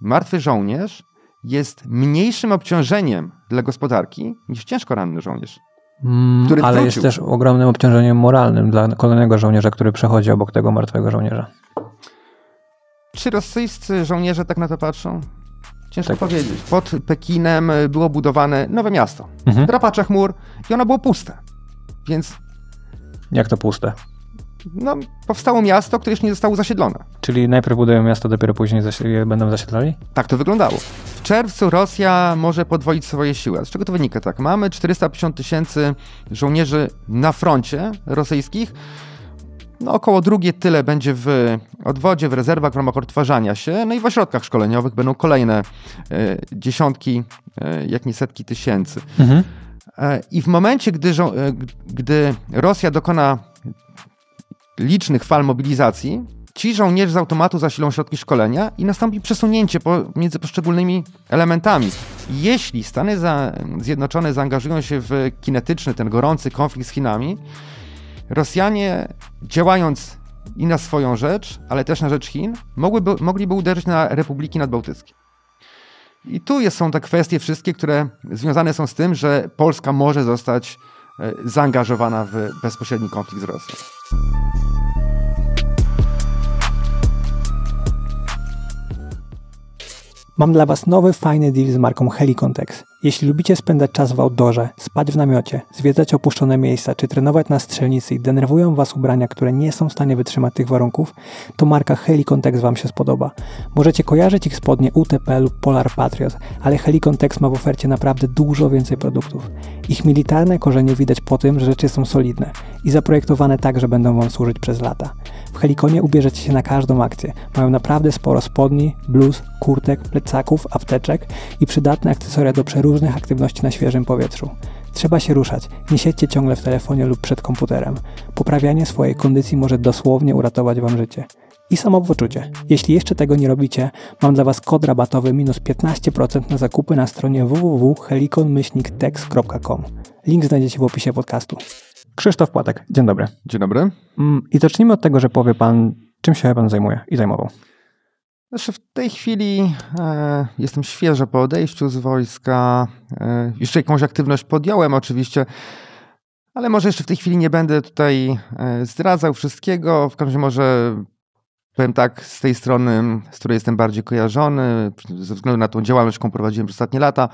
martwy żołnierz jest mniejszym obciążeniem dla gospodarki niż ciężko ranny żołnierz. Mm, ale wrócił. jest też ogromnym obciążeniem moralnym dla kolejnego żołnierza, który przechodzi obok tego martwego żołnierza. Czy rosyjscy żołnierze tak na to patrzą? Ciężko tak. powiedzieć. Pod Pekinem było budowane nowe miasto. Mhm. Drapacze chmur i ono było puste. Więc. Jak to puste? no, powstało miasto, które jeszcze nie zostało zasiedlone. Czyli najpierw budują miasto, dopiero później zasi- będą zasiedlali? Tak to wyglądało. W czerwcu Rosja może podwoić swoje siły. Z czego to wynika? Tak, mamy 450 tysięcy żołnierzy na froncie rosyjskich. No, około drugie tyle będzie w odwodzie, w rezerwach w ramach odtwarzania się, no i w ośrodkach szkoleniowych będą kolejne e, dziesiątki, e, jak nie setki tysięcy. Mhm. E, I w momencie, gdy, e, gdy Rosja dokona licznych fal mobilizacji, ci żołnierze z automatu zasilą środki szkolenia i nastąpi przesunięcie między poszczególnymi elementami. Jeśli Stany Zjednoczone zaangażują się w kinetyczny, ten gorący konflikt z Chinami, Rosjanie działając i na swoją rzecz, ale też na rzecz Chin, mogłyby, mogliby uderzyć na republiki nadbałtyckie. I tu jest, są te kwestie wszystkie, które związane są z tym, że Polska może zostać E, zaangażowana w bezpośredni konflikt z Rosją. Mam dla Was nowy fajny deal z marką Helicontext. Jeśli lubicie spędzać czas w outdoorze, spać w namiocie, zwiedzać opuszczone miejsca czy trenować na strzelnicy i denerwują Was ubrania, które nie są w stanie wytrzymać tych warunków, to marka Helicontex Wam się spodoba. Możecie kojarzyć ich spodnie UTP lub Polar Patriot, ale Helicontex ma w ofercie naprawdę dużo więcej produktów. Ich militarne korzenie widać po tym, że rzeczy są solidne i zaprojektowane tak, że będą Wam służyć przez lata. W Helikonie ubierzecie się na każdą akcję. Mają naprawdę sporo spodni, bluz, kurtek, plecaków, apteczek i przydatne akcesoria do przeróżnienia różnych aktywności na świeżym powietrzu. Trzeba się ruszać, nie siedźcie ciągle w telefonie lub przed komputerem. Poprawianie swojej kondycji może dosłownie uratować Wam życie. I samopoczucie. Jeśli jeszcze tego nie robicie, mam dla Was kod rabatowy minus 15% na zakupy na stronie www.helikonmyślniktex.com. Link znajdziecie w opisie podcastu. Krzysztof Płatek, dzień dobry. Dzień dobry. Mm, I zacznijmy od tego, że powie Pan, czym się Pan zajmuje i zajmował. Znaczy w tej chwili e, jestem świeżo po odejściu z wojska. E, jeszcze jakąś aktywność podjąłem oczywiście, ale może jeszcze w tej chwili nie będę tutaj e, zdradzał wszystkiego. W każdym razie może powiem tak, z tej strony, z której jestem bardziej kojarzony, ze względu na tą działalność, którą prowadziłem przez ostatnie lata,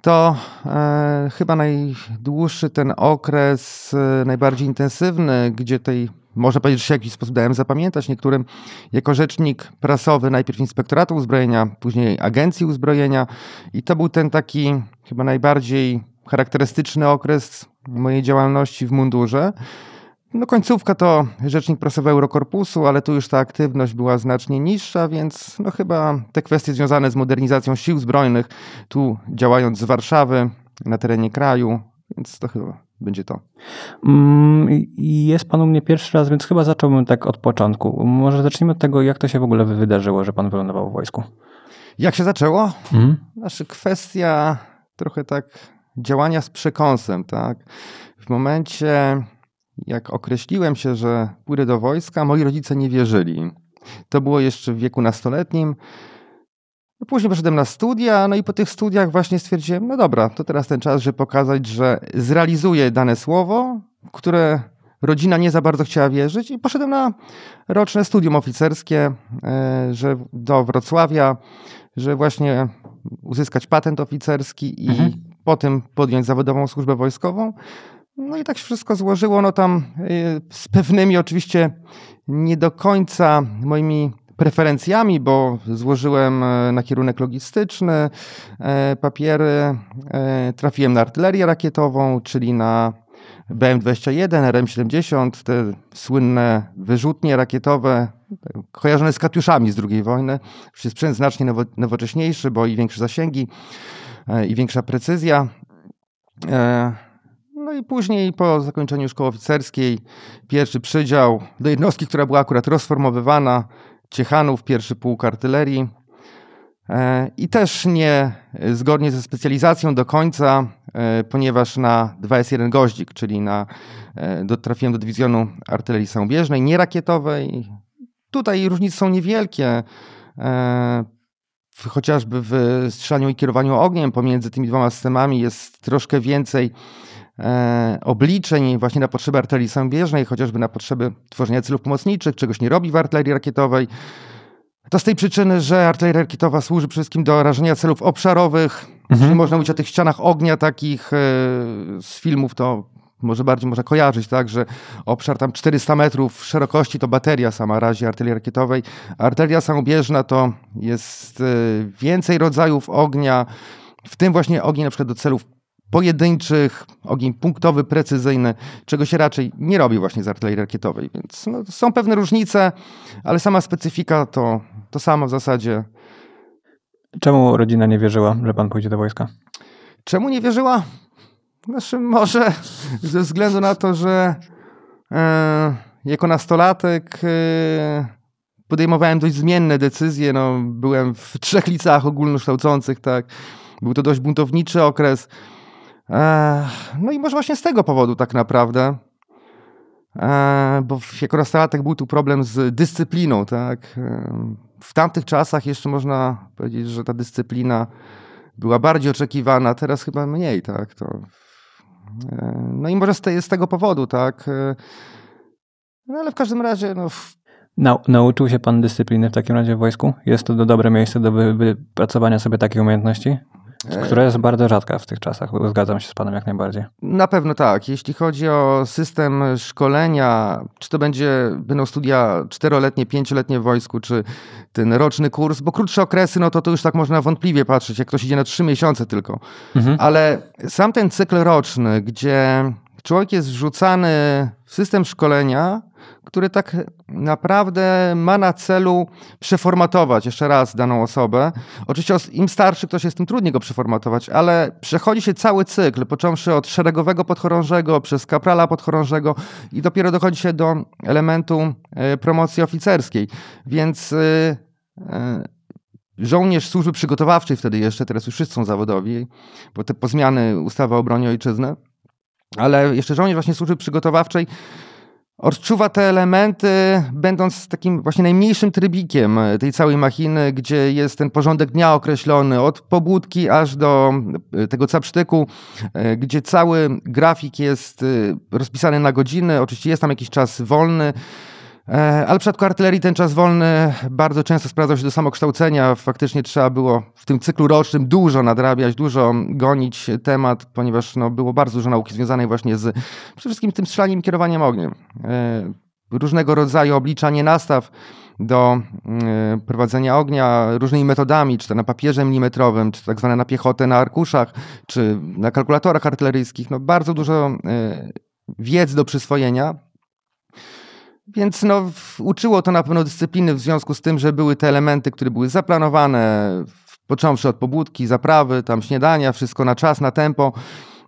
to e, chyba najdłuższy ten okres, e, najbardziej intensywny, gdzie tej można powiedzieć, że się w jakiś sposób dałem zapamiętać niektórym, jako rzecznik prasowy najpierw Inspektoratu Uzbrojenia, później Agencji Uzbrojenia i to był ten taki chyba najbardziej charakterystyczny okres mojej działalności w mundurze. No końcówka to rzecznik prasowy Eurokorpusu, ale tu już ta aktywność była znacznie niższa, więc no chyba te kwestie związane z modernizacją sił zbrojnych, tu działając z Warszawy na terenie kraju, więc to chyba będzie to. Mm, jest pan u mnie pierwszy raz, więc chyba zacząłbym tak od początku. Może zacznijmy od tego, jak to się w ogóle wydarzyło, że pan wylądował w wojsku. Jak się zaczęło? Mhm. Znaczy kwestia trochę tak działania z przekąsem, tak? W momencie, jak określiłem się, że pójdę do wojska, moi rodzice nie wierzyli. To było jeszcze w wieku nastoletnim. No później poszedłem na studia, no i po tych studiach właśnie stwierdziłem, no dobra, to teraz ten czas, żeby pokazać, że zrealizuję dane słowo, które rodzina nie za bardzo chciała wierzyć i poszedłem na roczne studium oficerskie e, że do Wrocławia, że właśnie uzyskać patent oficerski i mhm. potem podjąć zawodową służbę wojskową. No i tak się wszystko złożyło, no tam e, z pewnymi oczywiście nie do końca moimi preferencjami, bo złożyłem e, na kierunek logistyczny e, papiery, e, trafiłem na artylerię rakietową, czyli na BM-21, RM-70, te słynne wyrzutnie rakietowe, kojarzone z Katiuszami z II wojny. Już jest sprzęt znacznie nowo nowocześniejszy, bo i większe zasięgi, i większa precyzja. No i później po zakończeniu szkoły oficerskiej, pierwszy przydział do jednostki, która była akurat rozformowywana, Ciechanów, pierwszy pułk artylerii. E, I też nie e, zgodnie ze specjalizacją do końca, e, ponieważ na 2S1 Goździk, czyli na, do, trafiłem do dywizjonu artylerii samobieżnej, nie rakietowej. Tutaj różnice są niewielkie, chociażby w strzelaniu i kierowaniu ogniem pomiędzy tymi dwoma systemami jest troszkę więcej E, obliczeń właśnie na potrzeby artylerii samobieżnej, chociażby na potrzeby tworzenia celów pomocniczych, czegoś nie robi w artylerii rakietowej. To z tej przyczyny, że artyleria rakietowa służy przede wszystkim do rażenia celów obszarowych, mhm. czyli można mówić o tych ścianach ognia takich e, z filmów, to może bardziej można kojarzyć, tak, że obszar tam 400 metrów szerokości to bateria sama razie artylerii rakietowej. Arteria samobieżna to jest e, więcej rodzajów ognia, w tym właśnie ogień na przykład do celów pojedynczych, ogień punktowy, precyzyjny, czego się raczej nie robi właśnie z artylerii rakietowej. Więc no, są pewne różnice, ale sama specyfika to, to samo w zasadzie. Czemu rodzina nie wierzyła, że pan pójdzie do wojska? Czemu nie wierzyła? Znaczy może ze względu na to, że e, jako nastolatek e, podejmowałem dość zmienne decyzje. No, byłem w trzech liceach ogólnokształcących, tak. Był to dość buntowniczy okres. No i może właśnie z tego powodu tak naprawdę, bo jako nastolatek był tu problem z dyscypliną, tak? W tamtych czasach jeszcze można powiedzieć, że ta dyscyplina była bardziej oczekiwana, teraz chyba mniej, tak? To... No i może z, te, z tego powodu, tak? No ale w każdym razie, no... nauczył się pan dyscypliny w takim razie w wojsku? Jest to dobre miejsce do wypracowania sobie takiej umiejętności? E, Która jest bardzo rzadka w tych czasach, zgadzam się z Panem jak najbardziej. Na pewno tak. Jeśli chodzi o system szkolenia, czy to będzie, będą studia czteroletnie, pięcioletnie w wojsku, czy ten roczny kurs, bo krótsze okresy, no to to już tak można wątpliwie patrzeć, jak ktoś idzie na trzy miesiące tylko. Mhm. Ale sam ten cykl roczny, gdzie człowiek jest wrzucany w system szkolenia, który tak naprawdę ma na celu przeformatować jeszcze raz daną osobę. Oczywiście im starszy ktoś jest, tym trudniej go przeformatować, ale przechodzi się cały cykl, począwszy od szeregowego podchorążego, przez kaprala podchorążego i dopiero dochodzi się do elementu e, promocji oficerskiej. Więc e, e, żołnierz służby przygotowawczej wtedy jeszcze, teraz już wszyscy są zawodowi, bo te pozmiany ustawy o obronie ojczyzny, ale jeszcze żołnierz właśnie służby przygotowawczej odczuwa te elementy, będąc takim właśnie najmniejszym trybikiem e, tej całej machiny, gdzie jest ten porządek dnia określony, od pobudki aż do e, tego capsztyku, e, gdzie cały grafik jest rozpisany na godziny. Oczywiście jest tam jakiś czas wolny. E, ale w przypadku artylerii ten czas wolny bardzo często sprawdzał się do samokształcenia. Faktycznie trzeba było w tym cyklu rocznym dużo nadrabiać, dużo gonić temat, ponieważ no, było bardzo dużo nauki związanej właśnie z przede wszystkim tym strzelaniem kierowaniem ogniem. E, różnego rodzaju obliczanie nastaw do mm, e, prowadzenia ognia różnymi metodami, czy to na papierze milimetrowym, czy tak zwane na piechotę na arkuszach, czy na kalkulatorach artyleryjskich. No, bardzo dużo wiedzy do przyswojenia więc no, uczyło to na pewno dyscypliny w związku z tym, że były te elementy, które były zaplanowane, począwszy od pobudki, zaprawy, tam śniadania, wszystko na czas, na tempo.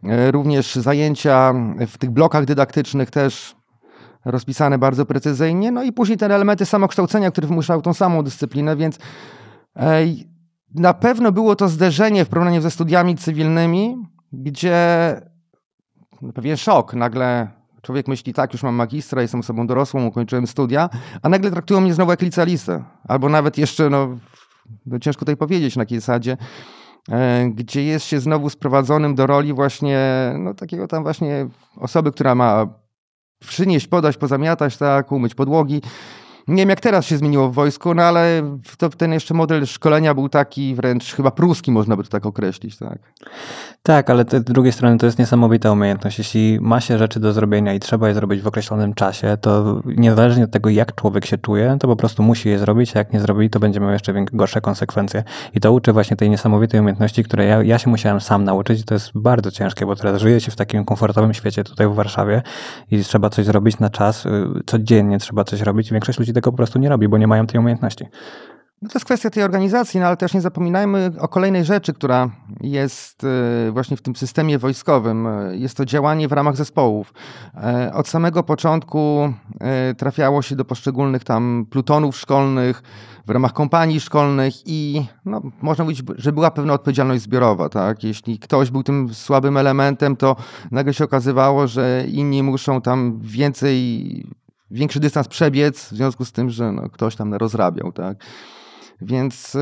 E, również zajęcia w tych blokach dydaktycznych też rozpisane bardzo precyzyjnie. No i później te elementy samokształcenia, które wymuszały tą samą dyscyplinę, więc na pewno było to zderzenie w porównaniu ze studiami cywilnymi, gdzie no, pewien szok nagle Człowiek myśli, tak, już mam magistra, jestem osobą dorosłą, ukończyłem studia, a nagle traktują mnie znowu jak licealistę. Albo nawet jeszcze, no, no ciężko tutaj powiedzieć na jakiej zasadzie, e, gdzie jest się znowu sprowadzonym do roli właśnie, no takiego tam właśnie osoby, która ma przynieść, podać, pozamiatać, tak, umyć podłogi, nie wiem, jak teraz się zmieniło w wojsku, no ale to, ten jeszcze model szkolenia był taki wręcz chyba pruski, można by to tak określić, tak? Tak, ale z drugiej strony to jest niesamowita umiejętność. Jeśli ma się rzeczy do zrobienia i trzeba je zrobić w określonym czasie, to niezależnie od tego, jak człowiek się czuje, to po prostu musi je zrobić, a jak nie zrobi, to będzie miał jeszcze gorsze konsekwencje. I to uczy właśnie tej niesamowitej umiejętności, której ja, ja się musiałem sam nauczyć i to jest bardzo ciężkie, bo teraz żyje się w takim komfortowym świecie tutaj w Warszawie i trzeba coś zrobić na czas, y, codziennie trzeba coś robić. Większość ludzi tego po prostu nie robi, bo nie mają tej umiejętności. No to jest kwestia tej organizacji, no ale też nie zapominajmy o kolejnej rzeczy, która jest y, właśnie w tym systemie wojskowym. Jest to działanie w ramach zespołów. E, od samego początku e, trafiało się do poszczególnych tam plutonów szkolnych, w ramach kompanii szkolnych i no, można mówić, że była pewna odpowiedzialność zbiorowa. Tak? Jeśli ktoś był tym słabym elementem, to nagle się okazywało, że inni muszą tam więcej większy dystans przebiec, w związku z tym, że no, ktoś tam rozrabiał, tak. Więc y,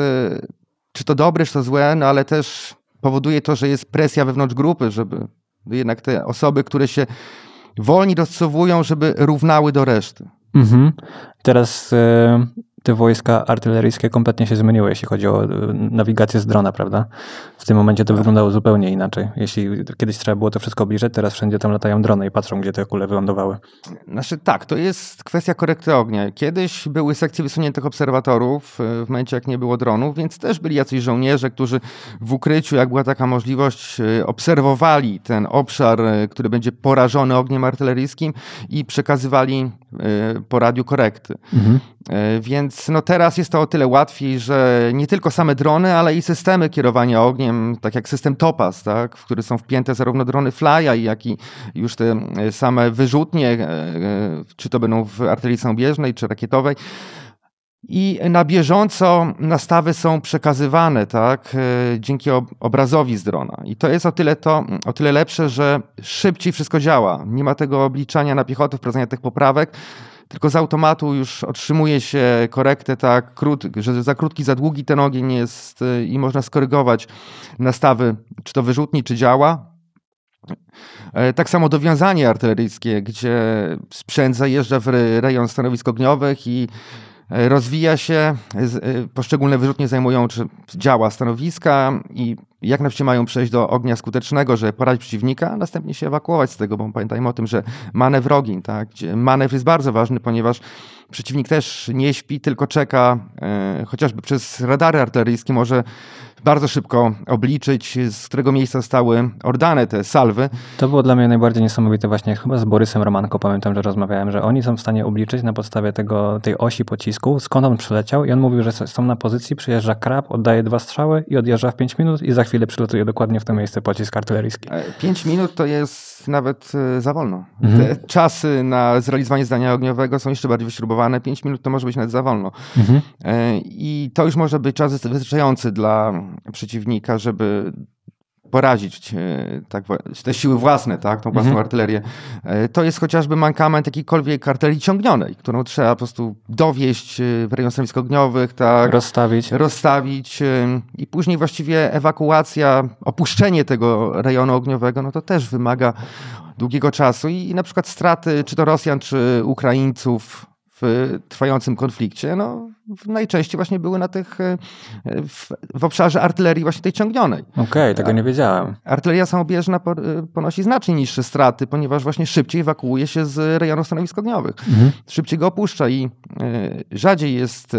czy to dobre, czy to złe, no ale też powoduje to, że jest presja wewnątrz grupy, żeby jednak te osoby, które się wolni dostosowują, żeby równały do reszty. Mhm. Teraz y, te wojska artyleryjskie kompletnie się zmieniły, jeśli chodzi o y, nawigację z drona, prawda? W tym momencie to tak. wyglądało zupełnie inaczej. Jeśli kiedyś trzeba było to wszystko bliżej, teraz wszędzie tam latają drony i patrzą, gdzie te kule wylądowały. Znaczy tak, to jest kwestia korekty ognia. Kiedyś były sekcje wysuniętych obserwatorów y, w momencie, jak nie było dronów, więc też byli jacyś żołnierze, którzy w ukryciu, jak była taka możliwość, y, obserwowali ten obszar, który będzie porażony ogniem artyleryjskim i przekazywali po radiu korekty. Mhm. Więc więc no teraz jest to o tyle łatwiej, że nie tylko same drony, ale i systemy kierowania ogniem, tak jak system Topaz, tak, w który są wpięte zarówno drony Flya, jak i już te e, same wyrzutnie, e, e, czy to będą w artylerii samobieżnej, czy rakietowej. I na bieżąco nastawy są przekazywane, tak, dzięki obrazowi z drona. I to jest o tyle, to, o tyle lepsze, że szybciej wszystko działa. Nie ma tego obliczania na piechotę, wprowadzania tych poprawek tylko z automatu już otrzymuje się korektę tak, krót, że za krótki, za długi ten ogień jest y, i można skorygować nastawy, czy to wyrzutni, czy działa. E, tak samo dowiązanie artyleryjskie, gdzie sprzęt zajeżdża w rejon stanowisk ogniowych i e, rozwija się, e, poszczególne wyrzutnie zajmują czy działa stanowiska i jak najpierw mają przejść do ognia skutecznego, że poradzić przeciwnika, a następnie się ewakuować z tego, bo pamiętajmy o tym, że manewr ogień, tak? manewr jest bardzo ważny, ponieważ Przeciwnik też nie śpi, tylko czeka, e, chociażby przez radary artyleryjskie może bardzo szybko obliczyć, z którego miejsca stały ordane te salwy. To było dla mnie najbardziej niesamowite właśnie chyba z Borysem Romanko, pamiętam, że rozmawiałem, że oni są w stanie obliczyć na podstawie tego, tej osi pocisku, skąd on przyleciał i on mówił, że są na pozycji, przyjeżdża krab, oddaje dwa strzały i odjeżdża w 5 minut i za chwilę przylatuje dokładnie w to miejsce pocisk artyleryjski. 5 e, minut to jest nawet e, za wolno. Mhm. Te czasy na zrealizowanie zdania ogniowego są jeszcze bardziej wyśrubowane. 5 minut to może być nawet za wolno. Mhm. E, I to już może być czas wystarczający dla przeciwnika, żeby porazić e, tak, te siły własne, tak, tą własną mhm. artylerię. E, to jest chociażby mankament jakiejkolwiek artylerii ciągnionej, którą trzeba po prostu dowieść e, w rejonach stanowisk ogniowych, tak, rozstawić. rozstawić i później właściwie ewakuacja, opuszczenie tego rejonu ogniowego, no to też wymaga długiego czasu i, i na przykład straty czy to Rosjan, czy Ukraińców w trwającym konflikcie, no, najczęściej właśnie były na tych, e, w, w obszarze artylerii właśnie tej ciągnionej. Okej, okay, tego nie wiedziałem. Artyleria samobieżna e, ponosi znacznie niższe straty, ponieważ właśnie szybciej ewakuuje się z rejonów stanowisk ogniowych. Mhm. Szybciej go opuszcza i e, rzadziej jest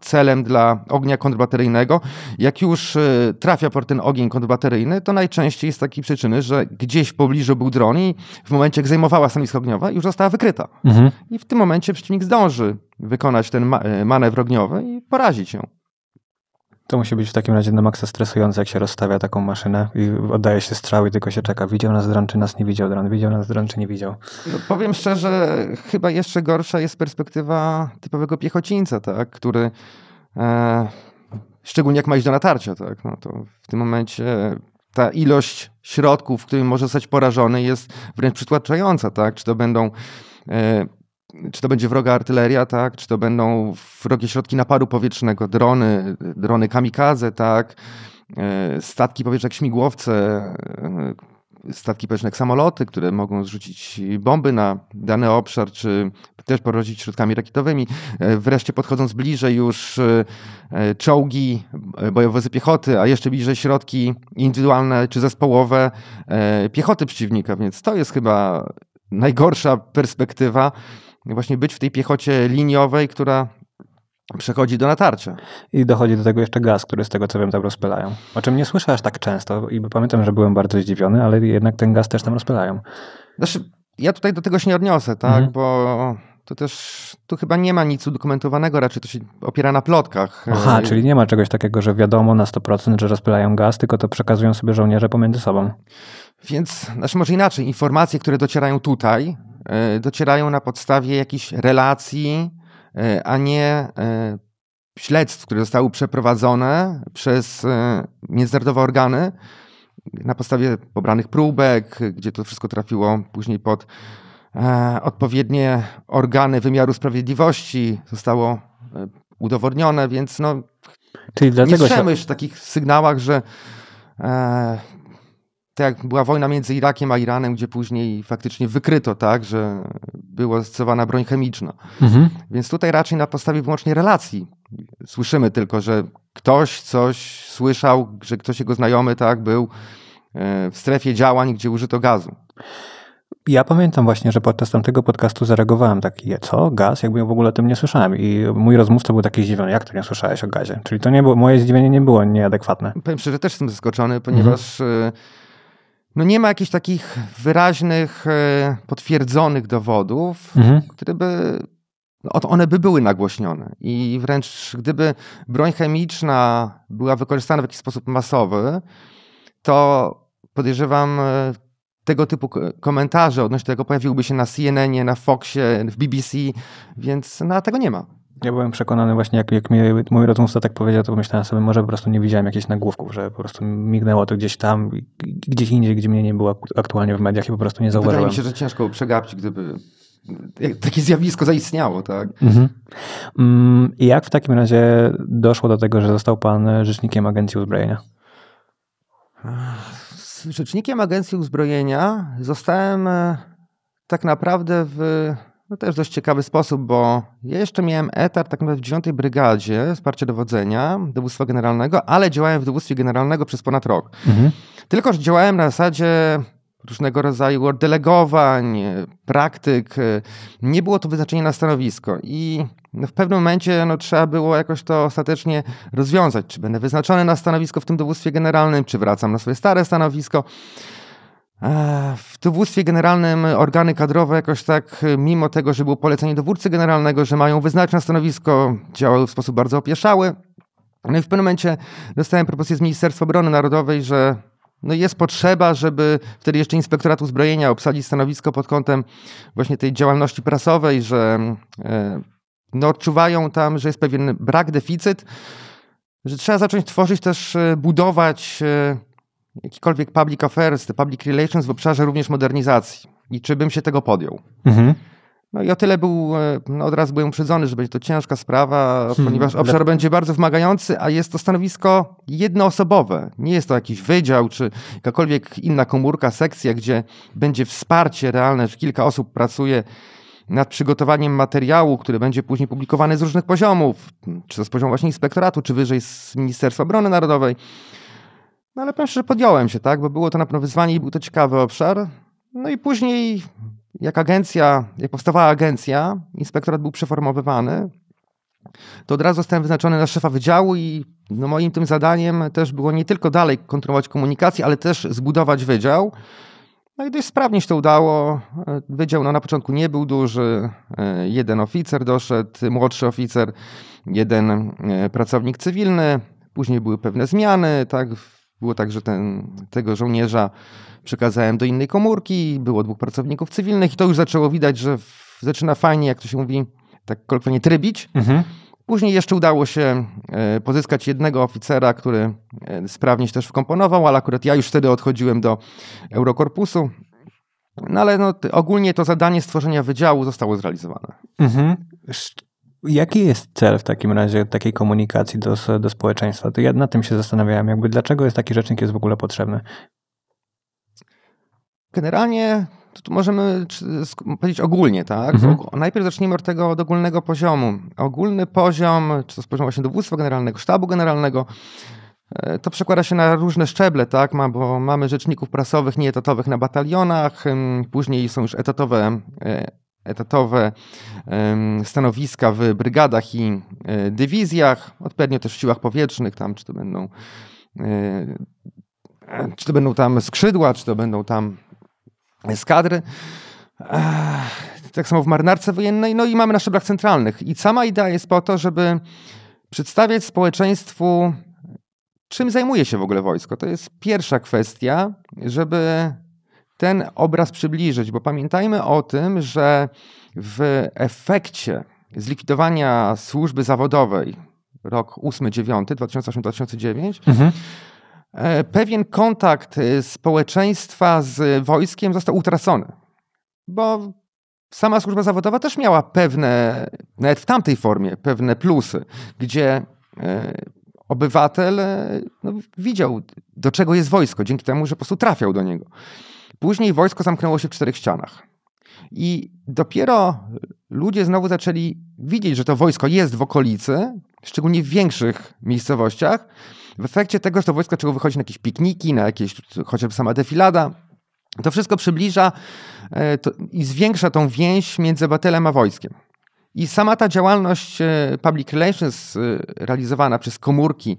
celem dla ognia kontrbateryjnego. Jak już trafia pod ten ogień kontrbateryjny, to najczęściej z takiej przyczyny, że gdzieś w pobliżu był dron i w momencie, jak zajmowała stanowisko ogniowe, już została wykryta. Mhm. I w tym momencie przeciwnik zdąży wykonać ten e, manewr ogniowy i porazić ją. To musi być w takim razie na maksa stresujące, jak się rozstawia taką maszynę i oddaje się strzały, tylko się czeka. Widział nas dran, czy nas nie widział dran, widział nas dran, czy nie widział. No, powiem szczerze, chyba jeszcze gorsza jest perspektywa typowego piechocińca, tak, który e, szczególnie jak ma iść do natarcia, tak, no to w tym momencie ta ilość środków, w którym może zostać porażony jest wręcz przytłaczająca, tak, czy to będą e, czy to będzie wroga artyleria, tak, czy to będą wrogie środki naparu powietrznego, drony, drony kamikaze, tak, e, statki powietrzne jak śmigłowce, e, statki powietrzne jak samoloty, które mogą zrzucić bomby na dany obszar, czy też porodzić środkami rakietowymi. E, wreszcie podchodząc bliżej już czołgi, bojowozy piechoty, a jeszcze bliżej środki indywidualne czy zespołowe piechoty przeciwnika, więc to jest chyba najgorsza perspektywa właśnie być w tej piechocie liniowej, która przechodzi do natarcia. I dochodzi do tego jeszcze gaz, który z tego co wiem tam rozpylają. O czym nie słyszę aż tak często i pamiętam, że byłem bardzo zdziwiony, ale jednak ten gaz też tam rozpylają. Znaczy, ja tutaj do tego się nie odniosę, tak, mhm. bo to też, tu chyba nie ma nic udokumentowanego, raczej to się opiera na plotkach. Aha, I... Y, czyli nie ma czegoś takiego, że wiadomo na 100%, że rozpylają gaz, tylko to przekazują sobie żołnierze pomiędzy sobą. Więc, znaczy może inaczej, informacje, które docierają tutaj, e, docierają na podstawie jakichś relacji, e, a nie e, śledztw, które zostały przeprowadzone przez międzynarodowe organy na podstawie pobranych próbek, gdzie to wszystko trafiło później pod odpowiednie organy wymiaru sprawiedliwości, zostało udowodnione, więc no, Czyli dlatego nie strzemy się... w takich sygnałach, że tak jak była wojna między Irakiem a Iranem, gdzie później faktycznie wykryto, tak, że była stosowana broń chemiczna. Mhm. Więc tutaj raczej na podstawie wyłącznie relacji słyszymy tylko, że ktoś coś słyszał, że ktoś jego znajomy tak, był e, w strefie działań, gdzie użyto gazu. Ja pamiętam właśnie, że podczas tamtego podcastu zareagowałem taki, co, gaz? Jakby ja w ogóle o tym nie słyszałem. I mój rozmówca był taki zdziwiony, jak to nie słyszałeś o gazie? Czyli to nie było, moje zdziwienie nie było nieadekwatne. Powiem szczerze, też jestem zaskoczony, ponieważ mhm. E, no nie ma jakichś takich wyraźnych, e, potwierdzonych dowodów, mhm. które by. No, one by były nagłośnione i wręcz gdyby broń chemiczna była wykorzystana w jakiś sposób masowy, to podejrzewam, e, tego typu komentarze odnośnie tego pojawiłyby się na cnn na Foxie, w BBC, więc na tego nie ma. Ja byłem przekonany właśnie, jak, jak mi mój rozmówca tak powiedział, to pomyślałem sobie, może po prostu nie widziałem jakichś nagłówków, że po prostu mignęło to gdzieś tam, gdzieś indziej, gdzie mnie nie było aktualnie w mediach i po prostu nie zauważyłem. Wydaje mi się, że ciężko przegapić, gdyby takie zjawisko zaistniało, tak? Mhm. Mm, I jak w takim razie doszło do tego, że został pan rzecznikiem Agencji Uzbrojenia? rzecznikiem Agencji Uzbrojenia zostałem e, tak naprawdę w to no też dość ciekawy sposób, bo ja jeszcze miałem etat tak naprawdę w 9 Brygadzie Wsparcie Dowodzenia Dowództwa Generalnego, ale działałem w Dowództwie Generalnego przez ponad rok. Mhm. Tylko, że działałem na zasadzie różnego rodzaju oddelegowań, praktyk. Nie było to wyznaczenie na stanowisko i no, w pewnym momencie no, trzeba było jakoś to ostatecznie rozwiązać. Czy będę wyznaczony na stanowisko w tym dowództwie generalnym, czy wracam na swoje stare stanowisko. E, w dowództwie generalnym organy kadrowe jakoś tak, e, mimo tego, że było polecenie dowódcy generalnego, że mają wyznaczne stanowisko, działały w sposób bardzo opieszały. No i w pewnym momencie dostałem propozycję z Ministerstwa Obrony Narodowej, że no jest potrzeba, żeby wtedy jeszcze Inspektorat Uzbrojenia obsadzić stanowisko pod kątem właśnie tej działalności prasowej, że e, no odczuwają tam, że jest pewien brak, deficyt, że trzeba zacząć tworzyć też, budować jakikolwiek public affairs, public relations w obszarze również modernizacji i czy bym się tego podjął. Mhm. No i o tyle był, e, no od razu byłem uprzedzony, że będzie to ciężka sprawa, hmm, ponieważ obszar będzie bardzo wymagający, a jest to stanowisko jednoosobowe. Nie jest to jakiś wydział czy jakakolwiek inna komórka, sekcja, gdzie będzie wsparcie realne, że kilka osób pracuje nad przygotowaniem materiału, który będzie później publikowany z różnych poziomów, czy to z poziomu właśnie inspektoratu, czy wyżej z Ministerstwa Obrony Narodowej. No ale powiem że podjąłem się, tak? Bo było to na pewno wyzwanie i był to ciekawy obszar. No i później, jak agencja, jak powstawała agencja, inspektorat był przeformowywany, to od razu zostałem wyznaczony na szefa wydziału i no moim tym zadaniem też było nie tylko dalej kontrolować komunikację, ale też zbudować wydział. No i dość sprawnie się to udało. Wydział no, na początku nie był duży. Jeden oficer doszedł, młodszy oficer, jeden e, pracownik cywilny. Później były pewne zmiany, tak? Było tak, że ten, tego żołnierza przekazałem do innej komórki, było dwóch pracowników cywilnych i to już zaczęło widać, że w, zaczyna fajnie, jak to się mówi, tak kolokwialnie trybić. Mhm. Później jeszcze udało się e, pozyskać jednego oficera, który e, sprawnie się też wkomponował, ale akurat ja już wtedy odchodziłem do Eurokorpusu. No ale no, ogólnie to zadanie stworzenia wydziału zostało zrealizowane. Mhm. Jaki jest cel w takim razie takiej komunikacji do, do społeczeństwa? To ja na tym się zastanawiałem, jakby dlaczego jest taki rzecznik jest w ogóle potrzebny? Generalnie tu możemy powiedzieć ogólnie, tak? Mhm. Najpierw zacznijmy od tego od ogólnego poziomu. Ogólny poziom, czy to z poziomu właśnie dowództwa generalnego, sztabu generalnego, e, to przekłada się na różne szczeble, tak? Ma, bo mamy rzeczników prasowych nieetatowych na batalionach, później są już etatowe e, etatowe stanowiska w brygadach i e, dywizjach, odpowiednio też w siłach powietrznych, tam czy to będą e, czy to będą tam skrzydła, czy to będą tam skadry. Tak samo w marynarce wojennej, no i mamy na szczeblach centralnych. I sama idea jest po to, żeby przedstawiać społeczeństwu, czym zajmuje się w ogóle wojsko. To jest pierwsza kwestia, żeby ten obraz przybliżyć, bo pamiętajmy o tym, że w efekcie zlikwidowania służby zawodowej rok 8-9, 2008-2009, mhm. E, pewien kontakt e, społeczeństwa z wojskiem został utracony, bo sama służba zawodowa też miała pewne, nawet w tamtej formie, pewne plusy, gdzie e, obywatel no, widział, do czego jest wojsko, dzięki temu, że po prostu trafiał do niego. Później wojsko zamknęło się w czterech ścianach. I dopiero ludzie znowu zaczęli widzieć, że to wojsko jest w okolicy, szczególnie w większych miejscowościach. W efekcie tego, że to wojsko czego wychodzi na jakieś pikniki, na jakieś chociażby sama defilada, to wszystko przybliża e, to, i zwiększa tą więź między obywatelem a wojskiem. I sama ta działalność e, public relations e, realizowana przez komórki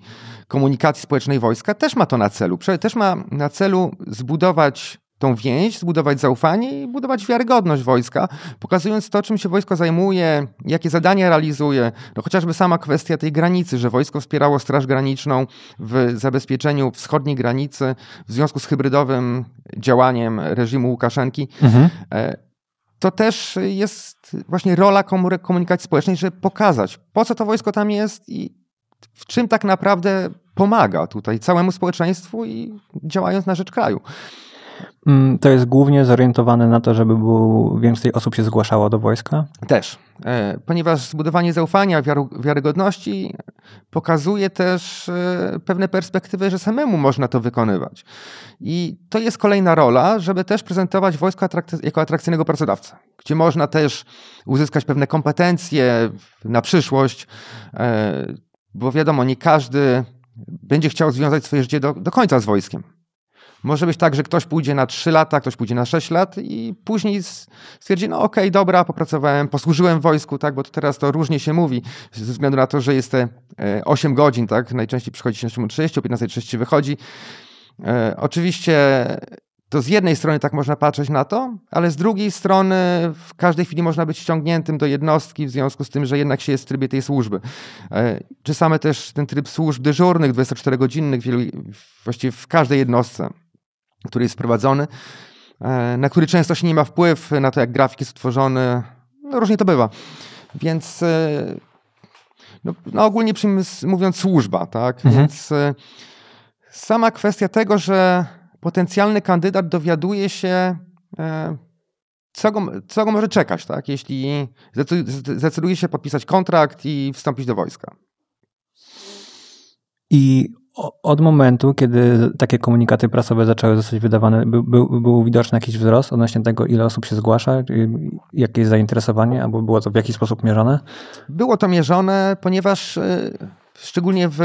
komunikacji społecznej wojska też ma to na celu. Też ma na celu zbudować tą więź, zbudować zaufanie i budować wiarygodność wojska, pokazując to, czym się wojsko zajmuje, jakie zadania realizuje. No chociażby sama kwestia tej granicy, że wojsko wspierało Straż Graniczną w zabezpieczeniu wschodniej granicy w związku z hybrydowym działaniem reżimu Łukaszenki. Mhm. E, to też jest właśnie rola komunikacji społecznej, żeby pokazać, po co to wojsko tam jest i w czym tak naprawdę pomaga tutaj całemu społeczeństwu i działając na rzecz kraju. Mm, to jest głównie zorientowane na to, żeby było, więcej osób się zgłaszało do wojska? Też, e, ponieważ zbudowanie zaufania, wiarygodności pokazuje też e, pewne perspektywy, że samemu można to wykonywać. I to jest kolejna rola, żeby też prezentować wojsko jako atrakcyjnego pracodawcę, gdzie można też uzyskać pewne kompetencje na przyszłość, e, bo wiadomo, nie każdy będzie chciał związać swoje życie do, do końca z wojskiem. Może być tak, że ktoś pójdzie na 3 lata, ktoś pójdzie na 6 lat i później stwierdzi, no okej, okay, dobra, popracowałem, posłużyłem wojsku, tak, bo to teraz to różnie się mówi, ze względu na to, że jest te 8 e, godzin, tak, najczęściej przychodzi się na 30, 15.30 wychodzi. E, oczywiście to z jednej strony tak można patrzeć na to, ale z drugiej strony w każdej chwili można być ściągniętym do jednostki w związku z tym, że jednak się jest w trybie tej służby. E, czy same też ten tryb służb dyżurnych, 24-godzinnych, właściwie w każdej jednostce który jest prowadzony, e, na który często się nie ma wpływ, na to jak grafik jest utworzony. No, różnie to bywa. Więc e, no, no ogólnie mówiąc służba, tak? Mhm. Więc e, sama kwestia tego, że potencjalny kandydat dowiaduje się, co go, co go może czekać, tak? Jeśli zdecyduje się podpisać kontrakt i wstąpić do wojska. I od momentu, kiedy takie komunikaty prasowe zaczęły zostać wydawane, był widoczny jakiś wzrost odnośnie tego, ile osób się zgłasza, y, jakie jest zainteresowanie, albo było to w jakiś sposób mierzone? Było to mierzone, ponieważ y, szczególnie w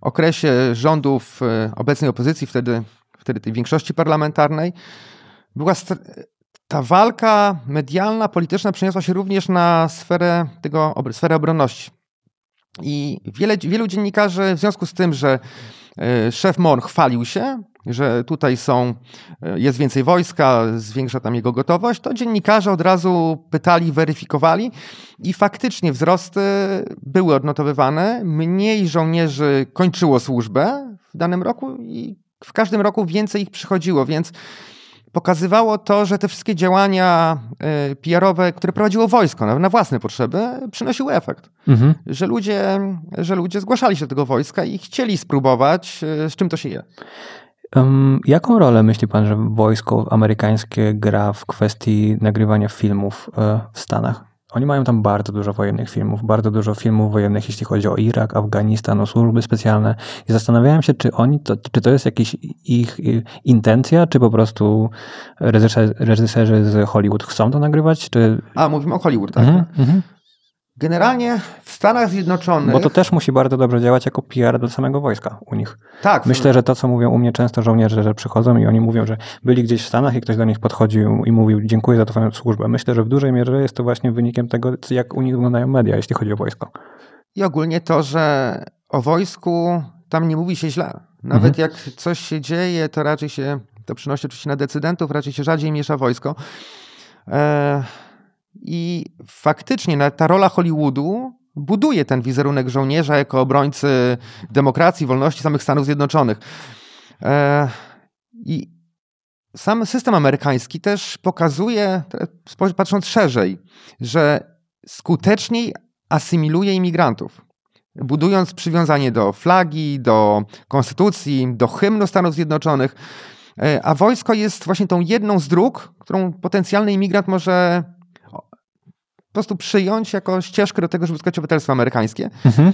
okresie rządów y, obecnej opozycji, wtedy, wtedy tej większości parlamentarnej, była ta walka medialna, polityczna przeniosła się również na sferę, tego, sferę obronności. I wiele, wielu dziennikarzy w związku z tym, że e, szef MON chwalił się, że tutaj są, e, jest więcej wojska, zwiększa tam jego gotowość, to dziennikarze od razu pytali, weryfikowali i faktycznie wzrosty były odnotowywane. Mniej żołnierzy kończyło służbę w danym roku i w każdym roku więcej ich przychodziło, więc pokazywało to, że te wszystkie działania y, PR-owe, które prowadziło wojsko na, własne potrzeby, przynosiły efekt. Mhm. Że, ludzie, że ludzie zgłaszali się do tego wojska i chcieli spróbować, y, z czym to się je. Um, jaką rolę myśli pan, że wojsko amerykańskie gra w kwestii nagrywania filmów y, w Stanach? Oni mają tam bardzo dużo wojennych filmów, bardzo dużo filmów wojennych, jeśli chodzi o Irak, Afganistan, o służby specjalne. I zastanawiałem się, czy oni, to, czy to jest jakaś ich, y, intencja, czy po prostu reżyser, reżyserzy z Hollywood chcą to nagrywać, czy... A, mówimy o Hollywood, tak? Mm -hmm. Generalnie w Stanach Zjednoczonych. Bo to też musi bardzo dobrze działać jako PR dla samego wojska u nich. Tak. Myślę, że to, co mówią u mnie często żołnierze, że przychodzą i oni mówią, że byli gdzieś w Stanach i ktoś do nich podchodził i mówił, dziękuję za Twoją służbę. Myślę, że w dużej mierze jest to właśnie wynikiem tego, jak u nich wyglądają media, jeśli chodzi o wojsko. I ogólnie to, że o wojsku tam nie mówi się źle. Nawet mhm. jak coś się dzieje, to raczej się, to przynosi oczywiście na decydentów, raczej się rzadziej miesza wojsko. Eee i faktycznie ta rola Hollywoodu buduje ten wizerunek żołnierza jako obrońcy demokracji, wolności samych Stanów Zjednoczonych. E, I sam system amerykański też pokazuje, e, patrząc szerzej, że skuteczniej asymiluje imigrantów budując przywiązanie do flagi, do konstytucji, do hymnu Stanów Zjednoczonych. E, a wojsko jest właśnie tą jedną z dróg, którą potencjalny imigrant może po prostu przyjąć jako ścieżkę do tego, żeby uzyskać obywatelstwo amerykańskie. Mhm.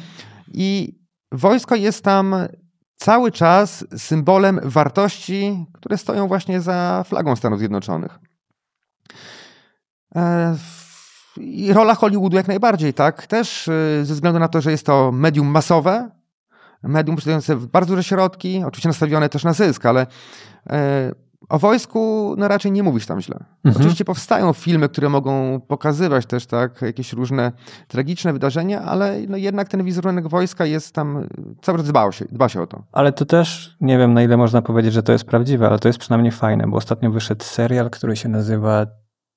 I wojsko jest tam cały czas symbolem wartości, które stoją właśnie za flagą Stanów Zjednoczonych. E, I rola Hollywoodu jak najbardziej, tak? Też e, ze względu na to, że jest to medium masowe, medium posiadające bardzo duże środki, oczywiście nastawione też na zysk, ale e, o wojsku no raczej nie mówisz tam źle. Mhm. Oczywiście powstają filmy, które mogą pokazywać też tak jakieś różne tragiczne wydarzenia, ale no jednak ten wizerunek wojska jest tam, cały czas dba się, dba się o to. Ale to też, nie wiem na ile można powiedzieć, że to jest prawdziwe, ale to jest przynajmniej fajne, bo ostatnio wyszedł serial, który się nazywa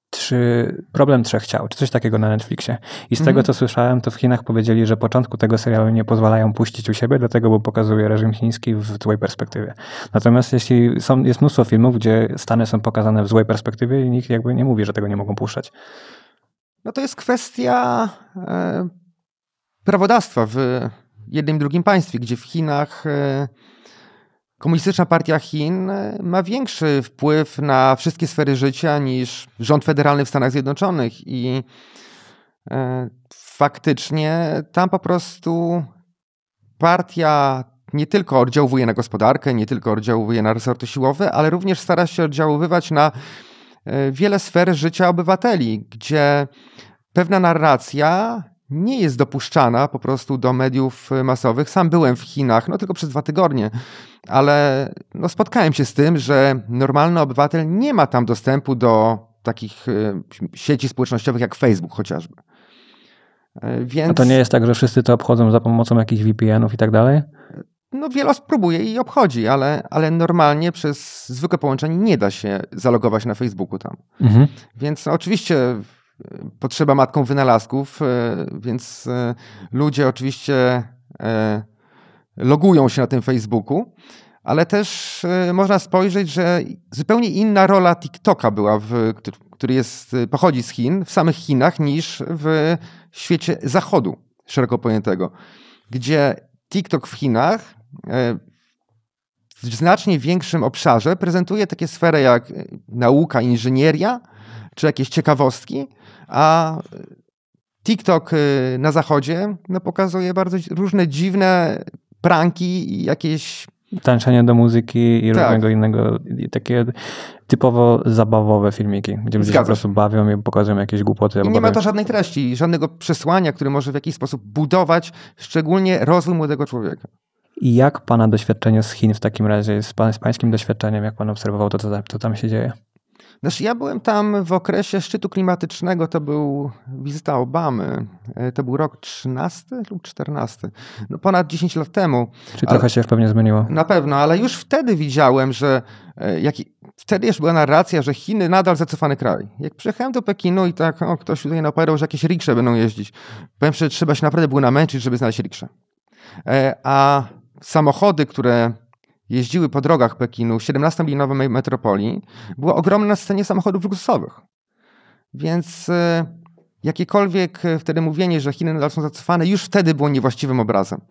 czy Problem Trzech Ciał, czy coś takiego na Netflixie. I z tego, mhm. co słyszałem, to w Chinach powiedzieli, że początku tego serialu nie pozwalają puścić u siebie, dlatego, bo pokazuje reżim chiński w złej perspektywie. Natomiast jeśli są, jest mnóstwo filmów, gdzie Stany są pokazane w złej perspektywie i nikt jakby nie mówi, że tego nie mogą puszczać. No to jest kwestia e, prawodawstwa w jednym drugim państwie, gdzie w Chinach... E, Komunistyczna Partia Chin e, ma większy wpływ na wszystkie sfery życia niż rząd federalny w Stanach Zjednoczonych i e, faktycznie tam po prostu partia nie tylko oddziałuje na gospodarkę, nie tylko oddziałuje na resorty siłowe, ale również stara się oddziaływać na e, wiele sfer życia obywateli, gdzie pewna narracja nie jest dopuszczana po prostu do mediów y, masowych. Sam byłem w Chinach, no tylko przez dwa tygodnie, ale no spotkałem się z tym, że normalny obywatel nie ma tam dostępu do takich y, sieci społecznościowych jak Facebook chociażby. Y, więc... A to nie jest tak, że wszyscy to obchodzą za pomocą jakichś VPN-ów i tak dalej? No wiele osób próbuje i obchodzi, ale, ale normalnie przez zwykłe połączenie nie da się zalogować na Facebooku tam. Mhm. Więc no, oczywiście potrzeba matką wynalazków, e, więc e, ludzie oczywiście e, logują się na tym Facebooku, ale też można spojrzeć, że zupełnie inna rola TikToka była, w, który jest, pochodzi z Chin, w samych Chinach, niż w świecie zachodu szeroko pojętego, gdzie TikTok w Chinach w znacznie większym obszarze prezentuje takie sfery jak nauka, inżynieria czy jakieś ciekawostki, a TikTok y, na zachodzie no, pokazuje bardzo różne dziwne pranki i jakieś tańczenie do muzyki i tak. różnego innego, i takie typowo zabawowe filmiki, gdzie ludzie się po prostu bawią i pokazują jakieś głupoty. I nie ma to żadnej treści, żadnego przesłania, które może w jakiś sposób budować szczególnie rozwój młodego człowieka. I jak Pana doświadczenie z Chin w takim razie, z, pan, z Pańskim doświadczeniem, jak Pan obserwował to, co tam, co tam się dzieje? Znaczy, ja byłem tam w okresie szczytu klimatycznego, to był wizyta Obamy, e, to był rok 13 lub 14, no ponad 10 lat temu. Czyli ale, trochę się już pewnie zmieniło. Na pewno, ale już wtedy widziałem, że e, jak, wtedy już była narracja, że Chiny nadal zacofany kraj. Jak przyjechałem do Pekinu i tak, o, ktoś tutaj naoperował, że jakieś riksze będą jeździć. Powiem że trzeba się naprawdę było namęczyć, żeby znaleźć riksze. E, a samochody, które jeździły po drogach Pekinu, 17-milionowej metropolii, było ogromne scenie samochodów luksusowych. Więc e, jakiekolwiek e, wtedy mówienie, że Chiny nadal są zacofane, już wtedy było niewłaściwym obrazem.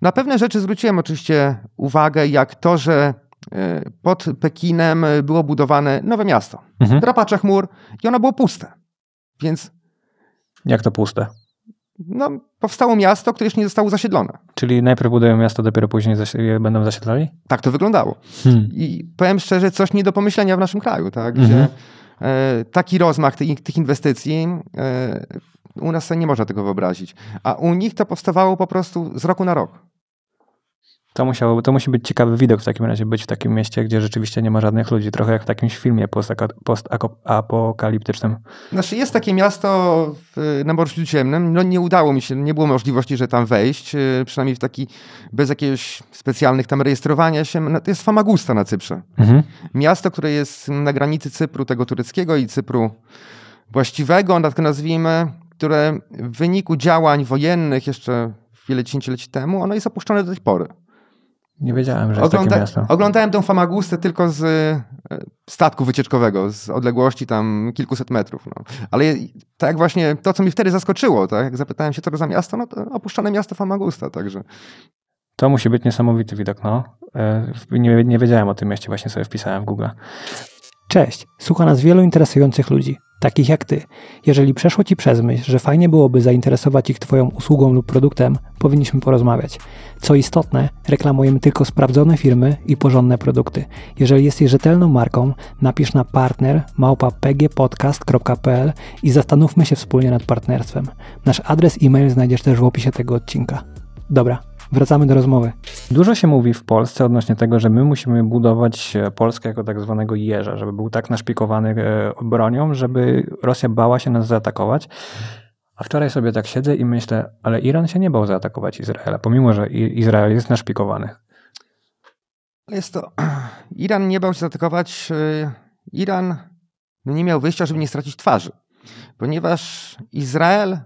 Na pewne rzeczy zwróciłem oczywiście uwagę, jak to, że e, pod Pekinem było budowane nowe miasto. Mhm. Drapacze chmur i ono było puste. Więc. Jak to puste? no, powstało miasto, które jeszcze nie zostało zasiedlone. Czyli najpierw budują miasto, dopiero później je będą zasiedlali? Tak to wyglądało. Hmm. I powiem szczerze, coś nie do pomyślenia w naszym kraju, tak? Gdzie mhm. e, taki rozmach tych, tych inwestycji e, u nas sobie nie można tego wyobrazić. A u nich to powstawało po prostu z roku na rok. To, musiało, to musi być ciekawy widok w takim razie, być w takim mieście, gdzie rzeczywiście nie ma żadnych ludzi. Trochę jak w takimś filmie postapokaliptycznym. Znaczy jest takie miasto na Morzu Ciemnym. No nie udało mi się, nie było możliwości, że tam wejść. Y, przynajmniej w taki, bez jakiegoś specjalnych tam rejestrowania się. No, to jest Famagusta na Cyprze. Mhm. Miasto, które jest na granicy Cypru tego tureckiego i Cypru właściwego, tak nazwijmy, które w wyniku działań wojennych jeszcze wiele dziesięcioleci temu, ono jest opuszczone do tej pory. Nie wiedziałem, że Ogląda jest takie miasto. Oglądałem tę famagustę tylko z e, statku wycieczkowego, z odległości tam kilkuset metrów. No. Ale tak właśnie to, co mi wtedy zaskoczyło, tak? jak zapytałem się, co to za miasto, no to opuszczone miasto Famagusta, także... To musi być niesamowity widok, no. E, nie, nie wiedziałem o tym mieście, właśnie sobie wpisałem w Google. Cześć, słucha nas wielu interesujących ludzi takich jak ty. Jeżeli przeszło ci przez myśl, że fajnie byłoby zainteresować ich Twoją usługą lub produktem, powinniśmy porozmawiać. Co istotne, reklamujemy tylko sprawdzone firmy i porządne produkty. Jeżeli jesteś rzetelną marką, napisz na partner i zastanówmy się wspólnie nad partnerstwem. Nasz adres e-mail znajdziesz też w opisie tego odcinka. Dobra, wracamy do rozmowy. Dużo się mówi w Polsce odnośnie tego, że my musimy budować e, Polskę jako tak zwanego jeża, żeby był tak naszpikowany e, bronią, żeby Rosja bała się nas zaatakować. A wczoraj sobie tak siedzę i myślę, ale Iran się nie bał zaatakować Izraela, pomimo że Izrael jest naszpikowany. Jest to. Iran nie bał się zaatakować. E, Iran nie miał wyjścia, żeby nie stracić twarzy, ponieważ Izrael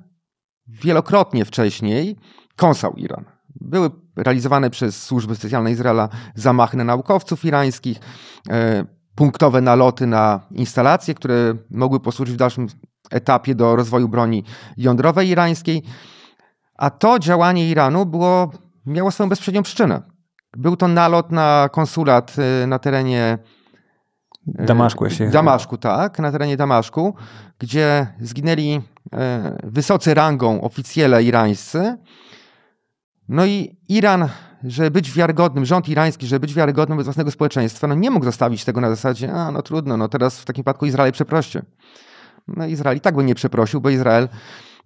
wielokrotnie wcześniej kąsał Iran. Były realizowane przez służby specjalne Izraela zamachy na naukowców irańskich, e, punktowe naloty na instalacje, które mogły posłużyć w dalszym etapie do rozwoju broni jądrowej irańskiej. A to działanie Iranu było, miało swoją bezpośrednią przyczynę. Był to nalot na konsulat e, na terenie e, Damaszku, się Damaszku, tak, na terenie Damaszku, gdzie zginęli wysocy rangą oficjele irańscy, no i Iran, żeby być wiarygodnym, rząd irański, żeby być wiarygodnym wobec własnego społeczeństwa, no nie mógł zostawić tego na zasadzie, a no trudno, no teraz w takim przypadku Izrael przeproście. No Izrael i tak by nie przeprosił, bo Izrael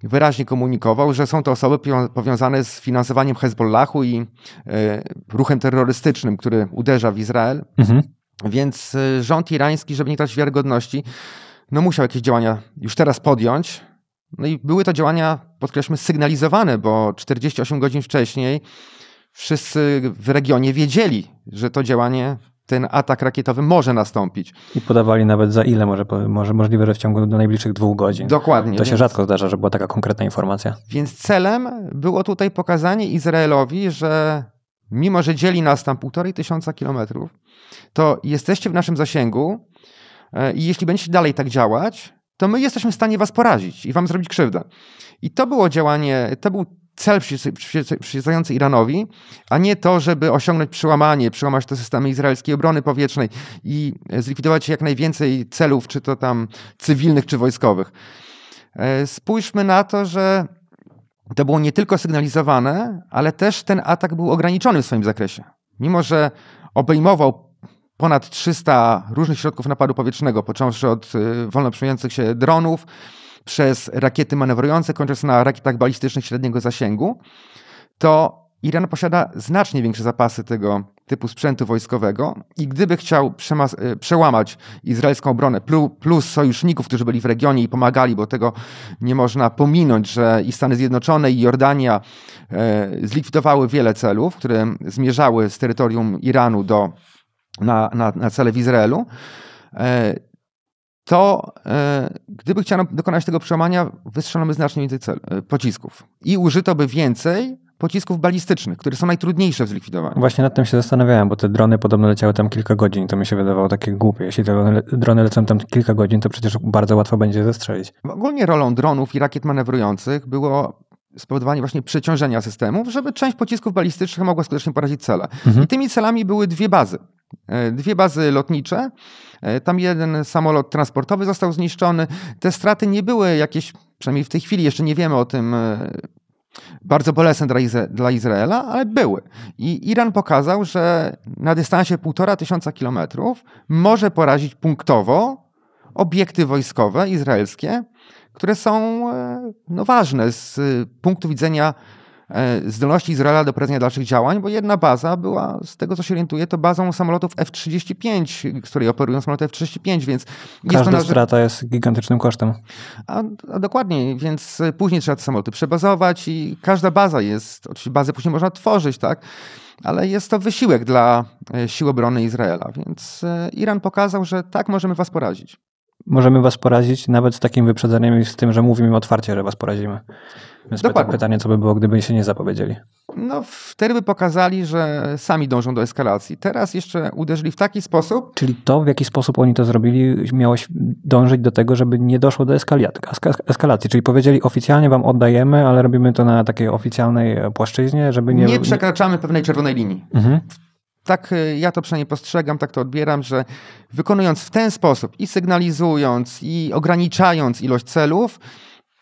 wyraźnie komunikował, że są to osoby powiązane z finansowaniem Hezbollahu i e, ruchem terrorystycznym, który uderza w Izrael. Mhm. Więc e, rząd irański, żeby nie tracić wiarygodności, no musiał jakieś działania już teraz podjąć, no i były to działania, podkreślmy, sygnalizowane, bo 48 godzin wcześniej wszyscy w regionie wiedzieli, że to działanie, ten atak rakietowy może nastąpić. I podawali nawet za ile może, może możliwe, że w ciągu najbliższych dwóch godzin. Dokładnie. To się więc, rzadko zdarza, że była taka konkretna informacja. Więc celem było tutaj pokazanie Izraelowi, że mimo, że dzieli nas tam półtorej tysiąca kilometrów, to jesteście w naszym zasięgu e, i jeśli będziecie dalej tak działać, to my jesteśmy w stanie was porazić i wam zrobić krzywdę. I to było działanie, to był cel przyświecający Iranowi, a nie to, żeby osiągnąć przełamanie, przełamać te systemy izraelskiej obrony powietrznej i e, zlikwidować jak najwięcej celów, czy to tam cywilnych, czy wojskowych. E, spójrzmy na to, że to było nie tylko sygnalizowane, ale też ten atak był ograniczony w swoim zakresie. Mimo, że obejmował ponad 300 różnych środków napadu powietrznego, począwszy od y, wolno przemieniających się dronów, przez rakiety manewrujące, kończąc na rakietach balistycznych średniego zasięgu, to Iran posiada znacznie większe zapasy tego typu sprzętu wojskowego i gdyby chciał y, przełamać izraelską obronę plus sojuszników, którzy byli w regionie i pomagali, bo tego nie można pominąć, że i Stany Zjednoczone i Jordania e, zlikwidowały wiele celów, które zmierzały z terytorium Iranu do na, na, na cele w Izraelu, e, to e, gdyby chciano dokonać tego przełamania, wystrzelono by znacznie więcej cel, e, pocisków i użyto by więcej pocisków balistycznych, które są najtrudniejsze w zlikwidowaniu. Właśnie nad tym się zastanawiałem, bo te drony podobno leciały tam kilka godzin, to mi się wydawało takie głupie. Jeśli te drony lecą tam kilka godzin, to przecież bardzo łatwo będzie zestrzelić. Ogólnie rolą dronów i rakiet manewrujących było spowodowanie właśnie przeciążenia systemów, żeby część pocisków balistycznych mogła skutecznie porazić cele. Mhm. I tymi celami były dwie bazy. E, dwie bazy lotnicze, e, tam jeden samolot transportowy został zniszczony. Te straty nie były jakieś, przynajmniej w tej chwili jeszcze nie wiemy o tym, e, bardzo bolesne dla, Izra dla Izraela, ale były. I Iran pokazał, że na dystansie półtora tysiąca kilometrów może porazić punktowo obiekty wojskowe izraelskie, które są no, ważne z punktu widzenia E, zdolności Izraela do prowadzenia dalszych działań, bo jedna baza była, z tego co się orientuję, to bazą samolotów F-35, z której operują samoloty F-35, więc... Każda jest to strata jest gigantycznym kosztem. A, a, dokładnie, więc e, później trzeba te samoloty przebazować i każda baza jest, oczywiście bazę później można tworzyć, tak? ale jest to wysiłek dla e, sił obrony Izraela, więc Iran pokazał, że tak możemy was porazić możemy was porazić nawet z takim wyprzedzeniem i z tym, że mówimy im otwarcie, że was porazimy. Więc Dokładnie. pytanie, co by było, gdyby się nie zapowiedzieli? No wtedy by pokazali, że sami dążą do eskalacji. Teraz jeszcze uderzyli w taki sposób... Czyli to, w jaki sposób oni to zrobili, miało dążyć do tego, żeby nie doszło do eskalacji. Czyli powiedzieli oficjalnie wam oddajemy, ale robimy to na takiej oficjalnej płaszczyźnie, żeby nie... Nie przekraczamy pewnej czerwonej linii. Mhm tak y, ja to przynajmniej postrzegam, tak to odbieram, że wykonując w ten sposób i sygnalizując, i ograniczając ilość celów,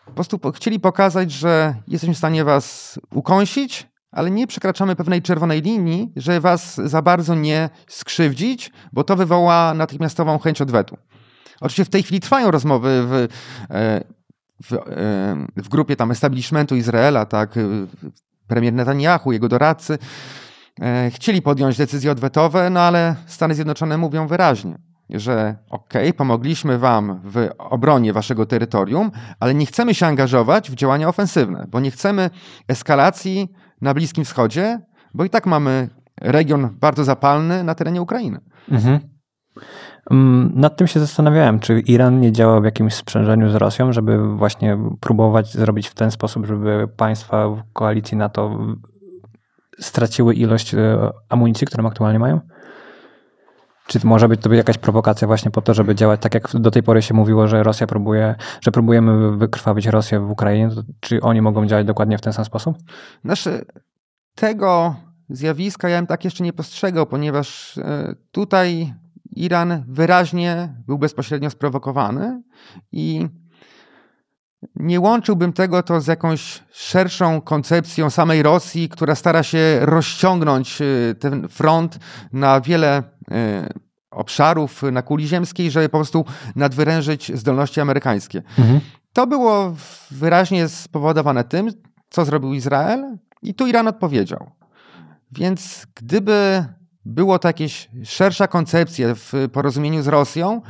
po prostu chcieli pokazać, że jesteśmy w stanie was ukąsić, ale nie przekraczamy pewnej czerwonej linii, że was za bardzo nie skrzywdzić, bo to wywoła natychmiastową chęć odwetu. Oczywiście w tej chwili trwają rozmowy w, e, w, e, w grupie tam establishmentu Izraela, tak, y, premier Netanyahu, jego doradcy, E, chcieli podjąć decyzje odwetowe, no ale Stany Zjednoczone mówią wyraźnie, że okej, okay, pomogliśmy wam w obronie waszego terytorium, ale nie chcemy się angażować w działania ofensywne, bo nie chcemy eskalacji na Bliskim Wschodzie, bo i tak mamy region bardzo zapalny na terenie Ukrainy. Mhm. Mm, nad tym się zastanawiałem, czy Iran nie działa w jakimś sprzężeniu z Rosją, żeby właśnie próbować zrobić w ten sposób, żeby państwa w koalicji NATO straciły ilość e, amunicji, którą aktualnie mają? Czy może być to jakaś prowokacja właśnie po to, żeby mhm. działać tak, jak do tej pory się mówiło, że Rosja próbuje, że próbujemy wykrwawić Rosję w Ukrainie? Czy oni mogą działać dokładnie w ten sam sposób? Znaczy, tego zjawiska ja bym tak jeszcze nie postrzegał, ponieważ e, tutaj Iran wyraźnie był bezpośrednio sprowokowany i nie łączyłbym tego to z jakąś szerszą koncepcją samej Rosji, która stara się rozciągnąć y, ten front na wiele y, obszarów na kuli ziemskiej, żeby po prostu nadwyrężyć zdolności amerykańskie. Mhm. To było wyraźnie spowodowane tym, co zrobił Izrael, i tu Iran odpowiedział. Więc gdyby było to jakaś szersza koncepcja w porozumieniu z Rosją,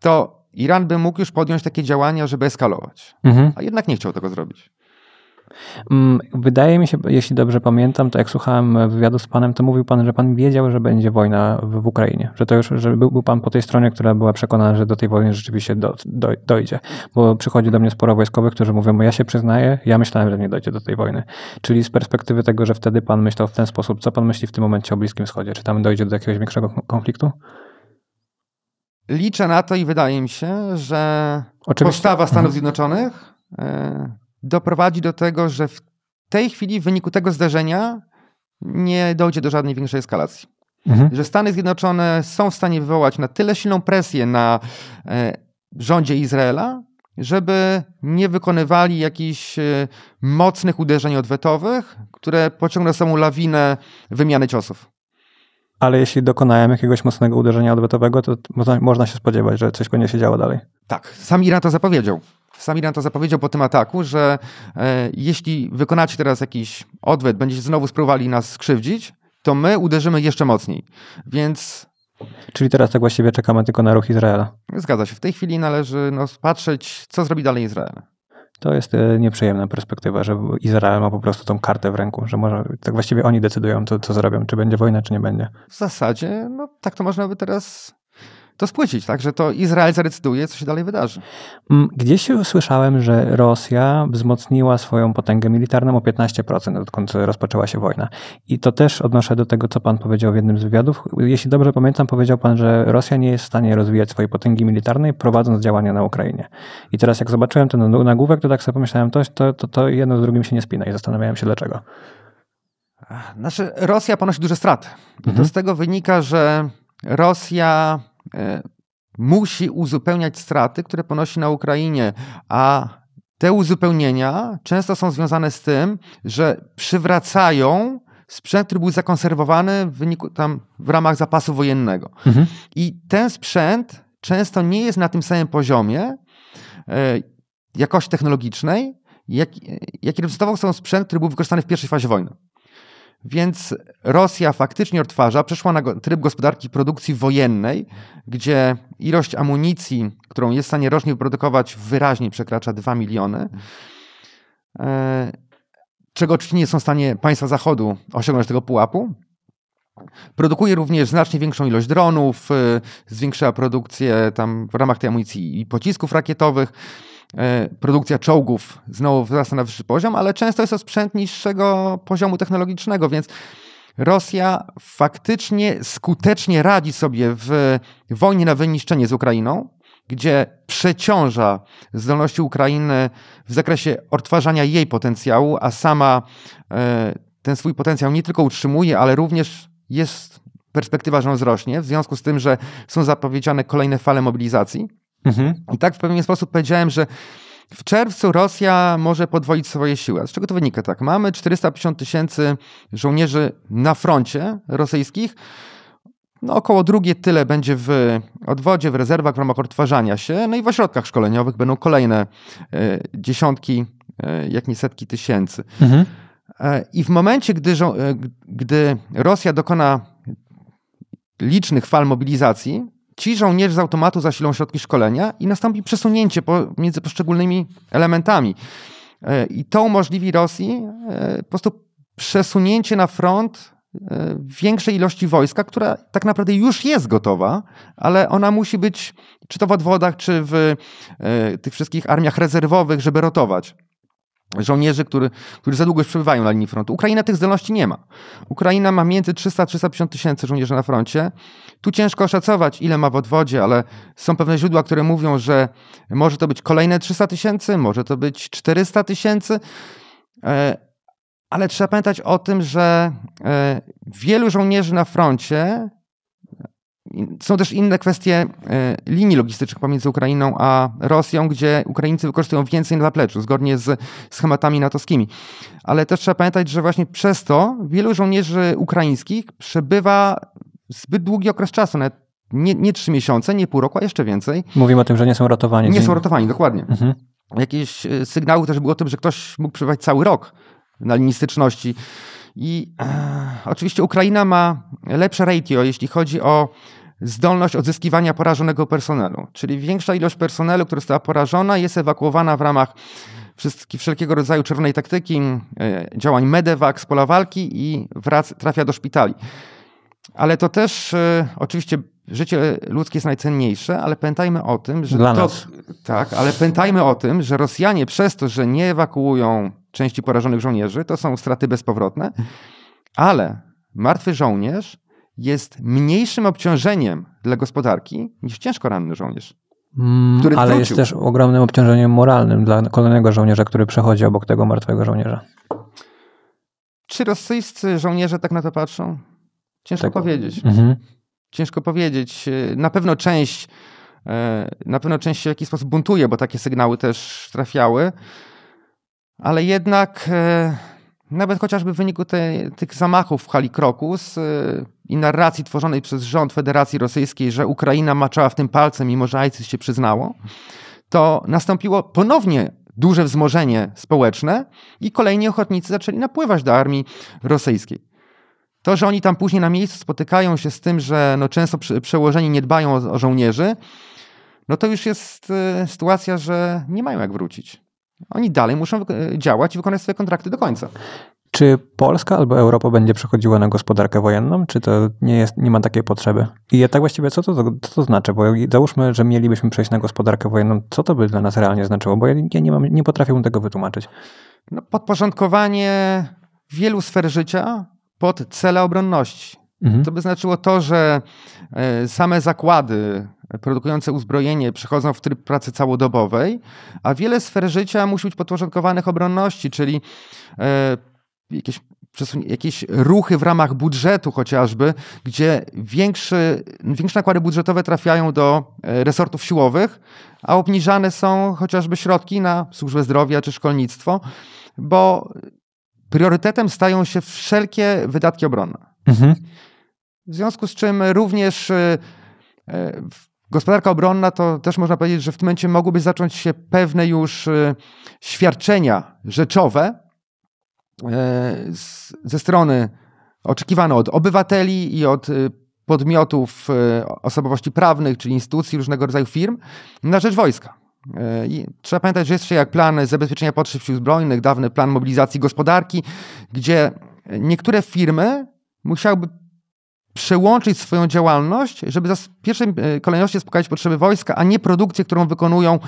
to Iran by mógł już podjąć takie działania, żeby eskalować, mhm. a jednak nie chciał tego zrobić. Mm, wydaje mi się, jeśli dobrze pamiętam, to jak słuchałem wywiadu z panem, to mówił pan, że pan wiedział, że będzie wojna w Ukrainie. Że to już, że był, był pan po tej stronie, która była przekonana, że do tej wojny rzeczywiście do, do, dojdzie. Bo przychodzi do mnie sporo wojskowych, którzy mówią, ja się przyznaję, ja myślałem, że nie dojdzie do tej wojny. Czyli z perspektywy tego, że wtedy pan myślał w ten sposób, co pan myśli w tym momencie o Bliskim Wschodzie? Czy tam dojdzie do jakiegoś większego konfliktu? liczę na to i wydaje mi się, że Oczywiście. postawa Stanów mhm. Zjednoczonych e, doprowadzi do tego, że w tej chwili w wyniku tego zdarzenia nie dojdzie do żadnej większej eskalacji. Mhm. Że Stany Zjednoczone są w stanie wywołać na tyle silną presję na e, rządzie Izraela, żeby nie wykonywali jakichś e, mocnych uderzeń odwetowych, które pociągną samą lawinę wymiany ciosów ale jeśli dokonają jakiegoś mocnego uderzenia odwetowego, to można, można się spodziewać, że coś będzie się działo dalej. Tak, sam Iran to zapowiedział. Sam Iran to zapowiedział po tym ataku, że e, jeśli wykonacie teraz jakiś odwet, będziecie znowu spróbowali nas skrzywdzić, to my uderzymy jeszcze mocniej. Więc Czyli teraz tak właściwie czekamy tylko na ruch Izraela. Zgadza się. W tej chwili należy no, patrzeć, co zrobi dalej Izrael to jest e, nieprzyjemna perspektywa, że Izrael ma po prostu tą kartę w ręku, że może, tak właściwie oni decydują, co, co zrobią, czy będzie wojna, czy nie będzie. W zasadzie, no tak to można by teraz to spłycić, tak? Że to Izrael zadecyduje, co się dalej wydarzy. Mm, gdzieś słyszałem, że Rosja wzmocniła swoją potęgę militarną o 15%, odkąd rozpoczęła się wojna. I to też odnoszę do tego, co pan powiedział w jednym z wywiadów. Jeśli dobrze pamiętam, powiedział pan, że Rosja nie jest w stanie rozwijać swojej potęgi militarnej, prowadząc działania na Ukrainie. I teraz jak zobaczyłem ten nagłówek, to tak sobie pomyślałem, to, to, to, to jedno z drugim się nie spina i zastanawiałem się dlaczego. Znaczy, Rosja ponosi duże straty. Mhm. To z tego wynika, że Rosja E, musi uzupełniać straty, które ponosi na Ukrainie, a te uzupełnienia często są związane z tym, że przywracają sprzęt, który był zakonserwowany w, wyniku, tam, w ramach zapasu wojennego. Mhm. I ten sprzęt często nie jest na tym samym poziomie e, jakości technologicznej, e, jaki jak reprezentował są sprzęt, który był wykorzystany w pierwszej fazie wojny. Więc Rosja faktycznie odtwarza, przeszła na tryb gospodarki produkcji wojennej, gdzie ilość amunicji, którą jest w stanie rocznie produkować, wyraźnie przekracza 2 miliony. E, czego oczywiście nie są w stanie państwa Zachodu osiągnąć tego pułapu. Produkuje również znacznie większą ilość dronów, e, zwiększa produkcję tam w ramach tej amunicji i pocisków rakietowych. E, produkcja czołgów znowu wzrasta na wyższy poziom, ale często jest to sprzęt niższego poziomu technologicznego, więc Rosja faktycznie skutecznie radzi sobie w wojnie na wyniszczenie z Ukrainą, gdzie przeciąża zdolności Ukrainy w zakresie odtwarzania jej potencjału, a sama e, ten swój potencjał nie tylko utrzymuje, ale również jest perspektywa, że on wzrośnie, w związku z tym, że są zapowiedziane kolejne fale mobilizacji. Mhm. I tak w pewien sposób powiedziałem, że w czerwcu Rosja może podwoić swoje siły. Z czego to wynika? Tak, mamy 450 tysięcy żołnierzy na froncie rosyjskich. No około drugie tyle będzie w odwodzie, w rezerwach w ramach odtwarzania się. No i w ośrodkach szkoleniowych będą kolejne e, dziesiątki, e, jak nie setki tysięcy. Mhm. E, I w momencie, gdy, gdy Rosja dokona licznych fal mobilizacji, Ci żołnierze z automatu zasilą środki szkolenia i nastąpi przesunięcie między poszczególnymi elementami. E, I to umożliwi Rosji e, po prostu przesunięcie na front e, większej ilości wojska, która tak naprawdę już jest gotowa, ale ona musi być czy to w odwodach, czy w tych wszystkich armiach rezerwowych, żeby rotować żołnierzy, którzy którzy za długo już przebywają na linii frontu. Ukraina tych zdolności nie ma. Ukraina ma między 300 350 tysięcy żołnierzy na froncie. Tu ciężko oszacować, ile ma w odwodzie, ale są pewne źródła, które mówią, że może to być kolejne 300 tysięcy, może to być 400 tysięcy. E, ale trzeba pamiętać o tym, że e, wielu żołnierzy na froncie są też inne kwestie e, linii logistycznych pomiędzy Ukrainą a Rosją, gdzie Ukraińcy wykorzystują więcej na zapleczu, zgodnie z schematami natowskimi. Ale też trzeba pamiętać, że właśnie przez to wielu żołnierzy ukraińskich przebywa zbyt długi okres czasu, nawet nie, nie miesiące, nie pół roku, a jeszcze więcej. Mówimy o tym, że nie są ratowani. Nie są ratowani, dokładnie. Mhm. Jakieś e, sygnały też były o tym, że ktoś mógł przebywać cały rok na linii styczności. I e, oczywiście Ukraina ma lepsze ratio, jeśli chodzi o zdolność odzyskiwania porażonego personelu. Czyli większa ilość personelu, która została porażona, jest ewakuowana w ramach wszelkiego rodzaju czerwonej taktyki, e, działań medevac z pola walki i wrac, trafia do szpitali. Ale to też y, oczywiście życie ludzkie jest najcenniejsze, ale pamiętajmy o tym, że Dla to, nas. tak, ale pamiętajmy o tym, że Rosjanie przez to, że nie ewakuują części porażonych żołnierzy, to są straty bezpowrotne, ale martwy żołnierz jest mniejszym obciążeniem dla gospodarki niż ciężko ranny żołnierz. Mm, ale wrócił. jest też ogromnym obciążeniem moralnym dla kolejnego żołnierza, który przechodzi obok tego martwego żołnierza. Czy rosyjscy żołnierze tak na to patrzą? Ciężko tak. powiedzieć. Mhm. Ciężko powiedzieć. Y, na pewno część y, na pewno część się w jakiś sposób buntuje, bo takie sygnały też trafiały. Ale jednak y, nawet chociażby w wyniku te, tych zamachów w Krokus i narracji tworzonej przez rząd Federacji Rosyjskiej, że Ukraina maczała w tym palcem, mimo że ICES się przyznało, to nastąpiło ponownie duże wzmożenie społeczne i kolejni ochotnicy zaczęli napływać do armii rosyjskiej. To, że oni tam później na miejscu spotykają się z tym, że no często przełożeni nie dbają o, o żołnierzy, no to już jest y, sytuacja, że nie mają jak wrócić. Oni dalej muszą y, działać i wykonać swoje kontrakty do końca. Czy Polska albo Europa będzie przechodziła na gospodarkę wojenną, czy to nie, jest, nie ma takiej potrzeby? I tak właściwie co to, co to znaczy? Bo załóżmy, że mielibyśmy przejść na gospodarkę wojenną, co to by dla nas realnie znaczyło? Bo ja, nie, mam, nie potrafię tego wytłumaczyć. No, podporządkowanie wielu sfer życia pod cele obronności. Mhm. To by znaczyło to, że e, same zakłady produkujące uzbrojenie przechodzą w tryb pracy całodobowej, a wiele sfer życia musi być podporządkowanych obronności, czyli e, jakieś, jakieś ruchy w ramach budżetu chociażby, gdzie większy, większe nakłady budżetowe trafiają do e, resortów siłowych, a obniżane są chociażby środki na służbę zdrowia czy szkolnictwo, bo priorytetem stają się wszelkie wydatki obronne. Mhm. W związku z czym również y, y, gospodarka obronna to też można powiedzieć, że w tym momencie mogłyby zacząć się pewne już y, świadczenia rzeczowe e, ze strony oczekiwane od obywateli i od podmiotów osobowości prawnych, czy instytucji różnego rodzaju firm na rzecz wojska. E, I trzeba pamiętać, że jest jeszcze jak plan zabezpieczenia potrzeb sił zbrojnych, dawny plan mobilizacji gospodarki, gdzie niektóre firmy musiałyby przełączyć swoją działalność, żeby w pierwszej e, kolejności spokajać potrzeby wojska, a nie produkcję, którą wykonują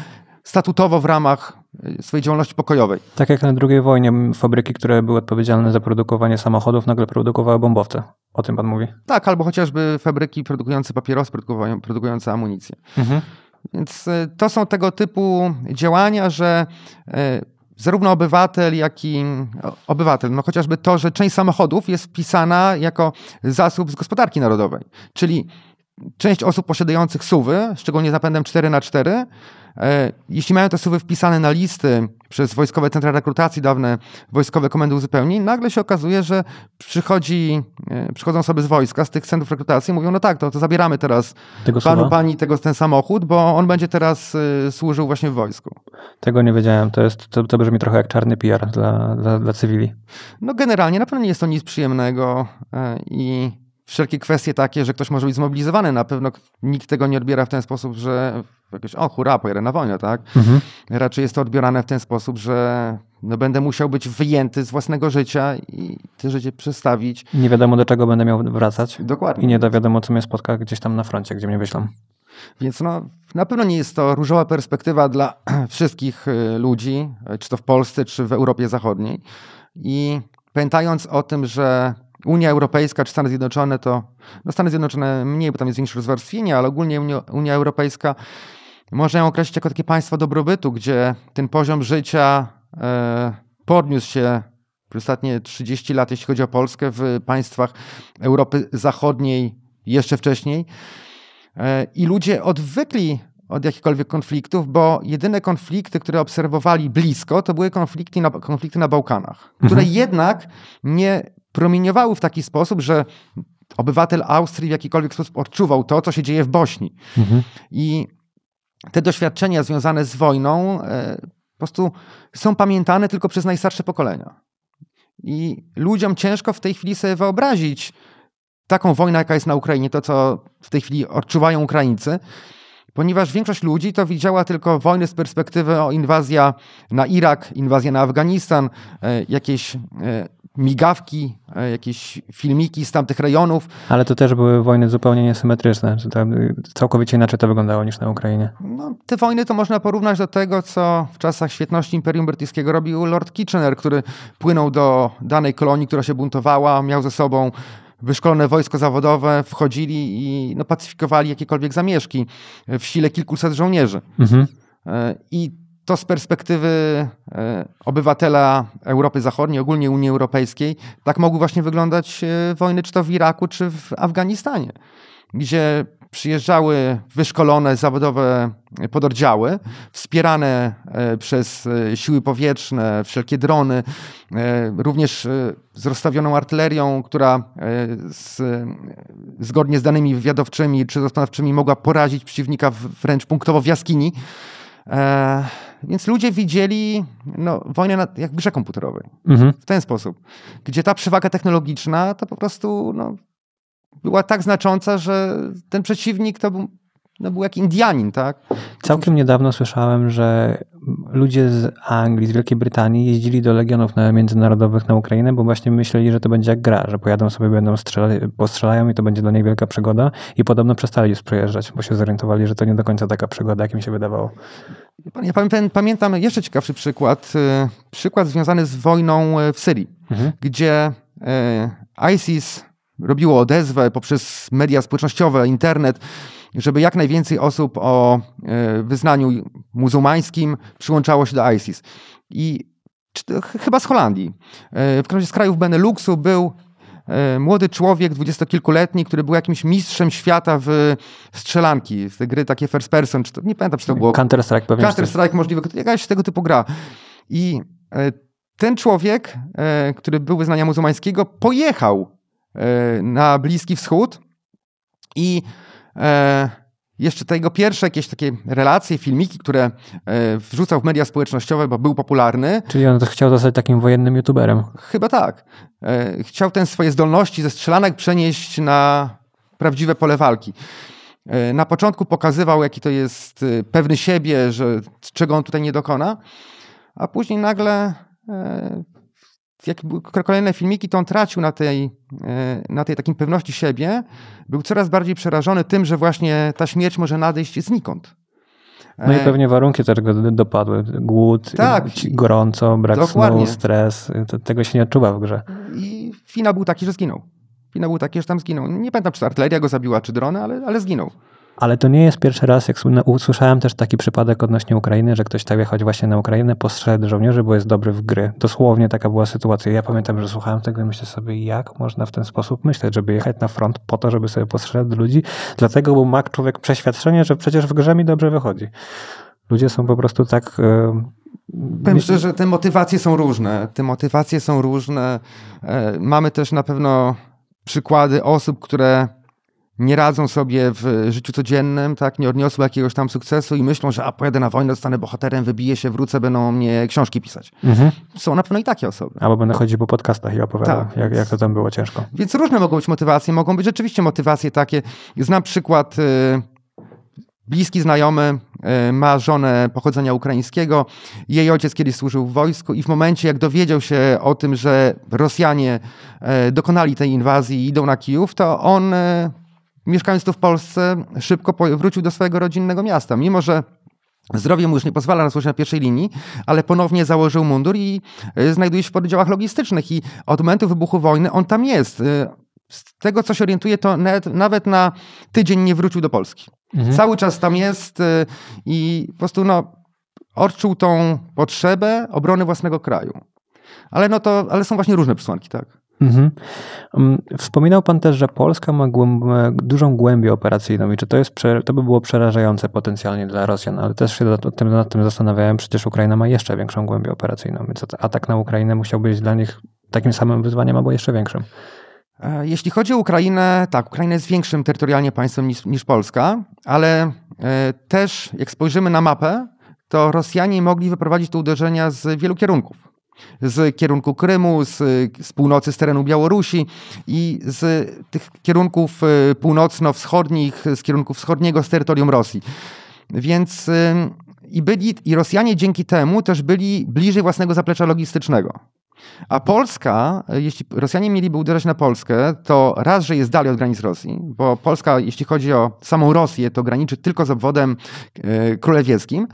statutowo w ramach e, swojej działalności pokojowej. Tak jak na II wojnie fabryki, które były odpowiedzialne za produkowanie samochodów, nagle produkowały bombowce. O tym pan mówi. Tak, albo chociażby fabryki produkujące papierosy, produkujące amunicję. Mhm. Więc e, to są tego typu działania, że e, zarówno obywatel, jak i obywatel, no chociażby to, że część samochodów jest wpisana jako zasób z gospodarki narodowej, czyli część osób posiadających suwy, szczególnie z napędem 4x4, E, jeśli mają te suwy wpisane na listy przez wojskowe centra rekrutacji, dawne wojskowe komendy uzupełnień, nagle się okazuje, że przychodzi, e, przychodzą osoby z wojska, z tych centrów rekrutacji i mówią, no tak, to, to zabieramy teraz tego panu, pani tego, ten samochód, bo on będzie teraz e, służył właśnie w wojsku. Tego nie wiedziałem, to, jest, to, to brzmi trochę jak czarny PR dla, dla, dla cywili. No generalnie na pewno nie jest to nic przyjemnego i wszelkie kwestie takie, że ktoś może być zmobilizowany, na pewno nikt tego nie odbiera w ten sposób, że jakoś, o hura, pojadę na wojnę, tak? Mhm. Raczej jest to odbierane w ten sposób, że no, będę musiał być wyjęty z własnego życia i to życie przestawić. Nie wiadomo, do czego będę miał wracać. Dokładnie. I nie wiadomo, co mnie spotka gdzieś tam na froncie, gdzie mnie wyślą. Więc no, na pewno nie jest to różowa perspektywa dla wszystkich y, ludzi, czy to w Polsce, czy w Europie Zachodniej. I pamiętając o tym, że Unia Europejska czy Stany Zjednoczone to, no Stany Zjednoczone mniej, bo tam jest większe rozwarstwienie, ale ogólnie Unia, Unia Europejska można ją określić jako takie państwo dobrobytu, gdzie ten poziom życia e, podniósł się przez ostatnie 30 lat, jeśli chodzi o Polskę, w państwach Europy Zachodniej jeszcze wcześniej. E, I ludzie odwykli od jakichkolwiek konfliktów, bo jedyne konflikty, które obserwowali blisko, to były konflikty na, konflikty na Bałkanach, które mhm. jednak nie promieniowały w taki sposób, że obywatel Austrii w jakikolwiek sposób odczuwał to, co się dzieje w Bośni. Mhm. I te doświadczenia związane z wojną e, po prostu są pamiętane tylko przez najstarsze pokolenia. I ludziom ciężko w tej chwili sobie wyobrazić taką wojnę, jaka jest na Ukrainie, to co w tej chwili odczuwają Ukraińcy, ponieważ większość ludzi to widziała tylko wojny z perspektywy o inwazja na Irak, inwazja na Afganistan, e, jakieś e, migawki, e, jakieś filmiki z tamtych rejonów. Ale to też były wojny zupełnie niesymetryczne, y, całkowicie inaczej to wyglądało niż na Ukrainie. No, te wojny to można porównać do tego, co w czasach świetności Imperium Brytyjskiego robił Lord Kitchener, który płynął do danej kolonii, która się buntowała, miał ze sobą wyszkolone wojsko zawodowe wchodzili i no, pacyfikowali jakiekolwiek zamieszki w sile kilkuset żołnierzy. Mhm. E, I to z perspektywy e, obywatela Europy Zachodniej, ogólnie Unii Europejskiej, tak mogły właśnie wyglądać e, wojny, czy to w Iraku, czy w Afganistanie, gdzie przyjeżdżały wyszkolone zawodowe pododdziały, wspierane e, przez e, siły powietrzne, wszelkie drony, e, również z rozstawioną artylerią, która z, zgodnie z danymi wywiadowczymi czy zastanawiającymi mogła porazić przeciwnika wręcz punktowo w jaskini. więc ludzie widzieli no, wojnę na, jak grze komputerowej. Mhm. W ten sposób. Gdzie ta przewaga technologiczna to po prostu no, była tak znacząca, że ten przeciwnik to był, no był jak Indianin, tak? Całkiem niedawno słyszałem, że ludzie z Anglii, z Wielkiej Brytanii jeździli do legionów międzynarodowych na Ukrainę, bo właśnie myśleli, że to będzie jak gra, że pojadą sobie, będą strzelali, postrzelają i to będzie dla nich wielka przygoda i podobno przestali już przejeżdżać, bo się zorientowali, że to nie do końca taka przygoda, jak im się wydawało. Ja pamiętam jeszcze ciekawszy przykład, y, przykład związany z wojną y, w Syrii, mhm. gdzie y, ISIS robiło odezwę poprzez media społecznościowe, internet, żeby jak najwięcej osób o e, wyznaniu muzułmańskim przyłączało się do ISIS. I czy, chyba z Holandii. E, w każdym razie z krajów Beneluxu był e, młody człowiek, dwudziestokilkuletni, który był jakimś mistrzem świata w strzelanki, w te gry takie first person, to, nie pamiętam, czy to było... Counter-Strike pewnie. Counter-Strike możliwe, jakaś tego typu gra. I ten człowiek, który był wyznania muzułmańskiego, pojechał E, na Bliski Wschód i e, jeszcze tego pierwsze jakieś takie relacje, filmiki, które e, wrzucał w media społecznościowe, bo był popularny. Czyli on też chciał zostać takim wojennym youtuberem. Chyba tak. Chciał ten swoje zdolności ze strzelanek przenieść na prawdziwe pole walki. Na początku pokazywał, jaki to jest pewny siebie, że czego on tutaj nie dokona, a później nagle jak były kolejne filmiki, to on tracił na tej, e, na tej takim pewności siebie. Był coraz bardziej przerażony tym, że właśnie ta śmierć może nadejść znikąd. No i e, pewnie warunki też go dopadły. Głód, tak. gorąco, brak Dokładnie. snu, stres. tego się nie odczuwa w grze. I finał był taki, że zginął. Finał był taki, że tam zginął. Nie pamiętam, czy artyleria go zabiła, czy drony, ale, ale zginął. Ale to nie jest pierwszy raz, jak usłyszałem też taki przypadek odnośnie Ukrainy, że ktoś tam jechać właśnie na Ukrainę, postrzegł żołnierzy, bo jest dobry w gry. Dosłownie taka była sytuacja. Ja pamiętam, że słuchałem tego i myślę sobie, jak można w ten sposób myśleć, żeby jechać na front po to, żeby sobie postrzegł ludzi, dlatego, był mak człowiek przeświadczenie, że przecież w grze mi dobrze wychodzi. Ludzie są po prostu tak... Yy, Powiem szczerze, te motywacje są różne. Te motywacje są różne. E, mamy też na pewno przykłady osób, które nie radzą sobie w życiu codziennym, tak, nie odniosły jakiegoś tam sukcesu i myślą, że a pojadę na wojnę, zostanę bohaterem, wybiję się, wrócę, będą mnie książki pisać. Mhm. Są na pewno i takie osoby. Albo będę chodził po podcastach i opowiadał, tak. jak, jak to tam było ciężko. Więc różne mogą być motywacje, mogą być rzeczywiście motywacje takie. Znam przykład... Y, bliski znajomy y, ma żonę pochodzenia ukraińskiego. Jej ojciec kiedyś służył w wojsku i w momencie, jak dowiedział się o tym, że Rosjanie y, dokonali tej inwazji i idą na Kijów, to on mieszkając tu w Polsce, szybko wrócił do swojego rodzinnego miasta. Mimo, że Zdrowie mu już nie pozwala na służbę na pierwszej linii, ale ponownie założył mundur i y, znajduje się w oddziałach logistycznych. I od momentu wybuchu wojny on tam jest. Y, z tego, co się orientuje, to nawet na tydzień nie wrócił do Polski. Mhm. Cały czas tam jest y, i po prostu no, odczuł tą potrzebę obrony własnego kraju. Ale, no to, ale są właśnie różne przesłanki, tak. Mhm. Mm, wspominał Pan też, że Polska ma dużą głębię operacyjną i czy to, jest, to by było przerażające potencjalnie dla Rosjan, ale też się nad tym, nad tym zastanawiałem, przecież Ukraina ma jeszcze większą głębię operacyjną, więc atak na Ukrainę musiał być dla nich takim samym wyzwaniem albo jeszcze większym. E, jeśli chodzi o Ukrainę, tak, Ukraina jest większym terytorialnie państwem niż, niż Polska, ale e, też jak spojrzymy na mapę, to Rosjanie mogli wyprowadzić te uderzenia z wielu kierunków z kierunku Krymu, z, z północy, z terenu Białorusi i z tych kierunków e, północno-wschodnich, z kierunku wschodniego, z terytorium Rosji. Więc e, i byli, i Rosjanie dzięki temu też byli bliżej własnego zaplecza logistycznego. A Polska, jeśli Rosjanie mieliby uderzać na Polskę, to raz, że jest dalej od granic Rosji, bo Polska, jeśli chodzi o samą Rosję, to graniczy tylko z obwodem e, królewieckim.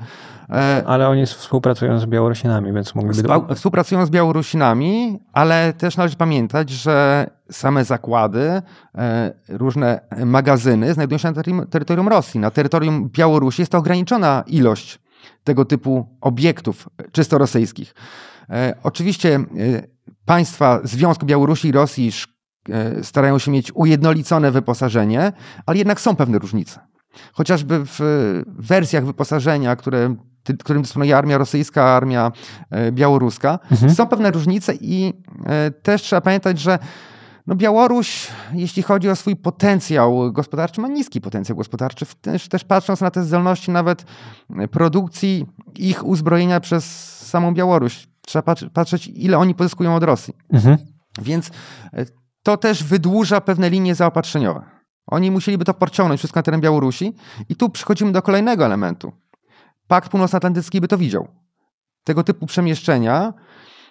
E, ale oni współpracują z Białorusinami, więc mogliby... Spa- współpracują z Białorusinami, ale też należy pamiętać, że same zakłady, e, różne magazyny znajdują się na terytorium Rosji. Na terytorium Białorusi jest to ograniczona ilość tego typu obiektów czysto rosyjskich. E, oczywiście e, państwa Związku Białorusi i Rosji e, starają się mieć ujednolicone wyposażenie, ale jednak są pewne różnice. Chociażby w wersjach wyposażenia, które, którym dysponuje armia rosyjska, armia białoruska, mhm. są pewne różnice i też trzeba pamiętać, że no Białoruś, jeśli chodzi o swój potencjał gospodarczy, ma niski potencjał gospodarczy, też, też patrząc na te zdolności nawet produkcji ich uzbrojenia przez samą Białoruś. Trzeba patrzeć, ile oni pozyskują od Rosji. Mhm. Więc e, to też wydłuża pewne linie zaopatrzeniowe. Oni musieliby to porciągnąć wszystko na teren Białorusi. I tu przechodzimy do kolejnego elementu. Pakt Północnoatlantycki by to widział. Tego typu przemieszczenia,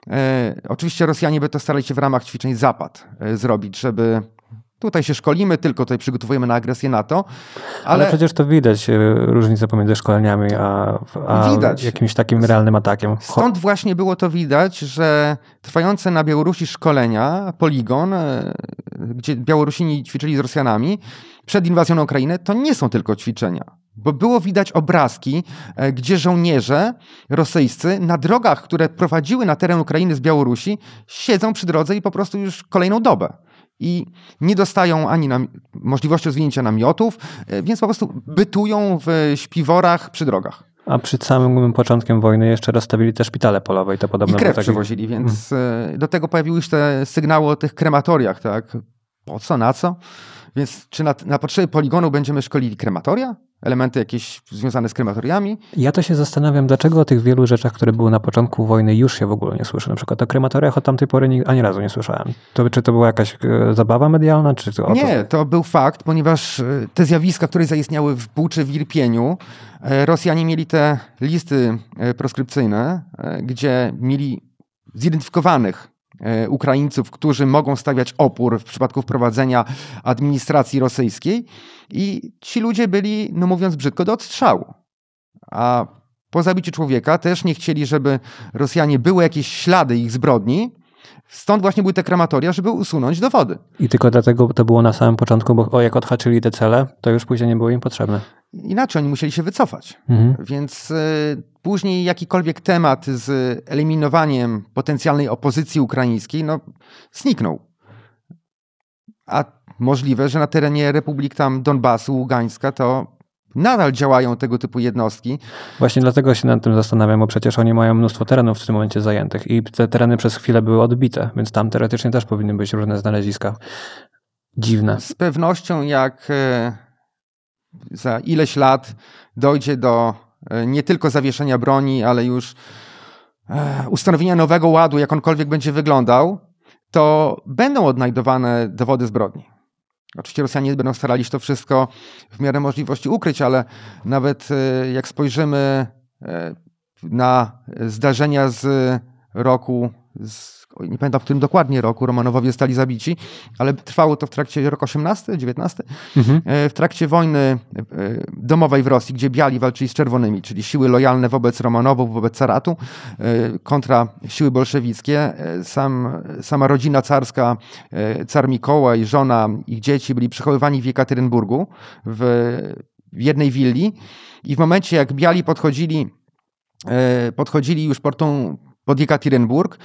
e, oczywiście Rosjanie by to starali się w ramach ćwiczeń Zapad e, zrobić, żeby Tutaj się szkolimy, tylko tutaj przygotowujemy na agresję NATO. Ale, ale przecież to widać y, różnicę pomiędzy szkoleniami a, a widać. jakimś takim realnym atakiem. Stąd właśnie było to widać, że trwające na Białorusi szkolenia, poligon, e, gdzie Białorusini ćwiczyli z Rosjanami przed inwazją na Ukrainę, to nie są tylko ćwiczenia bo było widać obrazki, e, gdzie żołnierze rosyjscy na drogach, które prowadziły na teren Ukrainy z Białorusi, siedzą przy drodze i po prostu już kolejną dobę i nie dostają ani nam, możliwości rozwinięcia namiotów, e, więc po prostu bytują w śpiworach przy drogach. A przed samym początkiem wojny jeszcze rozstawili te szpitale polowe i to podobne. I krew tak... przywozili, hmm. więc e, do tego pojawiły się te sygnały o tych krematoriach, tak? Po co, na co? Więc czy na, na potrzeby poligonu będziemy szkolili krematoria? elementy jakieś związane z krematoriami. Ja to się zastanawiam, dlaczego o tych wielu rzeczach, które były na początku wojny, już się w ogóle nie słyszy. Na przykład o krematoriach od tamtej pory ani, razu nie słyszałem. To, czy to była jakaś e, zabawa medialna? Czy to, nie, to był fakt, ponieważ e, te zjawiska, które zaistniały w Buczy, w Irpieniu, e, Rosjanie mieli te listy proskrypcyjne, gdzie mieli zidentyfikowanych E, Ukraińców, którzy mogą stawiać opór w przypadku wprowadzenia administracji rosyjskiej. I ci ludzie byli, no mówiąc brzydko, do odstrzału. A po zabiciu człowieka też nie chcieli, żeby Rosjanie były jakieś ślady ich zbrodni, Stąd właśnie były te krematoria, żeby usunąć dowody. I tylko dlatego to było na samym początku, bo o, jak odhaczyli te cele, to już później nie było im potrzebne. Inaczej oni musieli się wycofać. Mhm. Więc y, Później jakikolwiek temat z eliminowaniem potencjalnej opozycji ukraińskiej no, zniknął. A możliwe, że na terenie republik tam Donbasu, Ługańska to nadal działają tego typu jednostki. Właśnie dlatego się nad tym zastanawiam, bo przecież oni mają mnóstwo terenów w tym momencie zajętych i te tereny przez chwilę były odbite, więc tam teoretycznie też powinny być różne znaleziska. Dziwne. Z pewnością jak e, za ileś lat dojdzie do E, nie tylko zawieszenia broni, ale już e, ustanowienia nowego ładu, jak onkolwiek będzie wyglądał, to będą odnajdowane dowody zbrodni. Oczywiście Rosjanie będą starali się to wszystko w miarę możliwości ukryć, ale nawet e, jak spojrzymy na zdarzenia z roku z nie pamiętam w którym dokładnie roku Romanowowie zostali zabici, ale trwało to w trakcie roku 18, 19, mhm. E, w trakcie wojny e, domowej w Rosji, gdzie biali walczyli z czerwonymi, czyli siły lojalne wobec Romanowów, wobec caratu, e, kontra siły bolszewickie. Sam, sama rodzina carska, car Mikołaj, żona, ich dzieci byli przechowywani w Jekaterynburgu w jednej willi i w momencie jak biali podchodzili podchodzili już portą pod Jekaterynburg,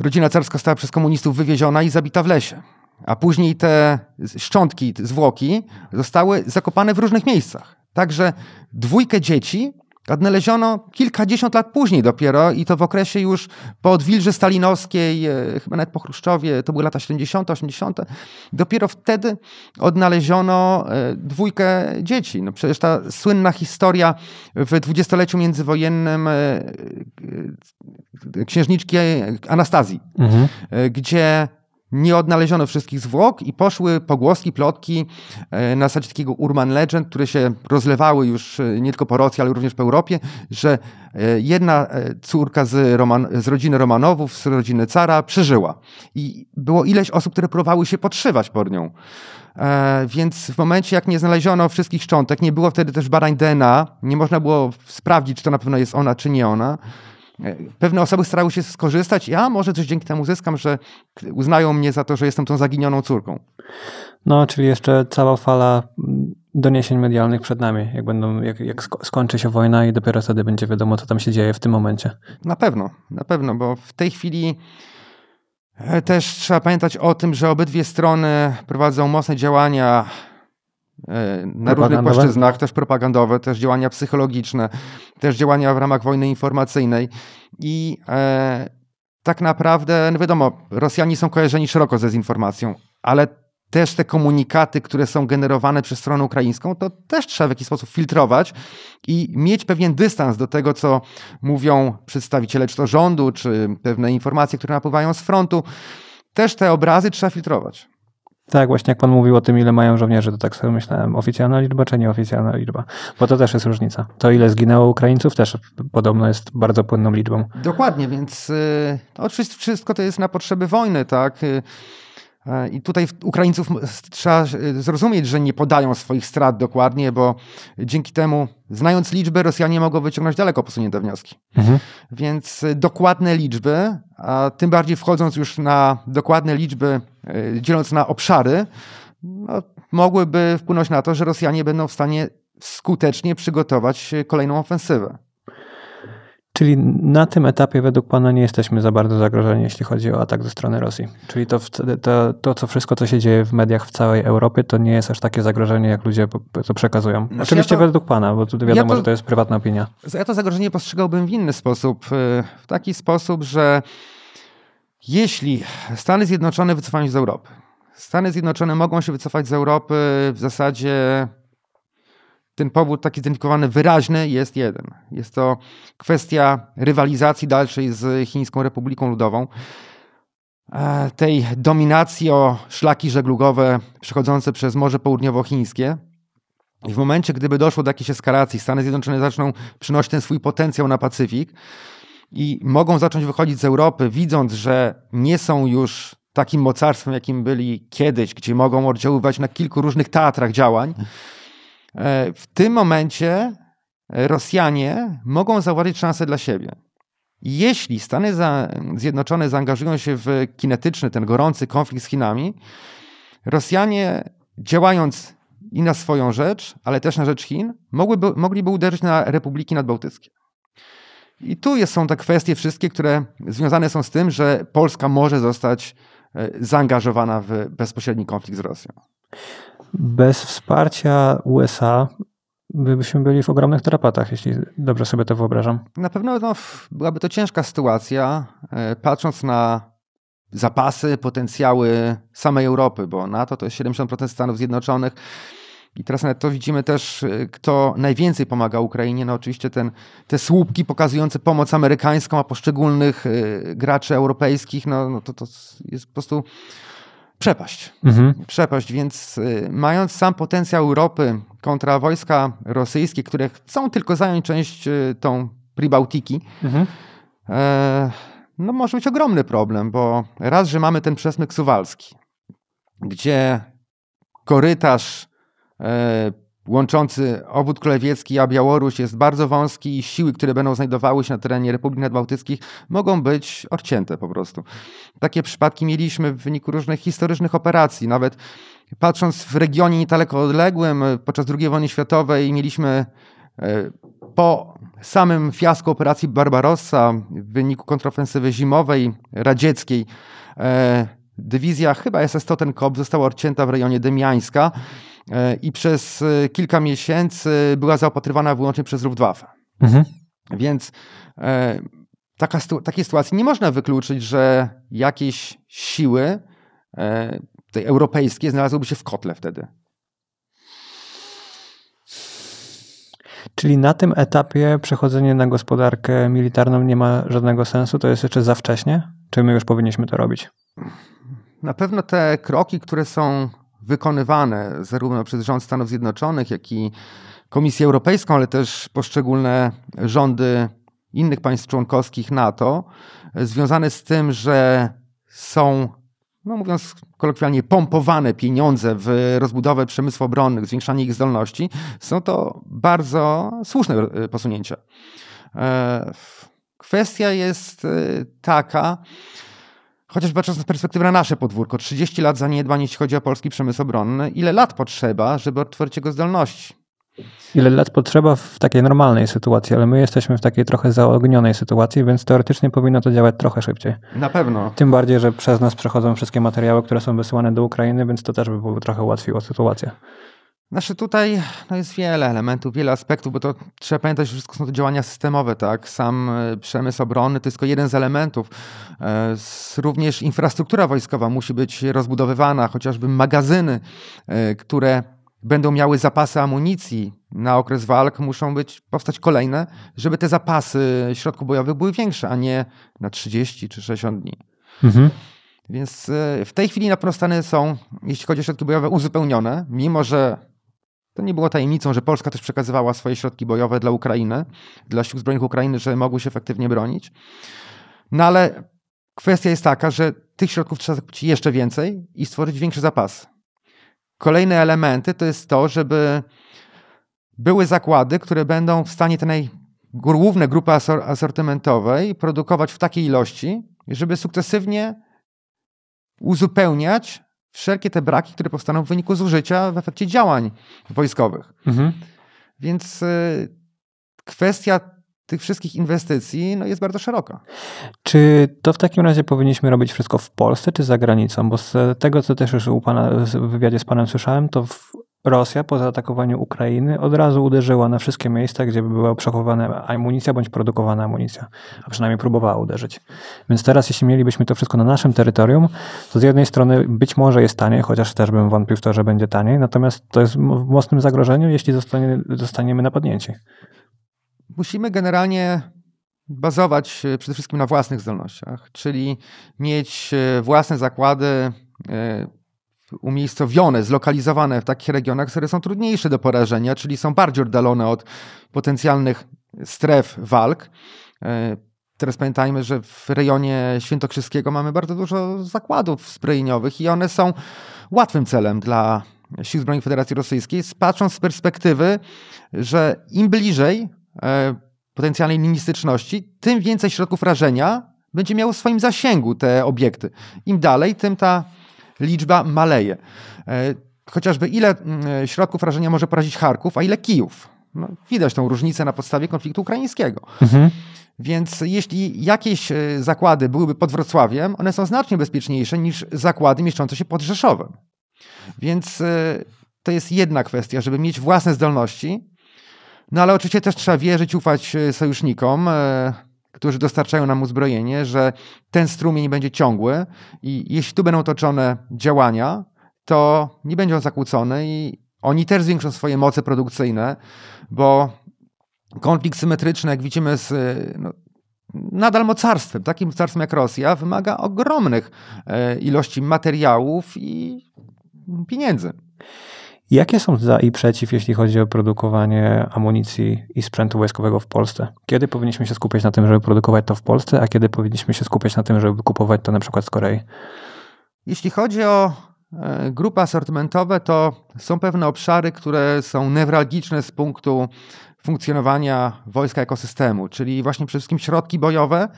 Rodzina carska została przez komunistów wywieziona i zabita w lesie. A później te szczątki, zwłoki zostały zakopane w różnych miejscach. Także dwójkę dzieci Odnaleziono kilkadziesiąt lat później dopiero i to w okresie już po odwilży stalinowskiej, e, chyba nawet po Chruszczowie, to były lata 70., 80. Dopiero wtedy odnaleziono e, dwójkę dzieci. No przecież ta słynna historia w dwudziestoleciu międzywojennym e, księżniczki Anastazji, mhm. gdzie nie odnaleziono wszystkich zwłok i poszły pogłoski, plotki e, na zasadzie takiego urban legend, które się rozlewały już e, nie tylko po Rosji, ale również po Europie, że e, jedna córka z, Roman z rodziny Romanowów, z rodziny cara przeżyła. I było ileś osób, które próbowały się podszywać pod nią. Więc w momencie, jak nie znaleziono wszystkich szczątek, nie było wtedy też badań DNA, nie można było sprawdzić, czy to na pewno jest ona, czy nie ona, pewne osoby starały się skorzystać. Ja może coś dzięki temu zyskam, że uznają mnie za to, że jestem tą zaginioną córką. No, czyli jeszcze cała fala mm, doniesień medialnych przed nami, jak, będą, jak, jak skończy się wojna i dopiero wtedy będzie wiadomo, co tam się dzieje w tym momencie. Na pewno, na pewno, bo w tej chwili e, też trzeba pamiętać o tym, że obydwie strony prowadzą mocne działania E, na różnych płaszczyznach, też propagandowe, też działania psychologiczne, też działania w ramach wojny informacyjnej i e, tak naprawdę, no wiadomo, Rosjanie są kojarzeni szeroko ze dezinformacją, ale też te komunikaty, które są generowane przez stronę ukraińską, to też trzeba w jakiś sposób filtrować i mieć pewien dystans do tego, co mówią przedstawiciele czy to rządu, czy pewne informacje, które napływają z frontu. Też te obrazy trzeba filtrować. Tak, właśnie jak pan mówił o tym, ile mają żołnierzy, to tak sobie myślałem, oficjalna liczba czy nieoficjalna liczba, bo to też jest różnica. To, ile zginęło Ukraińców, też podobno jest bardzo płynną liczbą. Dokładnie, więc y, oczywiście wszystko to jest na potrzeby wojny, tak? Y, y, I tutaj Ukraińców trzeba zrozumieć, że nie podają swoich strat dokładnie, bo dzięki temu, znając liczby, Rosjanie mogą wyciągnąć daleko posunięte wnioski. Mhm. Więc dokładne liczby, a tym bardziej wchodząc już na dokładne liczby E, dzieląc na obszary, no, mogłyby wpłynąć na to, że Rosjanie będą w stanie skutecznie przygotować kolejną ofensywę. Czyli na tym etapie według Pana nie jesteśmy za bardzo zagrożeni, jeśli chodzi o atak ze strony Rosji. Czyli to, to, to co wszystko, co się dzieje w mediach w całej Europie, to nie jest aż takie zagrożenie, jak ludzie to przekazują. Znaczy Oczywiście ja to, według Pana, bo tu wiadomo, ja to, że to jest prywatna opinia. Ja to zagrożenie postrzegałbym w inny sposób. E, w taki sposób, że jeśli Stany Zjednoczone wycofają się z Europy, Stany Zjednoczone mogą się wycofać z Europy w zasadzie ten powód taki zidentyfikowany wyraźny jest jeden. Jest to kwestia rywalizacji dalszej z Chińską Republiką Ludową, e, tej dominacji o szlaki żeglugowe przechodzące przez Morze Południowochińskie. I w momencie, gdyby doszło do jakiejś eskalacji, Stany Zjednoczone zaczną przynosić ten swój potencjał na Pacyfik, i mogą zacząć wychodzić z Europy, widząc, że nie są już takim mocarstwem, jakim byli kiedyś, gdzie mogą oddziaływać na kilku różnych teatrach działań. E, w tym momencie Rosjanie mogą zauważyć szansę dla siebie. Jeśli Stany Zjednoczone zaangażują się w kinetyczny, ten gorący konflikt z Chinami, Rosjanie działając i na swoją rzecz, ale też na rzecz Chin, mogłyby, mogliby uderzyć na republiki nadbałtyckie. I tu są te kwestie wszystkie, które związane są z tym, że Polska może zostać e, zaangażowana w bezpośredni konflikt z Rosją. Bez wsparcia USA byśmy byli w ogromnych tarapatach, jeśli dobrze sobie to wyobrażam. Na pewno no, byłaby to ciężka sytuacja, e, patrząc na zapasy, potencjały samej Europy, bo NATO to jest 70% Stanów Zjednoczonych. I teraz nawet to widzimy też, y, kto najwięcej pomaga Ukrainie. No oczywiście ten, te słupki pokazujące pomoc amerykańską, a poszczególnych y, graczy europejskich, no, no to, to jest po prostu przepaść. Mhm. Przepaść, więc y, mając sam potencjał Europy kontra wojska rosyjskie, które chcą tylko zająć część tą Pribałtiki, mhm. e, no może być ogromny problem, bo raz, że mamy ten przesmyk suwalski, gdzie korytarz E, łączący obwód krajewiecki a Białoruś jest bardzo wąski i siły, które będą znajdowały się na terenie Republik Nadbałtyckich mogą być odcięte po prostu. Takie przypadki mieliśmy w wyniku różnych historycznych operacji. Nawet patrząc w regionie niedaleko odległym, podczas II wojny światowej mieliśmy e, po samym fiasku operacji Barbarossa w wyniku kontrofensywy zimowej radzieckiej e, dywizja chyba SS-100 została odcięta w rejonie Dymiańska E, i przez e, kilka miesięcy była zaopatrywana wyłącznie przez Luftwaffe. Mhm. Więc e, taka, takiej sytuacji nie można wykluczyć, że jakieś siły tej europejskie znalazłyby się w kotle wtedy. Czyli na tym etapie przechodzenie na gospodarkę militarną nie ma żadnego sensu? To jest jeszcze za wcześnie? Czy my już powinniśmy to robić? Na pewno te kroki, które są wykonywane zarówno przez rząd Stanów Zjednoczonych, jak i Komisję Europejską, ale też poszczególne rządy innych państw członkowskich NATO, e, związane z tym, że są, no mówiąc kolokwialnie, pompowane pieniądze w rozbudowę przemysłu obronnych, zwiększanie ich zdolności, są to bardzo słuszne e, posunięcia. E, kwestia jest taka, Chociaż patrząc z perspektywy na nasze podwórko, 30 lat zaniedbań, jeśli chodzi o polski przemysł obronny, ile lat potrzeba, żeby otworzyć jego zdolności? Ile lat potrzeba w takiej normalnej sytuacji, ale my jesteśmy w takiej trochę zaognionej sytuacji, więc teoretycznie powinno to działać trochę szybciej. Na pewno. Tym bardziej, że przez nas przechodzą wszystkie materiały, które są wysyłane do Ukrainy, więc to też by było trochę ułatwiło sytuację. Znaczy tutaj no jest wiele elementów, wiele aspektów, bo to trzeba pamiętać, że wszystko są to działania systemowe, tak? Sam e, przemysł obronny to jest tylko jeden z elementów. E, również infrastruktura wojskowa musi być rozbudowywana, chociażby magazyny, e, które będą miały zapasy amunicji na okres walk, muszą być, powstać kolejne, żeby te zapasy środków bojowych były większe, a nie na 30 czy 60 dni. Mhm. Więc w tej chwili na pewno Stany są, jeśli chodzi o środki bojowe, uzupełnione, mimo że to nie było tajemnicą, że Polska też przekazywała swoje środki bojowe dla Ukrainy, dla sił zbrojnych Ukrainy, żeby mogły się efektywnie bronić. No ale kwestia jest taka, że tych środków trzeba zakupić jeszcze więcej i stworzyć większy zapas. Kolejne elementy to jest to, żeby były zakłady, które będą w stanie tej głównej grupy asortymentowej produkować w takiej ilości, żeby sukcesywnie uzupełniać wszelkie te braki, które powstaną w wyniku zużycia w efekcie działań wojskowych. Mhm. Więc y, kwestia tych wszystkich inwestycji no, jest bardzo szeroka. Czy to w takim razie powinniśmy robić wszystko w Polsce czy za granicą? Bo z tego, co też już u pana w wywiadzie z panem słyszałem, to w Rosja po zaatakowaniu Ukrainy od razu uderzyła na wszystkie miejsca, gdzie była przechowywana amunicja bądź produkowana amunicja, a przynajmniej próbowała uderzyć. Więc teraz, jeśli mielibyśmy to wszystko na naszym terytorium, to z jednej strony być może jest taniej, chociaż też bym wątpił w to, że będzie taniej, natomiast to jest w mocnym zagrożeniu, jeśli zostanie, zostaniemy napadnięci. Musimy generalnie bazować e, przede wszystkim na własnych zdolnościach, czyli mieć e, własne zakłady e, umiejscowione, zlokalizowane w takich regionach, które są trudniejsze do porażenia, czyli są bardziej oddalone od potencjalnych stref walk. E, teraz pamiętajmy, że w rejonie świętokrzyskiego mamy bardzo dużo zakładów zbrojeniowych i one są łatwym celem dla Sił Zbrojnych Federacji Rosyjskiej, patrząc z perspektywy, że im bliżej e, potencjalnej linistyczności, tym więcej środków rażenia będzie miało w swoim zasięgu te obiekty. Im dalej, tym ta liczba maleje. E, chociażby ile mm, e, środków rażenia może porazić Charków, a ile Kijów. No, widać tą różnicę na podstawie konfliktu ukraińskiego. Mhm. Więc jeśli jakieś e, zakłady byłyby pod Wrocławiem, one są znacznie bezpieczniejsze niż zakłady mieszczące się pod Rzeszowem. Więc to jest jedna kwestia, żeby mieć własne zdolności. No ale oczywiście też trzeba wierzyć, ufać sojusznikom którzy dostarczają nam uzbrojenie, że ten strumień będzie ciągły i jeśli tu będą toczone działania, to nie będzie on zakłócony i oni też zwiększą swoje moce produkcyjne, bo konflikt symetryczny, jak widzimy, z no, nadal mocarstwem, takim mocarstwem jak Rosja, wymaga ogromnych e, ilości materiałów i pieniędzy. Jakie są za i przeciw, jeśli chodzi o produkowanie amunicji i sprzętu wojskowego w Polsce? Kiedy powinniśmy się skupiać na tym, żeby produkować to w Polsce, a kiedy powinniśmy się skupiać na tym, żeby kupować to na przykład z Korei? Jeśli chodzi o e, grupy asortymentowe, to są pewne obszary, które są newralgiczne z punktu funkcjonowania wojska ekosystemu, czyli właśnie przede wszystkim środki bojowe.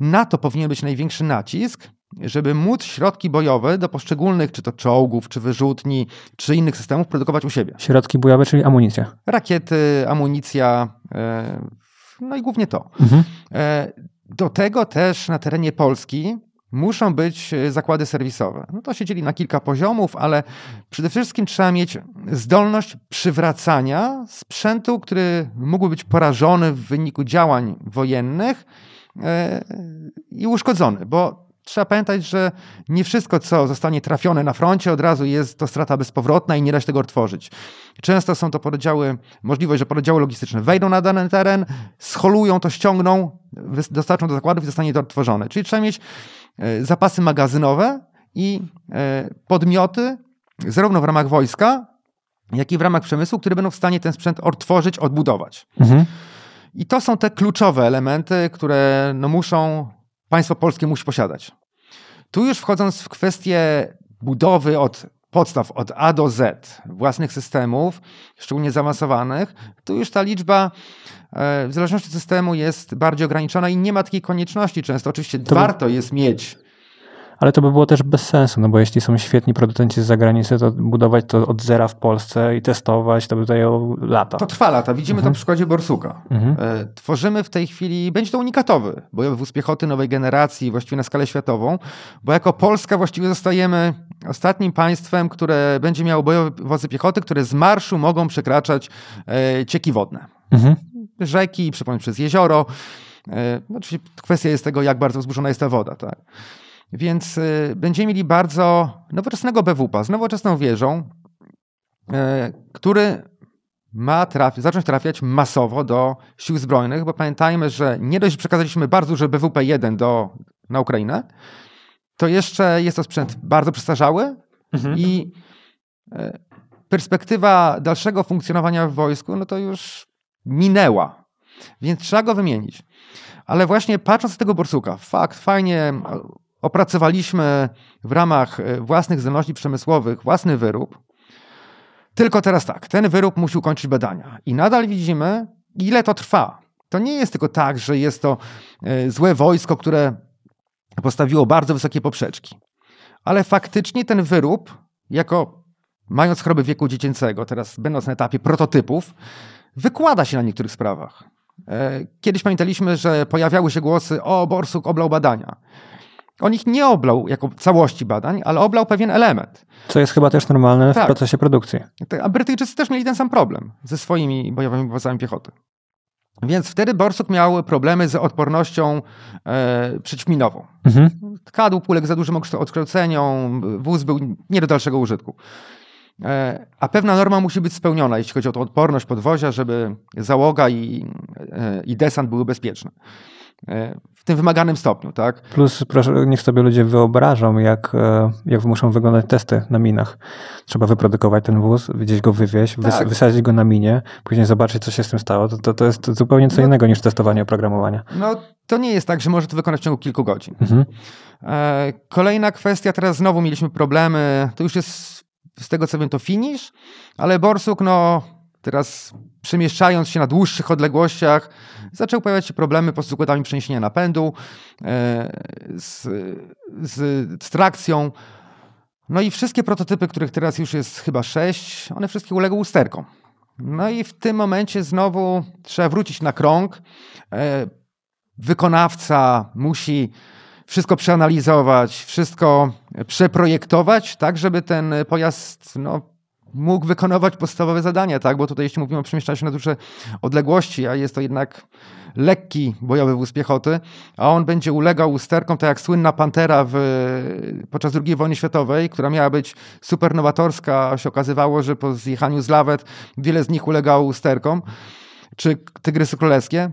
Na to powinien być największy nacisk, żeby móc środki bojowe do poszczególnych, czy to czołgów, czy wyrzutni, czy innych systemów produkować u siebie. Środki bojowe, czyli amunicja. Rakiety, amunicja, e, no i głównie to. Mhm. E, do tego też na terenie Polski muszą być e, zakłady serwisowe. No to się dzieli na kilka poziomów, ale przede wszystkim trzeba mieć zdolność przywracania sprzętu, który mógł być porażony w wyniku działań wojennych i uszkodzony, bo trzeba pamiętać, że nie wszystko, co zostanie trafione na froncie, od razu jest to strata bezpowrotna i nie da się tego odtworzyć. Często są to podziały, możliwość, że podziały logistyczne wejdą na dany teren, scholują to, ściągną, dostarczą do zakładów i zostanie to odtworzone. Czyli trzeba mieć e, zapasy magazynowe i e, podmioty, zarówno w ramach wojska, jak i w ramach przemysłu, które będą w stanie ten sprzęt odtworzyć, odbudować. Mhm. I to są te kluczowe elementy, które no, muszą państwo polskie musi posiadać. Tu już wchodząc w kwestię budowy od podstaw, od A do Z własnych systemów, szczególnie zaawansowanych, tu już ta liczba e, w zależności od systemu jest bardziej ograniczona i nie ma takiej konieczności często. Oczywiście to warto jest mieć ale to by było też bez sensu, no bo jeśli są świetni producenci z zagranicy, to budować to od zera w Polsce i testować, to by zajęło lata. To trwa lata. Widzimy mhm. to w przykładzie Borsuka. Mhm. E, tworzymy w tej chwili, będzie to unikatowy w piechoty nowej generacji, właściwie na skalę światową, bo jako Polska właściwie zostajemy ostatnim państwem, które będzie miało bojowe wozy piechoty, które z marszu mogą przekraczać e, cieki wodne. Mhm. Rzeki, przypomnę, przez jezioro. E, oczywiście kwestia jest tego, jak bardzo wzburzona jest ta woda. Tak? Więc y, będziemy mieli bardzo nowoczesnego BWP z nowoczesną wieżą, y, który ma trafi zacząć trafiać masowo do sił zbrojnych, bo pamiętajmy, że nie dość, że przekazaliśmy bardzo dużo BWP-1 do, na Ukrainę, to jeszcze jest to sprzęt bardzo przestarzały mhm. i y, perspektywa dalszego funkcjonowania w wojsku, no to już minęła. Więc trzeba go wymienić. Ale właśnie patrząc z tego borsuka, fakt, fajnie Opracowaliśmy w ramach e, własnych zdolności przemysłowych własny wyrób. Tylko teraz tak, ten wyrób musi ukończyć badania i nadal widzimy, ile to trwa. To nie jest tylko tak, że jest to e, złe wojsko, które postawiło bardzo wysokie poprzeczki. Ale faktycznie ten wyrób, jako mając choroby wieku dziecięcego, teraz będąc na etapie prototypów, wykłada się na niektórych sprawach. E, kiedyś pamiętaliśmy, że pojawiały się głosy o Borsuk oblał badania. On ich nie oblał jako całości badań, ale oblał pewien element. Co jest chyba też normalne tak. w procesie produkcji. A Brytyjczycy też mieli ten sam problem ze swoimi bojowymi wozami piechoty. Więc wtedy Borsuk miał problemy z odpornością e, przeciwminową. Mhm. Kadł pulek za dużym odkształcenią, wóz był nie do dalszego użytku. E, a pewna norma musi być spełniona, jeśli chodzi o tą odporność podwozia, żeby załoga i, e, i desant były bezpieczne. E, w tym wymaganym stopniu, tak? Plus, proszę, niech sobie ludzie wyobrażą, jak, e, jak muszą wyglądać testy na minach. Trzeba wyprodukować ten wóz, gdzieś go wywieźć, tak. wysadzić go na minie, później zobaczyć, co się z tym stało. To, to, to jest zupełnie co no, innego niż testowanie oprogramowania. No, to nie jest tak, że może to wykonać w ciągu kilku godzin. Mhm. E, kolejna kwestia, teraz znowu mieliśmy problemy, to już jest z tego co wiem to finish, ale Borsuk, no Teraz przemieszczając się na dłuższych odległościach, zaczęły pojawiać się problemy po z układami przeniesienia napędu, e, z, z, z trakcją. No i wszystkie prototypy, których teraz już jest chyba sześć, one wszystkie uległy usterkom. No i w tym momencie znowu trzeba wrócić na krąg. E, wykonawca musi wszystko przeanalizować, wszystko e, przeprojektować, tak żeby ten pojazd no, mógł wykonywać podstawowe zadania, tak? Bo tutaj jeśli mówimy o przemieszczaniu się na duże odległości, a jest to jednak lekki bojowy wóz piechoty, a on będzie ulegał usterkom, tak jak słynna Pantera w, podczas II wojny światowej, która miała być super nowatorska, a się okazywało, że po zjechaniu z lawet wiele z nich ulegało usterkom, czy Tygrysy Królewskie,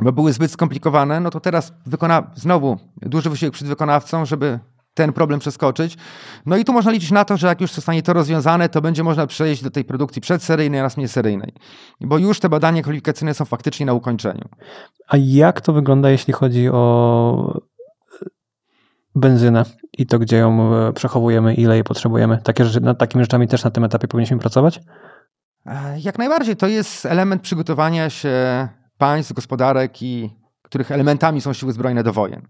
bo były zbyt skomplikowane, no to teraz wykona znowu duży wysiłek przed wykonawcą, żeby ten problem przeskoczyć. No i tu można liczyć na to, że jak już zostanie to rozwiązane, to będzie można przejść do tej produkcji przedseryjnej oraz nieseryjnej, bo już te badania kwalifikacyjne są faktycznie na ukończeniu. A jak to wygląda, jeśli chodzi o e, benzynę i to, gdzie ją e, przechowujemy, ile jej potrzebujemy? Takie rzeczy, nad takimi rzeczami też na tym etapie powinniśmy pracować? E, jak najbardziej. To jest element przygotowania się państw, gospodarek i których elementami są siły zbrojne do wojen.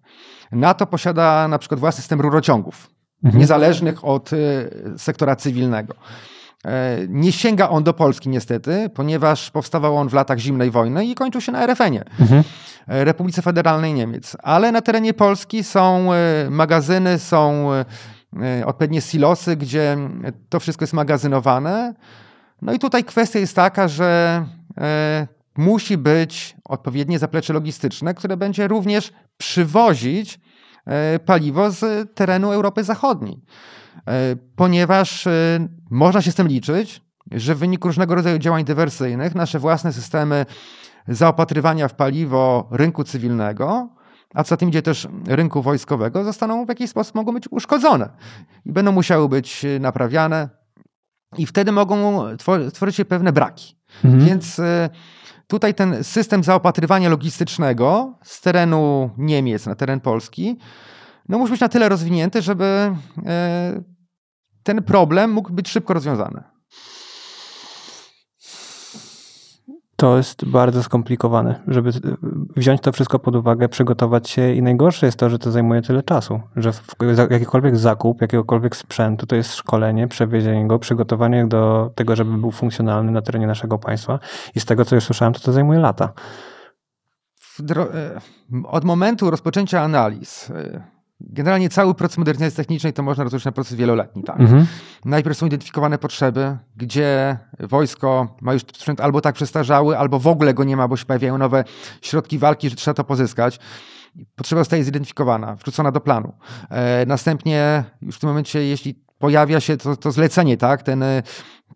NATO posiada na przykład własny system rurociągów, mhm. niezależnych od e, sektora cywilnego. E, nie sięga on do Polski niestety, ponieważ powstawał on w latach zimnej wojny i kończył się na RFN-ie, mhm. E, Republice Federalnej Niemiec. Ale na terenie Polski są magazyny, są odpowiednie silosy, gdzie to wszystko jest magazynowane. No i tutaj kwestia jest taka, że musi być odpowiednie zaplecze logistyczne, które będzie również przywozić e, paliwo z e, terenu Europy Zachodniej. E, ponieważ można się z tym liczyć, że w wyniku różnego rodzaju działań dywersyjnych nasze własne systemy zaopatrywania w paliwo rynku cywilnego, a co za tym idzie też rynku wojskowego, zostaną w jakiś sposób mogą być uszkodzone i będą musiały być naprawiane. I wtedy mogą tworzyć się pewne braki. Mhm. Więc e, tutaj ten system zaopatrywania logistycznego z terenu Niemiec na teren Polski no musi być na tyle rozwinięty, żeby e, ten problem mógł być szybko rozwiązany. To jest bardzo skomplikowane, żeby e, wziąć to wszystko pod uwagę, przygotować się i najgorsze jest to, że to zajmuje tyle czasu, że jakikolwiek zakup, jakiegokolwiek sprzętu to jest szkolenie, przewiezienie go, przygotowanie do tego, żeby był funkcjonalny na terenie naszego państwa i z tego, co już słyszałem, to to zajmuje lata. E, od momentu rozpoczęcia analiz e, Generalnie cały proces modernizacji technicznej to można rozłożyć na proces wieloletni. Tak. Mhm. Najpierw są identyfikowane potrzeby, gdzie wojsko ma już sprzęt albo tak przestarzały, albo w ogóle go nie ma, bo się pojawiają nowe środki walki, że trzeba to pozyskać. Potrzeba zostaje zidentyfikowana, wrzucona do planu. E, następnie już w tym momencie, jeśli pojawia się to, to zlecenie, tak, ten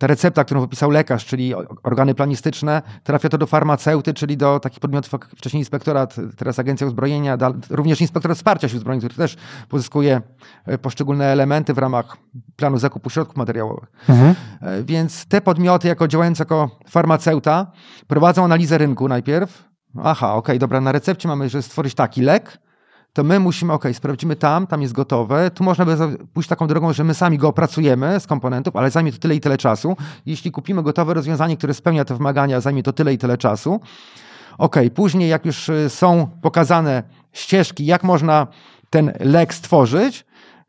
ta recepta, którą wypisał lekarz, czyli organy planistyczne, trafia to do farmaceuty, czyli do takich podmiotów, jak wcześniej inspektorat, teraz Agencja Uzbrojenia, również Inspektorat Wsparcia Sił Zbrojnych, który też pozyskuje e, poszczególne elementy w ramach planu zakupu środków materiałowych. Mhm. E, więc te podmioty, jako działając jako farmaceuta, prowadzą analizę rynku najpierw. Aha, okej, okay, dobra, na recepcie mamy, że stworzyć taki lek, to my musimy, ok, sprawdzimy tam, tam jest gotowe. Tu można by pójść taką drogą, że my sami go opracujemy z komponentów, ale zajmie to tyle i tyle czasu. Jeśli kupimy gotowe rozwiązanie, które spełnia te wymagania, zajmie to tyle i tyle czasu. Ok, później jak już y, są pokazane ścieżki, jak można ten lek stworzyć,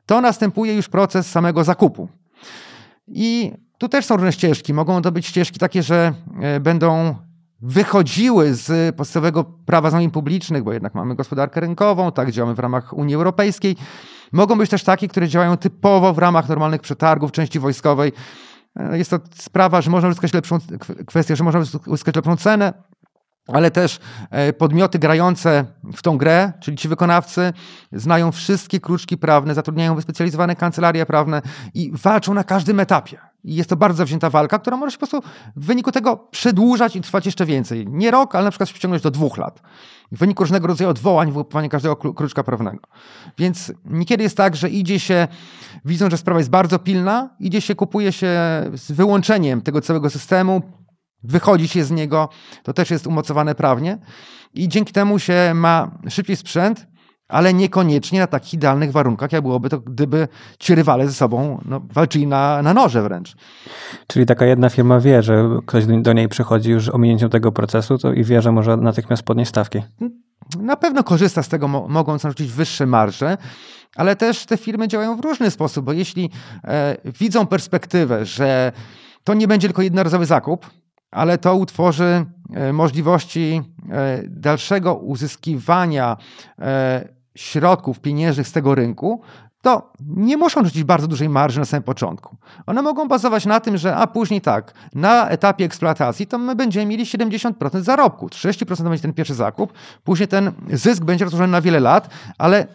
to następuje już proces samego zakupu. I tu też są różne ścieżki. Mogą to być ścieżki takie, że y, będą wychodziły z podstawowego prawa zamówień publicznych, bo jednak mamy gospodarkę rynkową, tak działamy w ramach Unii Europejskiej. Mogą być też takie, które działają typowo w ramach normalnych przetargów części wojskowej. E, jest to sprawa, że można uzyskać lepszą kwestię, że można uzyskać lepszą cenę, ale też e, podmioty grające w tą grę, czyli ci wykonawcy, znają wszystkie kruczki prawne, zatrudniają wyspecjalizowane kancelarie prawne i walczą na każdym etapie. I jest to bardzo wzięta walka, która może się po prostu w wyniku tego przedłużać i trwać jeszcze więcej. Nie rok, ale na przykład przyciągnąć do dwóch lat. W wyniku różnego rodzaju odwołań, wyłapywania każdego kruczka prawnego. Więc niekiedy jest tak, że idzie się, widzą, że sprawa jest bardzo pilna, idzie się, kupuje się z wyłączeniem tego całego systemu, wychodzi się z niego, to też jest umocowane prawnie i dzięki temu się ma szybciej sprzęt, ale niekoniecznie na takich idealnych warunkach, jak byłoby to, gdyby ci rywale ze sobą no, walczyli na, na noże wręcz. Czyli taka jedna firma wie, że ktoś do niej przychodzi już ominięciem tego procesu to i wie, że może natychmiast podnieść stawki. Na pewno korzysta z tego, mo mogąc narzucić wyższe marże, ale też te firmy działają w różny sposób, bo jeśli e, widzą perspektywę, że to nie będzie tylko jednorazowy zakup, ale to utworzy e, możliwości e, dalszego uzyskiwania e, środków pieniężnych z tego rynku, to nie muszą rzucić bardzo dużej marży na samym początku. One mogą bazować na tym, że a później tak, na etapie eksploatacji to my będziemy mieli 70% zarobku, 30% to będzie ten pierwszy zakup, później ten zysk będzie rozłożony na wiele lat, ale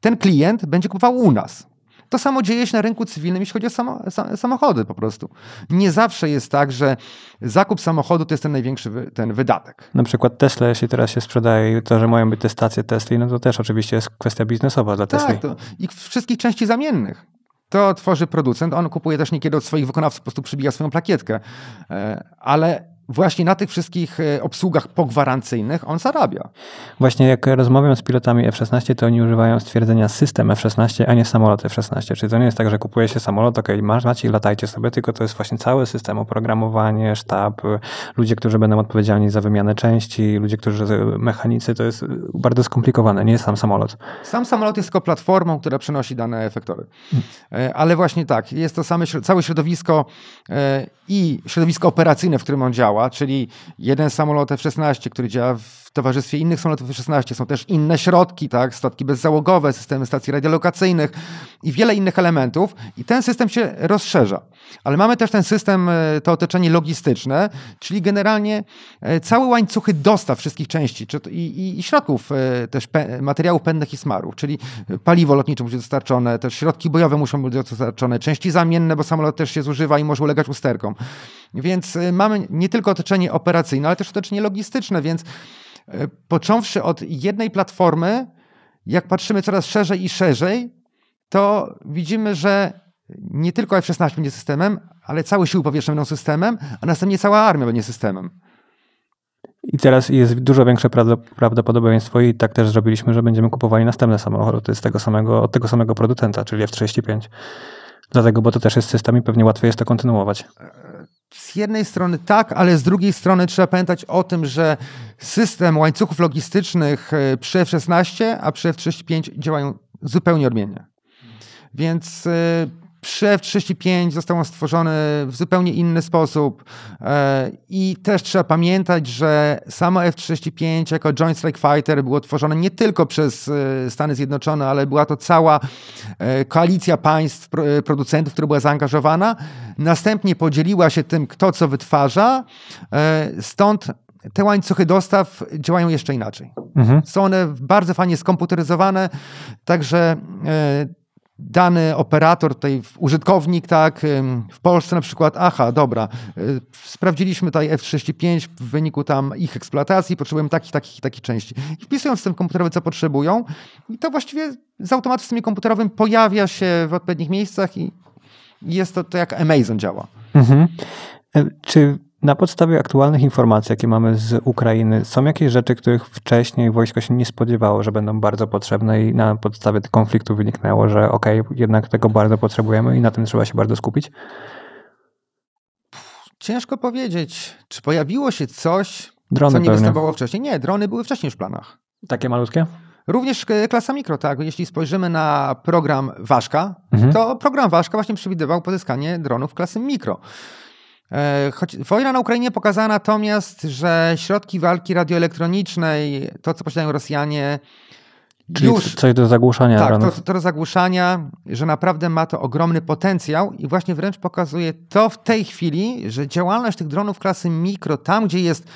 ten klient będzie kupował u nas. To samo dzieje się na rynku cywilnym, jeśli chodzi o samo, samochody po prostu. Nie zawsze jest tak, że zakup samochodu to jest ten największy wy, ten wydatek. Na przykład Tesla, jeśli teraz się sprzedaje i to, że mają być te stacje Tesli, no to też oczywiście jest kwestia biznesowa dla Tesla. Tak, I to wszystkich części zamiennych. To tworzy producent, on kupuje też niekiedy od swoich wykonawców, po prostu przybija swoją plakietkę. E, ale właśnie na tych wszystkich e, obsługach pogwarancyjnych on zarabia. Właśnie jak rozmawiam z pilotami F-16, to oni używają stwierdzenia system F-16, a nie samolot F-16. Czyli to nie jest tak, że kupuje się samolot, okej, okay, masz, macie i latajcie sobie, tylko to jest właśnie cały system, oprogramowanie, sztab, ludzie, którzy będą odpowiedzialni za wymianę części, ludzie, którzy, mechanicy, to jest bardzo skomplikowane, nie jest sam samolot. Sam samolot jest tylko platformą, która przenosi dane efektory. E, ale właśnie tak, jest to same, całe środowisko e, i środowisko operacyjne, w którym on działa, działa, czyli jeden samolot F-16, który działa w towarzystwie innych samolotów F-16. Są też inne środki, tak? statki bezzałogowe, systemy stacji radiolokacyjnych i wiele innych elementów. I ten system się rozszerza. Ale mamy też ten system, e, to otoczenie logistyczne, czyli generalnie e, całe łańcuchy dostaw wszystkich części czy, i, i środków e, też materiałów pędnych i smarów, czyli paliwo lotnicze musi być dostarczone, też środki bojowe muszą być dostarczone, części zamienne, bo samolot też się zużywa i może ulegać usterkom. Więc mamy nie tylko otoczenie operacyjne, ale też otoczenie logistyczne, więc E, począwszy od jednej platformy, jak patrzymy coraz szerzej i szerzej, to widzimy, że nie tylko F-16 będzie systemem, ale całe siły powietrzne będą systemem, a następnie cała armia będzie systemem. I teraz jest dużo większe prawdopodobieństwo i tak też zrobiliśmy, że będziemy kupowali następne samochody z tego samego, od tego samego producenta, czyli F-35. Dlatego, bo to też jest system i pewnie łatwiej jest to kontynuować. E, z jednej strony tak, ale z drugiej strony trzeba pamiętać o tym, że system łańcuchów logistycznych e, przy F-16, a przy F-35 działają zupełnie odmiennie. Więc e, przy F-35 został stworzony w zupełnie inny sposób e, i też trzeba pamiętać, że samo F-35 jako Joint Strike Fighter było tworzone nie tylko przez e, Stany Zjednoczone, ale była to cała e, koalicja państw, producentów, która była zaangażowana. Następnie podzieliła się tym, kto co wytwarza, stąd te łańcuchy dostaw działają jeszcze inaczej. Mhm. Są one bardzo fajnie skomputeryzowane, także dany operator, tutaj użytkownik, tak, w Polsce na przykład, aha, dobra, y, sprawdziliśmy tutaj F-35 w wyniku tam ich eksploatacji, potrzebujemy takich, takich i takich części. I wpisują w system komputerowy, co potrzebują i to właściwie z automatu w systemie komputerowym pojawia się w odpowiednich miejscach i jest to, to jak Amazon działa. Mhm. E, czy na podstawie aktualnych informacji, jakie mamy z Ukrainy, są jakieś rzeczy, których wcześniej wojsko się nie spodziewało, że będą bardzo potrzebne i na podstawie tego konfliktu wyniknęło, że okej, okay, jednak tego bardzo potrzebujemy i na tym trzeba się bardzo skupić? Ciężko powiedzieć, czy pojawiło się coś, drony co nie pewnie. występowało wcześniej. Nie, drony były wcześniej w planach. Takie malutkie? Również e, klasa mikro, tak. Jeśli spojrzymy na program Waszka, mhm. to program Waszka właśnie przewidywał pozyskanie dronów klasy mikro. E, choć wojna na Ukrainie pokazała natomiast, że środki walki radioelektronicznej, to co posiadają Rosjanie, Czyli już, coś do zagłuszania. Tak, to, to, do zagłuszania, że naprawdę ma to ogromny potencjał i właśnie wręcz pokazuje to w tej chwili, że działalność tych dronów klasy mikro, tam gdzie jest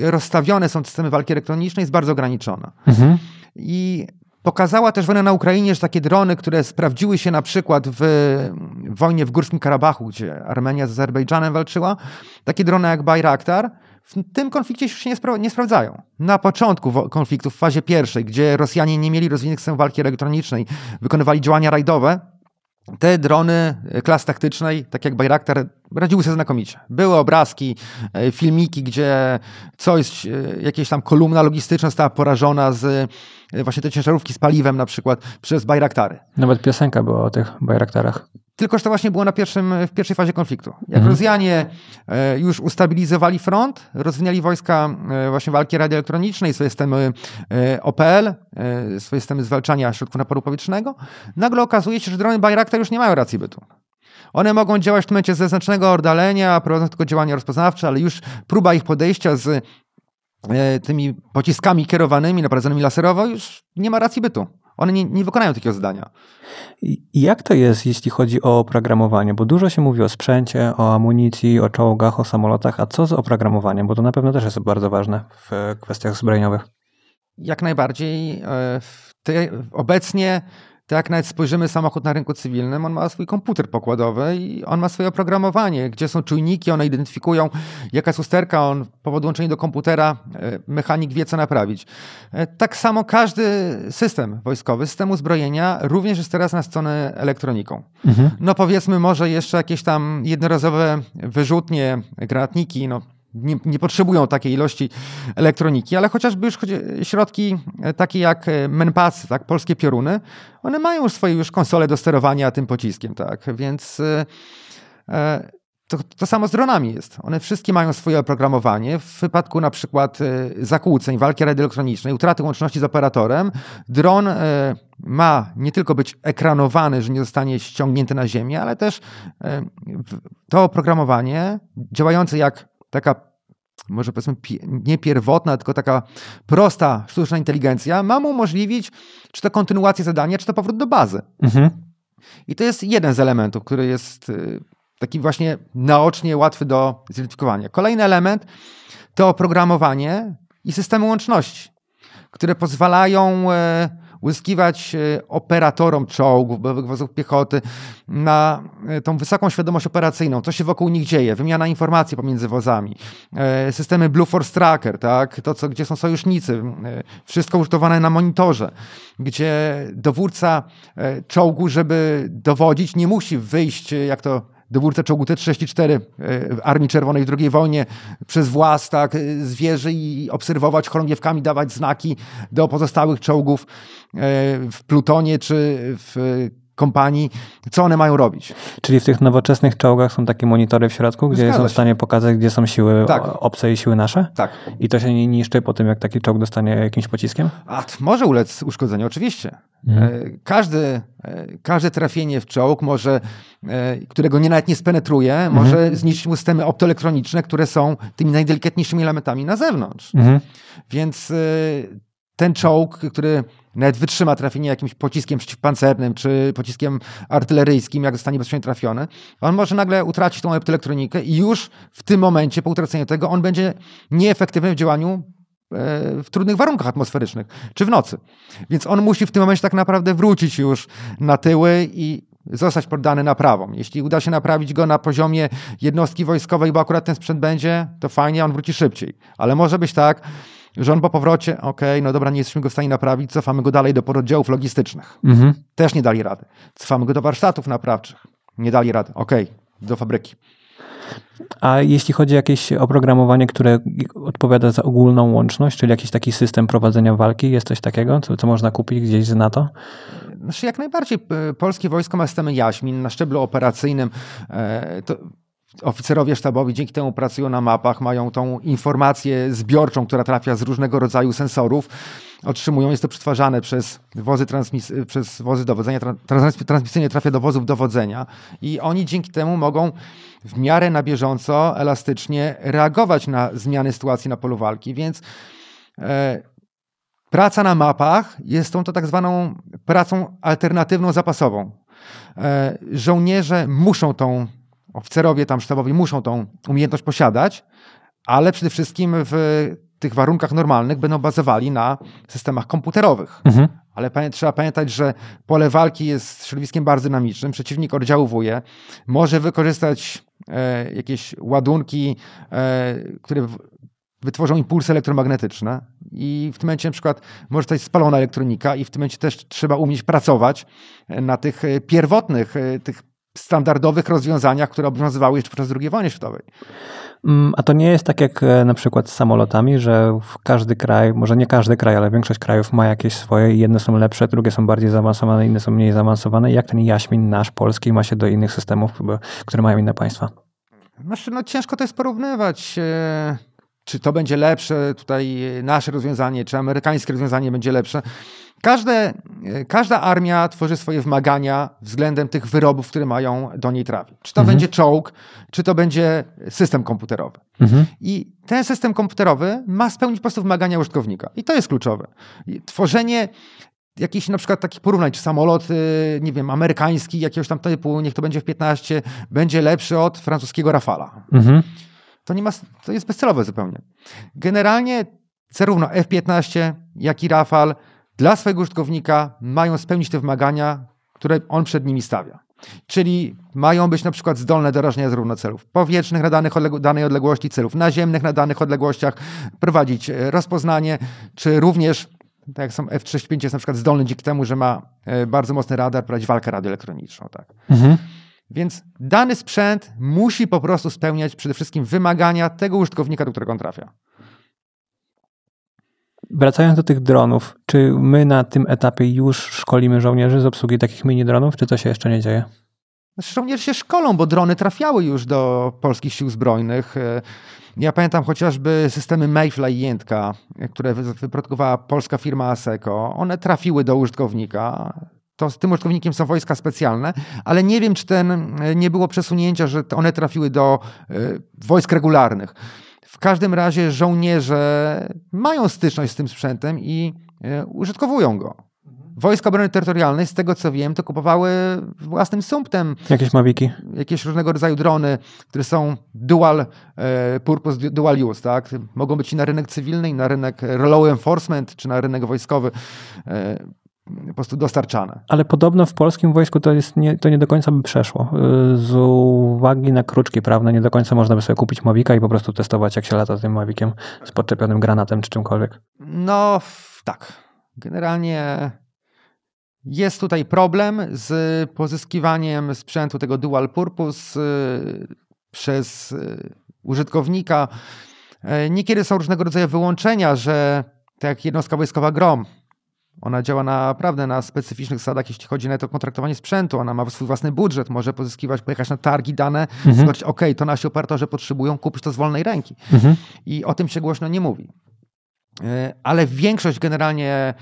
rozstawione są systemy walki elektronicznej, jest bardzo ograniczona. Mhm. I Pokazała też wojna na Ukrainie, że takie drony, które sprawdziły się na przykład w mm, wojnie w Górskim Karabachu, gdzie Armenia z Azerbejdżanem walczyła, takie drony jak Bayraktar, w tym konflikcie już się nie, spra nie, sprawdzają. Na początku konfliktu, w fazie pierwszej, gdzie Rosjanie nie mieli rozwiniętych systemów walki elektronicznej, wykonywali działania rajdowe, te drony e, klas taktycznej, tak jak Bayraktar, radziły sobie znakomicie. Były obrazki, e, filmiki, gdzie coś, e, jakaś tam kolumna logistyczna została porażona z E, właśnie te ciężarówki z paliwem na przykład przez Bajraktary. Nawet piosenka była o tych Bajraktarach. Tylkoż to właśnie było na pierwszym, w pierwszej fazie konfliktu. Jak mhm. Rosjanie e, już ustabilizowali front, rozwinęli wojska e, właśnie walki radioelektronicznej, swoje systemy OPL, swoje systemy zwalczania środków naporu powietrznego, nagle okazuje się, że drony Bayraktar już nie mają racji bytu. One mogą działać w tym momencie znacznego oddalenia, prowadzą tylko działania rozpoznawcze, ale już próba ich podejścia z E, tymi pociskami kierowanymi, naprowadzonymi laserowo, już nie ma racji bytu. One nie, nie wykonają takiego zadania. I jak to jest, jeśli chodzi o oprogramowanie? Bo dużo się mówi o sprzęcie, o amunicji, o czołgach, o samolotach. A co z oprogramowaniem? Bo to na pewno też jest bardzo ważne w e, kwestiach zbrojeniowych. Jak najbardziej. E, obecnie to jak nawet spojrzymy samochód na rynku cywilnym, on ma swój komputer pokładowy i on ma swoje oprogramowanie, gdzie są czujniki, one identyfikują, jaka jest usterka, on po podłączeniu do komputera e, mechanik wie, co naprawić. E, tak samo każdy system wojskowy, system uzbrojenia również jest teraz nastrony elektroniką. Mhm. No powiedzmy może jeszcze jakieś tam jednorazowe wyrzutnie, granatniki, no nie, nie, potrzebują takiej ilości elektroniki, ale chociażby już środki e, takie jak e, Menpacy, tak, polskie pioruny, one mają swoje już konsole do sterowania tym pociskiem, tak, więc e, e, to, to, samo z dronami jest. One wszystkie mają swoje oprogramowanie. W wypadku na przykład zakłóceń, walki radioelektronicznej, utraty łączności z operatorem, dron ma nie tylko być ekranowany, że nie zostanie ściągnięty na ziemię, ale też to oprogramowanie działające jak taka może powiedzmy nie pierwotna, tylko taka prosta sztuczna inteligencja ma mu umożliwić czy to kontynuację zadania, czy to powrót do bazy. Mhm. I to jest jeden z elementów, który jest y, taki właśnie naocznie łatwy do zidentyfikowania. Kolejny element to oprogramowanie i systemy łączności, które pozwalają e, łyskiwać e, operatorom czołgów, bo wozów piechoty na e, tą wysoką świadomość operacyjną, co się wokół nich dzieje, wymiana informacji pomiędzy wozami, e, systemy Blue Force Tracker, tak? to co, gdzie są sojusznicy, wszystko użytkowane na monitorze, gdzie dowódca czołgu, żeby dowodzić, nie musi wyjść, jak to dowórca czołgu T-34 e, w Armii Czerwonej w II wojnie przez włas tak, e, zwierzy i obserwować chorągiewkami, dawać znaki do pozostałych czołgów e, w Plutonie czy w kompanii, co one mają robić. Czyli w tych nowoczesnych czołgach są takie monitory w środku, gdzie Zgadza są w stanie pokazać, gdzie są siły tak. obce i siły nasze? Tak. I to się nie niszczy po tym, jak taki czołg dostanie jakimś pociskiem? A może ulec uszkodzeniu, oczywiście. Mhm. E, Każdy, e, każde trafienie w czołg może, e, którego nie nawet nie spenetruje, mhm. może zniszczyć mu systemy optoelektroniczne, które są tymi najdelikatniejszymi elementami na zewnątrz. Mhm. Więc ten czołg, który nawet wytrzyma trafienie jakimś pociskiem przeciwpancernym czy pociskiem artyleryjskim, jak zostanie bezpośrednio trafiony, on może nagle utracić tą elektronikę i już w tym momencie, po utraceniu tego, on będzie nieefektywny w działaniu e, w trudnych warunkach atmosferycznych, czy w nocy. Więc on musi w tym momencie tak naprawdę wrócić już na tyły i zostać poddany naprawom. Jeśli uda się naprawić go na poziomie jednostki wojskowej, bo akurat ten sprzęt będzie, to fajnie, on wróci szybciej. Ale może być tak, że on po powrocie, okej, okay, no dobra, nie jesteśmy go w stanie naprawić, cofamy go dalej do poroddziałów logistycznych. Mhm. Też nie dali rady. Cofamy go do warsztatów naprawczych. Nie dali rady. Okej, okay, do fabryki. A jeśli chodzi o jakieś oprogramowanie, które odpowiada za ogólną łączność, czyli jakiś taki system prowadzenia walki, jest coś takiego, co, co można kupić gdzieś z NATO? Znaczy, jak najbardziej polskie wojsko ma systemy jaśmin na szczeblu operacyjnym. E, to oficerowie sztabowi dzięki temu pracują na mapach, mają tą informację zbiorczą, która trafia z różnego rodzaju sensorów. Otrzymują, jest to przetwarzane przez wozy, transmis przez wozy dowodzenia, trans transmisyjnie trafia do wozów dowodzenia i oni dzięki temu mogą w miarę na bieżąco, elastycznie reagować na zmiany sytuacji na polu walki, więc e, praca na mapach jest tą to tak zwaną pracą alternatywną, zapasową. E, żołnierze muszą tą oficerowie tam sztabowi muszą tą umiejętność posiadać, ale przede wszystkim w tych warunkach normalnych będą bazowali na systemach komputerowych. Mhm. Ale pamię trzeba pamiętać, że pole walki jest środowiskiem bardzo dynamicznym. Przeciwnik oddziałuje, może wykorzystać e, jakieś ładunki, e, które wytworzą impulsy elektromagnetyczne i w tym momencie na przykład może zostać spalona elektronika i w tym momencie też trzeba umieć pracować na tych e, pierwotnych, e, tych standardowych rozwiązaniach, które obowiązywały jeszcze podczas II wojny światowej. Mm, a to nie jest tak jak e, na przykład z samolotami, że w każdy kraj, może nie każdy kraj, ale większość krajów ma jakieś swoje i jedne są lepsze, drugie są bardziej zaawansowane, inne są mniej zaawansowane. Jak ten jaśmin nasz polski ma się do innych systemów, które mają inne państwa? Znaczy, no ciężko to jest porównywać. E, czy to będzie lepsze tutaj e, nasze rozwiązanie, czy amerykańskie rozwiązanie będzie lepsze. Każde, e, każda armia tworzy swoje wymagania względem tych wyrobów, które mają do niej trafić. Czy to mhm. będzie czołg, czy to będzie system komputerowy. Mhm. I ten system komputerowy ma spełnić po prostu wymagania użytkownika. I to jest kluczowe. Tworzenie jakichś na przykład takich porównań, czy samolot, e, nie wiem, amerykański, jakiegoś tam typu, niech to będzie w 15, będzie lepszy od francuskiego Rafala. Mhm. To, nie ma, to jest bezcelowe zupełnie. Generalnie zarówno F-15, jak i Rafal dla swojego użytkownika mają spełnić te wymagania, które on przed nimi stawia. Czyli mają być na przykład zdolne do rażenia zarówno celów powietrznych na danych odleg danej odległości, celów naziemnych na danych odległościach, prowadzić e, rozpoznanie, czy również, tak jak są F-35 jest na przykład zdolny dzięki temu, że ma e, bardzo mocny radar, prowadzić walkę radioelektroniczną. Tak. Mhm. Więc dany sprzęt musi po prostu spełniać przede wszystkim wymagania tego użytkownika, do którego on trafia. Wracając do tych dronów, czy my na tym etapie już szkolimy żołnierzy z obsługi takich mini dronów, czy to się jeszcze nie dzieje? Znaczy, żołnierze się szkolą, bo drony trafiały już do polskich sił zbrojnych. E, ja pamiętam chociażby systemy Mayfly Jędka, które wyprodukowała polska firma ASECO. One trafiły do użytkownika. To z tym użytkownikiem są wojska specjalne, ale nie wiem, czy ten, e, nie było przesunięcia, że one trafiły do e, wojsk regularnych. W każdym razie żołnierze mają styczność z tym sprzętem i e, użytkowują go. Mhm. Wojska Obrony Terytorialnej, z tego co wiem, to kupowały własnym sumptem. Jakieś mawiki. Jakieś różnego rodzaju drony, które są dual purpose, dual use, tak? Mogą być i na rynek cywilny, i na rynek law enforcement, czy na rynek wojskowy po prostu dostarczane. Ale podobno w polskim wojsku to, jest nie, to nie do końca by przeszło. Y, z uwagi na kruczki prawne nie do końca można by sobie kupić Mawika i po prostu testować, jak się lata z tym Mavikiem z podczepionym granatem czy czymkolwiek. No tak. Generalnie jest tutaj problem z pozyskiwaniem sprzętu tego dual purpose y, przez y, użytkownika. Niekiedy są różnego rodzaju wyłączenia, że tak jak jednostka wojskowa GROM ona działa naprawdę na specyficznych zasadach, jeśli chodzi na to kontraktowanie sprzętu. Ona ma swój własny budżet, może pozyskiwać, pojechać na targi dane, mhm. zobaczyć, OK, to nasi operatorzy potrzebują, kupić to z wolnej ręki. Mhm. I o tym się głośno nie mówi. E, ale większość generalnie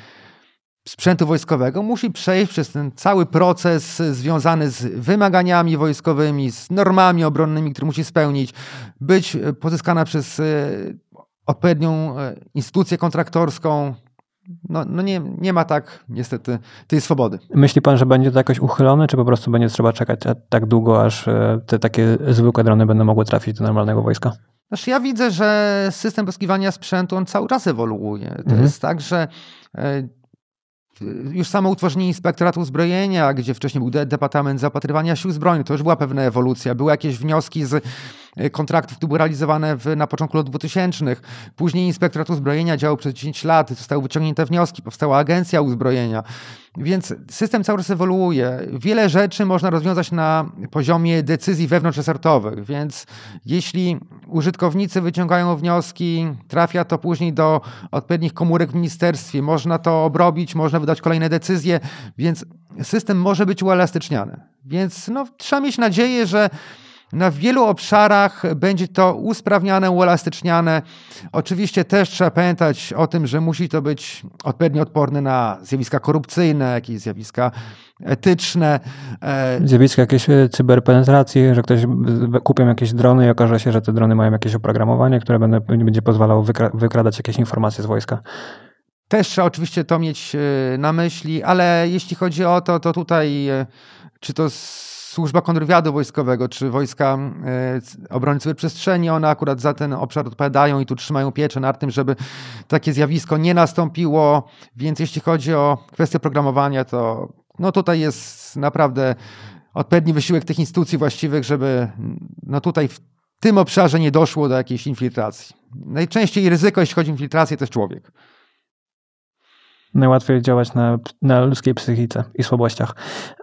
sprzętu wojskowego musi przejść przez ten cały proces związany z wymaganiami wojskowymi, z normami obronnymi, które musi spełnić, być pozyskana przez e, odpowiednią e, instytucję kontraktorską, no, no nie, nie ma tak niestety tej swobody. Myśli pan, że będzie to jakoś uchylone, czy po prostu będzie trzeba czekać tak długo, aż e, te takie zwykłe drony będą mogły trafić do normalnego wojska? Znaczy ja widzę, że system poskiwania sprzętu on cały czas ewoluuje. To mhm. jest tak, że e, już samo utworzenie Inspektoratu Uzbrojenia, gdzie wcześniej był Departament zapatrywania Sił Zbrojnych, to już była pewna ewolucja. Były jakieś wnioski z E, kontraktów, które były realizowane w, na początku lat 2000. Później Inspektorat Uzbrojenia działał przez 10 lat, zostały wyciągnięte wnioski, powstała Agencja Uzbrojenia. Więc system cały czas ewoluuje. Wiele rzeczy można rozwiązać na poziomie decyzji wewnątrzresortowych, więc jeśli użytkownicy wyciągają wnioski, trafia to później do odpowiednich komórek w ministerstwie, można to obrobić, można wydać kolejne decyzje, więc system może być uelastyczniany. Więc no, trzeba mieć nadzieję, że na wielu obszarach będzie to usprawniane, uelastyczniane. Oczywiście też trzeba pamiętać o tym, że musi to być odpowiednio odporne na zjawiska korupcyjne, jakieś zjawiska etyczne. E, zjawiska jakiejś e, cyberpenetracji, że ktoś e, kupią jakieś drony i okaże się, że te drony mają jakieś oprogramowanie, które będzie pozwalało wykra wykradać jakieś informacje z wojska. Też trzeba oczywiście to mieć na myśli, ale jeśli chodzi o to, to tutaj czy to z służba kontrwywiadu wojskowego czy wojska e, obrony cyberprzestrzeni, one akurat za ten obszar odpowiadają i tu trzymają pieczę nad tym, żeby takie zjawisko nie nastąpiło. Więc jeśli chodzi o kwestię programowania, to no tutaj jest naprawdę odpowiedni wysiłek tych instytucji właściwych, żeby no tutaj w tym obszarze nie doszło do jakiejś infiltracji. Najczęściej ryzyko, jeśli chodzi o infiltrację, to jest człowiek najłatwiej działać na, na ludzkiej psychice i słabościach.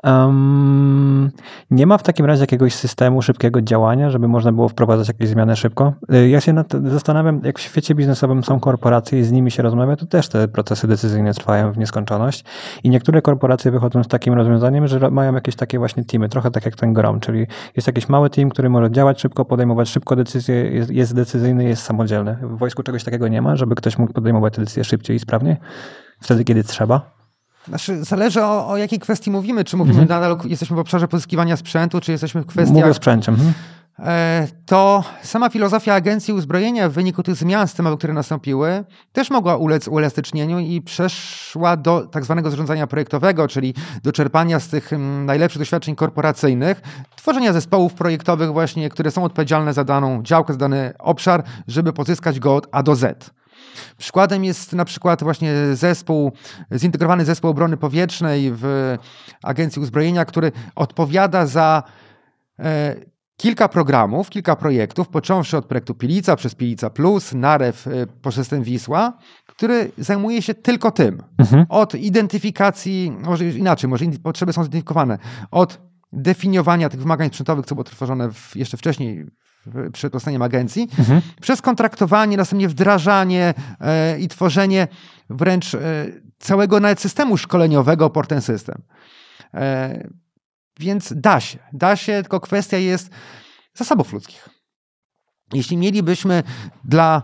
Um, nie ma w takim razie jakiegoś systemu szybkiego działania, żeby można było wprowadzać jakieś zmiany szybko. Y, ja się nad, zastanawiam, jak w świecie biznesowym są korporacje i z nimi się rozmawia, to też te procesy decyzyjne trwają w nieskończoność i niektóre korporacje wychodzą z takim rozwiązaniem, że mają jakieś takie właśnie teamy, trochę tak jak ten Grom, czyli jest jakiś mały team, który może działać szybko, podejmować szybko decyzje, jest, jest decyzyjny, jest samodzielny. W wojsku czegoś takiego nie ma, żeby ktoś mógł podejmować decyzje szybciej i sprawniej? wtedy, kiedy trzeba? Znaczy, zależy o, o jakiej kwestii mówimy. Czy mówimy mhm. nadal, jesteśmy w obszarze pozyskiwania sprzętu, czy jesteśmy w kwestii. Mówię o sprzęcie. Mhm. E, to sama filozofia agencji uzbrojenia w wyniku tych zmian systemowych, które nastąpiły, też mogła ulec uelastycznieniu i przeszła do tak zwanego zarządzania projektowego, czyli do czerpania z tych mm, najlepszych doświadczeń korporacyjnych, tworzenia zespołów projektowych, właśnie, które są odpowiedzialne za daną działkę, za dany obszar, żeby pozyskać go od A do Z. Przykładem jest na przykład właśnie zespół, zintegrowany zespół obrony powietrznej w Agencji Uzbrojenia, który odpowiada za e, kilka programów, kilka projektów, począwszy od projektu Pilica przez Pilica Plus, Narew, e, poprzez ten Wisła, który zajmuje się tylko tym. Mhm. Od identyfikacji, może inaczej, może potrzeby są zidentyfikowane, od definiowania tych wymagań sprzętowych, co było tworzone w, jeszcze wcześniej przed powstaniem agencji, mhm. przez kontraktowanie, następnie wdrażanie e, i tworzenie wręcz e, całego nawet systemu szkoleniowego opor ten system. E, więc da się, da się, tylko kwestia jest zasobów ludzkich. Jeśli mielibyśmy dla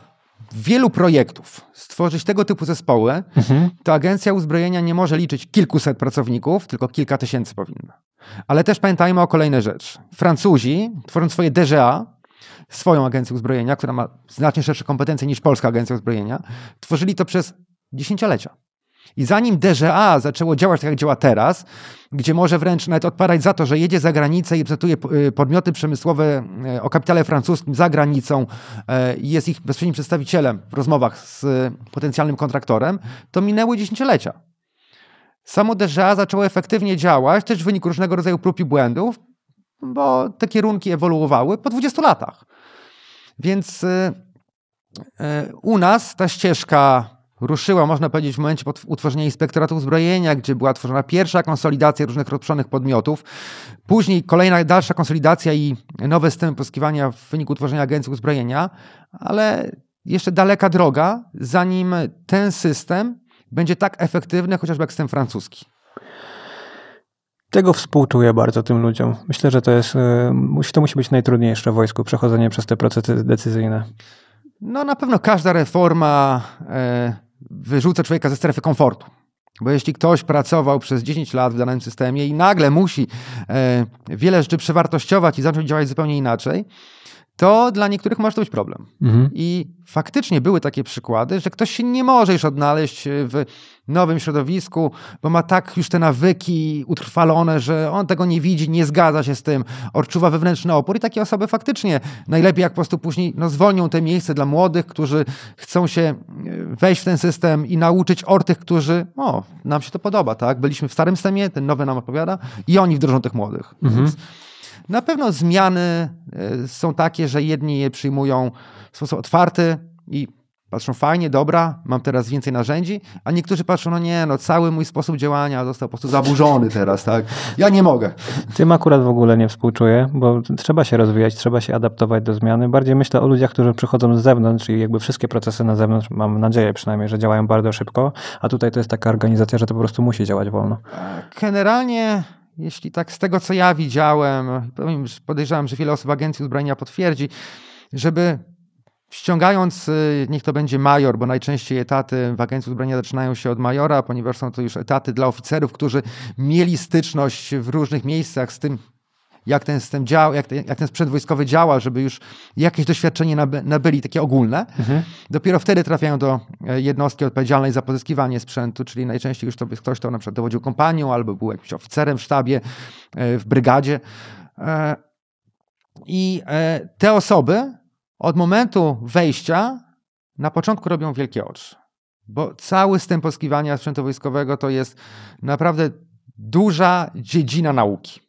wielu projektów stworzyć tego typu zespoły, mhm. to agencja uzbrojenia nie może liczyć kilkuset pracowników, tylko kilka tysięcy powinna. Ale też pamiętajmy o kolejnej rzeczy. Francuzi, tworząc swoje DGA, swoją agencję uzbrojenia, która ma znacznie szersze kompetencje niż polska agencja uzbrojenia, tworzyli to przez dziesięciolecia. I zanim DGA zaczęło działać tak, jak działa teraz, gdzie może wręcz nawet odparać za to, że jedzie za granicę i reprezentuje e, podmioty przemysłowe e, o kapitale francuskim za granicą e, i jest ich bezpośrednim przedstawicielem w rozmowach z potencjalnym kontraktorem, to minęły dziesięciolecia. Samo DGA zaczęło efektywnie działać, też w wyniku różnego rodzaju prób i błędów, bo te kierunki ewoluowały po 20 latach. Więc y, y, u nas ta ścieżka ruszyła, można powiedzieć, w momencie utworzenia Inspektoratu Uzbrojenia, gdzie była tworzona pierwsza konsolidacja różnych rozproszonych podmiotów. Później kolejna, dalsza konsolidacja i nowe systemy pozyskiwania w wyniku utworzenia Agencji Uzbrojenia, ale jeszcze daleka droga, zanim ten system będzie tak efektywny, chociażby jak system francuski. Tego współczuję bardzo tym ludziom. Myślę, że to jest, y, to musi być najtrudniejsze w wojsku, przechodzenie przez te procesy decyzyjne. No na pewno każda reforma e, wyrzuca człowieka ze strefy komfortu. Bo jeśli ktoś pracował przez 10 lat w danym systemie i nagle musi e, wiele rzeczy przewartościować i zacząć działać zupełnie inaczej, to dla niektórych może to być problem. Mhm. I faktycznie były takie przykłady, że ktoś się nie może już odnaleźć w nowym środowisku, bo ma tak już te nawyki utrwalone, że on tego nie widzi, nie zgadza się z tym, odczuwa wewnętrzny opór i takie osoby faktycznie najlepiej jak po prostu później no, zwolnią te miejsce dla młodych, którzy chcą się e, wejść w ten system i nauczyć od tych, którzy o, nam się to podoba, tak? Byliśmy w starym systemie, ten nowy nam odpowiada i oni wdrożą tych młodych. Mhm. na pewno zmiany e, są takie, że jedni je przyjmują w sposób otwarty i Patrzą fajnie, dobra, mam teraz więcej narzędzi, a niektórzy patrzą, no nie, no cały mój sposób działania został po prostu zaburzony teraz, tak? Ja nie mogę. Tym akurat w ogóle nie współczuję, bo trzeba się rozwijać, trzeba się adaptować do zmiany. Bardziej myślę o ludziach, którzy przychodzą z zewnątrz i jakby wszystkie procesy na zewnątrz, mam nadzieję przynajmniej, że działają bardzo szybko, a tutaj to jest taka organizacja, że to po prostu musi działać wolno. Generalnie jeśli tak z tego, co ja widziałem, podejrzewam, że wiele osób agencji uzbrojenia potwierdzi, żeby Ściągając, y, niech to będzie major, bo najczęściej etaty w Agencji Uzbrojenia zaczynają się od majora, ponieważ są to już etaty dla oficerów, którzy mieli styczność w różnych miejscach z tym, jak ten system działa, jak, jak ten sprzęt wojskowy działa, żeby już jakieś doświadczenie nabyli, takie ogólne. Mhm. Dopiero wtedy trafiają do e, jednostki odpowiedzialnej za pozyskiwanie sprzętu, czyli najczęściej już to by ktoś, kto na przykład dowodził kompanią, albo był jakimś oficerem w sztabie, e, w brygadzie. E, I te osoby od momentu wejścia na początku robią wielkie oczy, bo cały system poskiwania sprzętu wojskowego to jest naprawdę duża dziedzina nauki.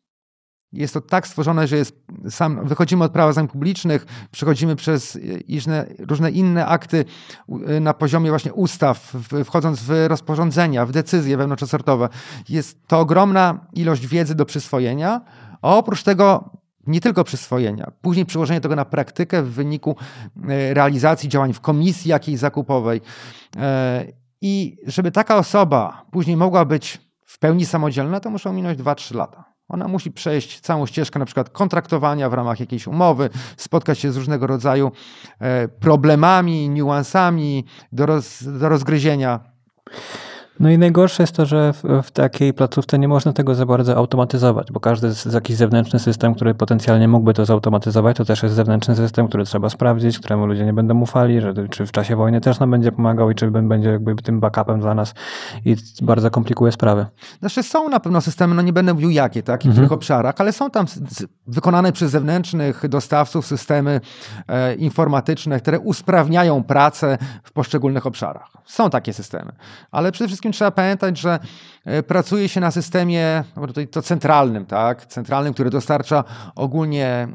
Jest to tak stworzone, że jest sam, wychodzimy od prawa zamów publicznych, przechodzimy przez różne, e, różne inne akty e, na poziomie właśnie ustaw, wchodząc w rozporządzenia, w decyzje wewnątrzresortowe. Jest to ogromna ilość wiedzy do przyswojenia. A oprócz tego nie tylko przyswojenia, później przełożenie tego na praktykę w wyniku e, realizacji działań w komisji jakiejś zakupowej. E, I żeby taka osoba później mogła być w pełni samodzielna, to muszą minąć 2-3 lata. Ona musi przejść całą ścieżkę na przykład kontraktowania w ramach jakiejś umowy, spotkać się z różnego rodzaju e, problemami, niuansami do, roz, do rozgryzienia. No i najgorsze jest to, że w, w, takiej placówce nie można tego za bardzo automatyzować, bo każdy z, z jakiś zewnętrzny system, który potencjalnie mógłby to zautomatyzować, to też jest zewnętrzny system, który trzeba sprawdzić, któremu ludzie nie będą ufali, że, czy w czasie wojny też nam będzie pomagał i czy będzie jakby tym backupem dla nas i bardzo komplikuje sprawy. Znaczy są na pewno systemy, no nie będę mówił jakie, tak, i w mhm. których obszarach, ale są tam wykonane przez zewnętrznych dostawców systemy e, informatyczne, które usprawniają pracę w poszczególnych obszarach. Są takie systemy, ale przede wszystkim trzeba pamiętać, że e, pracuje się na systemie to centralnym, tak? Centralnym, który dostarcza ogólnie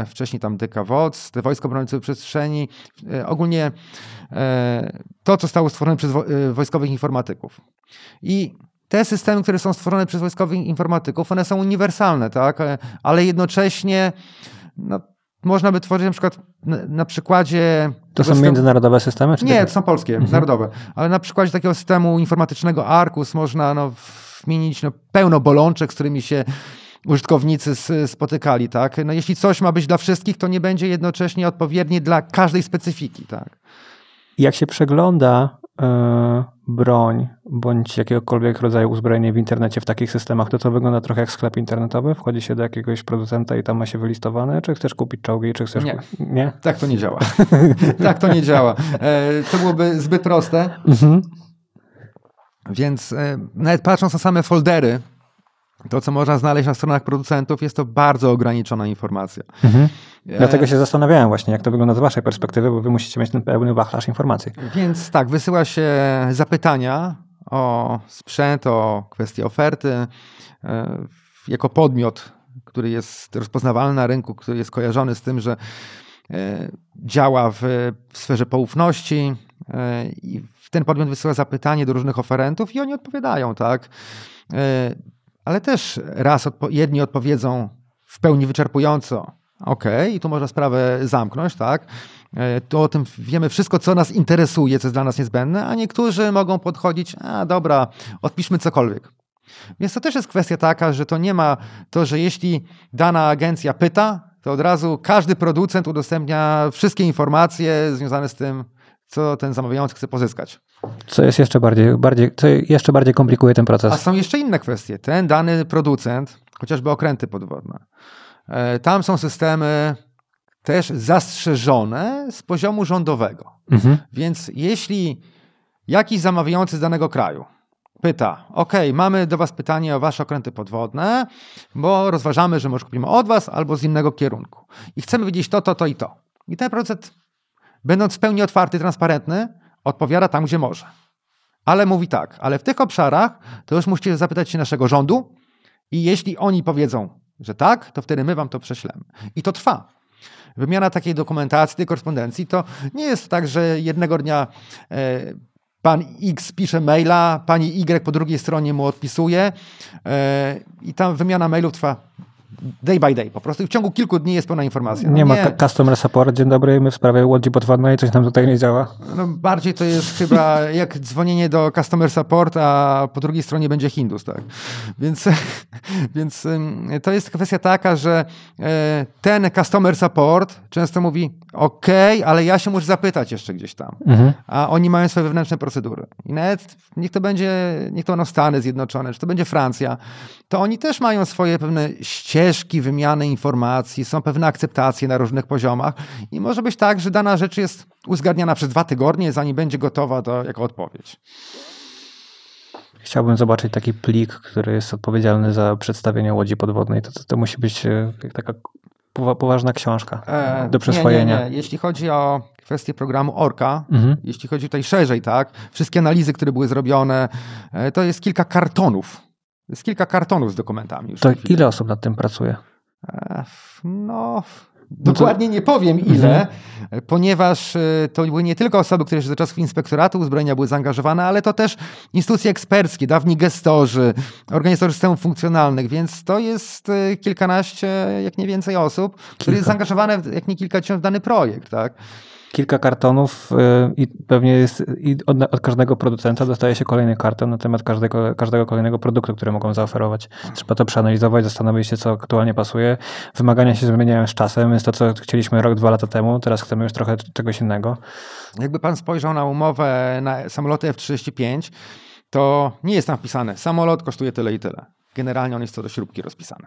e, wcześniej tam DKWOC, te Wojsko Obrońcy Przestrzeni, e, ogólnie to, co zostało stworzone przez wojskowych informatyków. I te systemy, które są stworzone przez wojskowych informatyków, one są uniwersalne, tak? ale jednocześnie no, można by tworzyć na przykład na, na przykładzie to są międzynarodowe systemy? Czy nie, tego? to są polskie, mhm. narodowe. Ale na przykładzie takiego systemu informatycznego Arkus można no, wymienić no, pełno bolączek, z którymi się użytkownicy spotykali. Tak? No, jeśli coś ma być dla wszystkich, to nie będzie jednocześnie odpowiednie dla każdej specyfiki. Tak? Jak się przegląda E, broń bądź jakiegokolwiek rodzaju uzbrojenie w internecie w takich systemach, to to wygląda trochę jak sklep internetowy? Wchodzi się do jakiegoś producenta i tam ma się wylistowane? Czy chcesz kupić czołgi? Czy chcesz... Nie. nie? Tak to nie działa. tak to nie działa. E, to byłoby zbyt proste. Mhm. Więc e, nawet patrząc na same foldery, to co można znaleźć na stronach producentów, jest to bardzo ograniczona informacja. Mhm. Dlatego się zastanawiałem właśnie, jak to wygląda z waszej perspektywy, bo wy musicie mieć ten pełny wachlarz informacji. Więc tak, wysyła się zapytania o sprzęt, o kwestie oferty. E, jako podmiot, który jest rozpoznawalny na rynku, który jest kojarzony z tym, że e, działa w, w sferze poufności e, i ten podmiot wysyła zapytanie do różnych oferentów i oni odpowiadają, tak? Ale też raz odpo jedni odpowiedzą w pełni wyczerpująco, Okej, okay, i tu można sprawę zamknąć, tak? E, to o tym wiemy wszystko, co nas interesuje, co jest dla nas niezbędne, a niektórzy mogą podchodzić, a dobra, odpiszmy cokolwiek. Więc to też jest kwestia taka, że to nie ma to, że jeśli dana agencja pyta, to od razu każdy producent udostępnia wszystkie informacje związane z tym, co ten zamawiający chce pozyskać. Co jest jeszcze bardziej, bardziej, co jeszcze bardziej komplikuje ten proces. A są jeszcze inne kwestie. Ten dany producent, chociażby okręty podwodne, E, tam są systemy też zastrzeżone z poziomu rządowego. Mhm. Więc jeśli jakiś zamawiający z danego kraju pyta, ok, mamy do Was pytanie o Wasze okręty podwodne, bo rozważamy, że może kupimy od Was albo z innego kierunku i chcemy wiedzieć to, to, to i to. I ten proces będąc w pełni otwarty, transparentny, odpowiada tam, gdzie może. Ale mówi tak, ale w tych obszarach to już musicie zapytać się naszego rządu i jeśli oni powiedzą że tak, to wtedy my wam to prześlemy. I to trwa. Wymiana takiej dokumentacji, tej korespondencji, to nie jest tak, że jednego dnia e, pan X pisze maila, pani Y po drugiej stronie mu odpisuje e, i ta wymiana mailów trwa day by day po prostu. I w ciągu kilku dni jest pełna informacja. No, nie, nie, ma customer support, dzień dobry, my w sprawie łodzi podwodnej, coś nam tutaj nie działa. No, bardziej to jest chyba jak dzwonienie do customer support, a po drugiej stronie będzie Hindus, tak. Więc, więc to jest kwestia taka, że e, ten customer support często mówi, OK, ale ja się muszę zapytać jeszcze gdzieś tam. Mhm. A oni mają swoje wewnętrzne procedury. I nawet niech to będzie, niech to będą Stany Zjednoczone, czy to będzie Francja, to oni też mają swoje pewne ścieżki, ścieżki wymiany informacji, są pewne akceptacje na różnych poziomach i może być tak, że dana rzecz jest uzgadniana przez dwa tygodnie, zanim będzie gotowa do, jako odpowiedź. Chciałbym zobaczyć taki plik, który jest odpowiedzialny za przedstawienie łodzi podwodnej. To, to, to musi być e, taka poważna książka e, do przyswojenia. nie, nie. Jeśli chodzi o kwestię programu Orka, mhm. jeśli chodzi tutaj szerzej, tak, wszystkie analizy, które były zrobione, e, to jest kilka kartonów jest kilka kartonów z dokumentami. Już to ile osób nad tym pracuje? No, no Dokładnie nie powiem mhm. ile, ponieważ e, to były nie tylko osoby, które jeszcze do czasów inspektoratu uzbrojenia były zaangażowane, ale to też instytucje eksperckie, dawni gestorzy, organizatorzy systemów funkcjonalnych, więc to jest e, kilkanaście, jak nie więcej osób, które Kilka. jest zaangażowane jak nie kilkadziesiąt dany projekt. Tak? kilka kartonów y, i pewnie jest i od, od, każdego producenta dostaje się kolejny karton na temat każdego, każdego kolejnego produktu, który mogą zaoferować. Trzeba to przeanalizować, zastanowić się, co aktualnie pasuje. Wymagania się zmieniają z czasem, jest to, co chcieliśmy rok, dwa lata temu, teraz chcemy już trochę czegoś innego. Jakby pan spojrzał na umowę na samoloty F-35, to nie jest tam wpisane samolot kosztuje tyle i tyle. Generalnie on jest co do śrubki rozpisany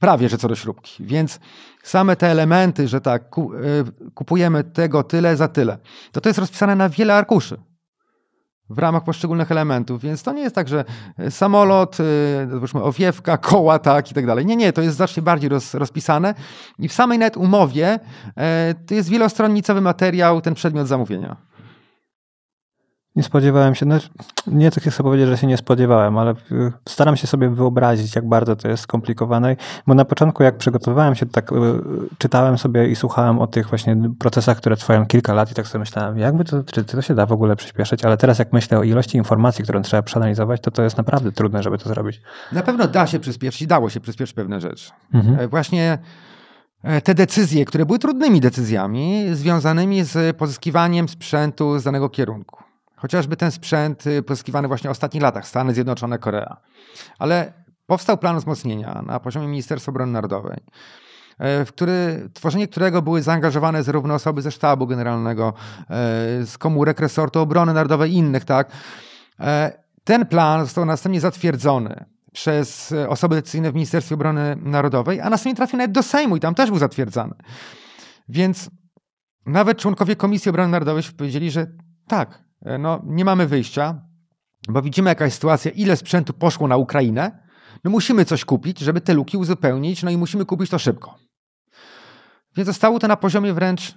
prawie że co do śrubki. Więc same te elementy, że tak, y, kupujemy tego tyle za tyle, to to jest rozpisane na wiele arkuszy w ramach poszczególnych elementów, więc to nie jest tak, że y, samolot, powiedzmy y, owiewka, koła, tak i tak dalej. Nie, nie, to jest znacznie bardziej roz, rozpisane i w samej net umowie to jest wielostronnicowy materiał, ten przedmiot zamówienia. Nie spodziewałem się, znaczy, nie to tak chcę powiedzieć, że się nie spodziewałem, ale y, staram się sobie wyobrazić, jak bardzo to jest skomplikowane, bo na początku jak przygotowywałem się, tak y, czytałem sobie i słuchałem o tych właśnie procesach, które trwają kilka lat i tak sobie myślałem, jakby to, czy to się da w ogóle przyspieszyć, ale teraz jak myślę o ilości informacji, którą trzeba przeanalizować, to to jest naprawdę trudne, żeby to zrobić. Na pewno da się przyspieszyć, dało się przyspieszyć pewne rzeczy. Mhm. E, właśnie e, te decyzje, które były trudnymi decyzjami, związanymi z pozyskiwaniem sprzętu z danego kierunku Chociażby ten sprzęt y, pozyskiwany właśnie w ostatnich latach, Stany Zjednoczone, Korea. Ale powstał plan wzmocnienia na poziomie Ministerstwa Obrony Narodowej, e, w który, tworzenie którego były zaangażowane zarówno osoby ze Sztabu Generalnego, e, z komórek resortu obrony narodowej i innych. Tak? E, ten plan został następnie zatwierdzony przez osoby decyzyjne w Ministerstwie Obrony Narodowej, a następnie trafił nawet do Sejmu i tam też był zatwierdzany. Więc nawet członkowie Komisji Obrony Narodowej powiedzieli, że tak, E, no, nie mamy wyjścia, bo widzimy jakaś sytuacja, ile sprzętu poszło na Ukrainę, no musimy coś kupić, żeby te luki uzupełnić, no i musimy kupić to szybko. Więc zostało to na poziomie wręcz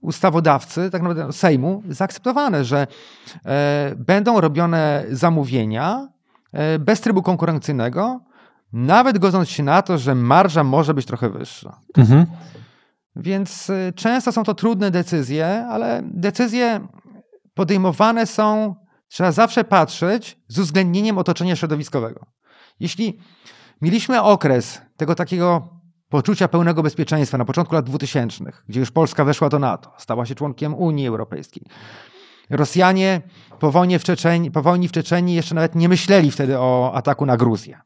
ustawodawcy, tak naprawdę Sejmu, zaakceptowane, że e, będą robione zamówienia e, bez trybu konkurencyjnego, nawet godząc się na to, że marża może być trochę wyższa. Mhm. Więc e, często są to trudne decyzje, ale decyzje podejmowane są, trzeba zawsze patrzeć z uwzględnieniem otoczenia środowiskowego. Jeśli mieliśmy okres tego takiego poczucia pełnego bezpieczeństwa na początku lat 2000, gdzie już Polska weszła do NATO, stała się członkiem Unii Europejskiej. Rosjanie po wojnie w Czeczeniu, po wojnie w jeszcze nawet nie myśleli wtedy o ataku na Gruzję.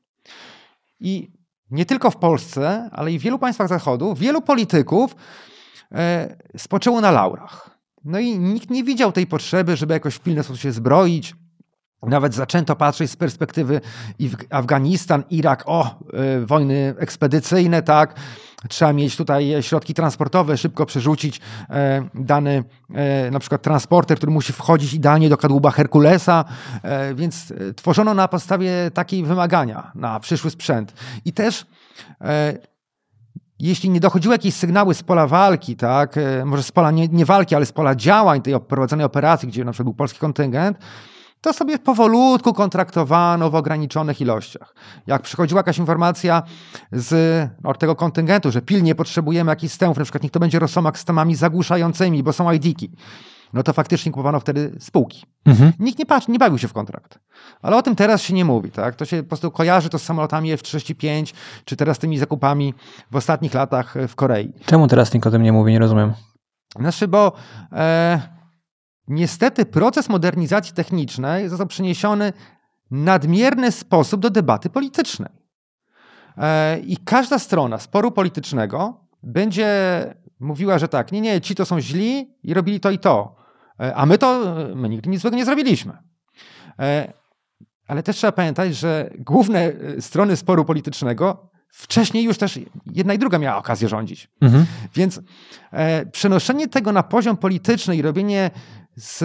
I nie tylko w Polsce, ale i w wielu państwach Zachodu, wielu polityków e, spoczęło na laurach. No i nikt nie widział tej potrzeby, żeby jakoś w pilny sposób się zbroić. Nawet zaczęto patrzeć z perspektywy Afganistan, Irak, o, y, wojny ekspedycyjne, tak. Trzeba mieć tutaj e, środki transportowe, szybko przerzucić e, dany e, na przykład transporter, który musi wchodzić idealnie do kadłuba Herkulesa, e, więc e, tworzono na podstawie takiej wymagania na przyszły sprzęt. I też e, jeśli nie dochodziły jakieś sygnały z pola walki, tak, e, może z pola nie, nie walki, ale z pola działań tej prowadzonej operacji, gdzie na przykład był polski kontyngent, to sobie powolutku kontraktowano w ograniczonych ilościach. Jak przychodziła jakaś informacja z no, tego kontyngentu, że pilnie potrzebujemy jakichś systemów, na przykład niech to będzie Rosomak z temami zagłuszającymi, bo są IDki, no to faktycznie kupowano wtedy spółki. Mhm. Nikt nie, patrzy, nie bawił się w kontrakt. Ale o tym teraz się nie mówi. Tak? To się po prostu kojarzy to z samolotami F-35, czy teraz tymi zakupami w ostatnich latach e, w Korei. Czemu teraz nikt o tym nie mówi? Nie rozumiem. Znaczy, bo e, niestety proces modernizacji technicznej został przeniesiony nadmierny sposób do debaty politycznej. E, I każda strona sporu politycznego będzie mówiła, że tak, nie, nie, ci to są źli i robili to i to. E, a my to, my nigdy nic złego nie zrobiliśmy. E, ale też trzeba pamiętać, że główne e, strony sporu politycznego wcześniej już też jedna i druga miała okazję rządzić. Mhm. Więc przenoszenie tego na poziom polityczny i robienie z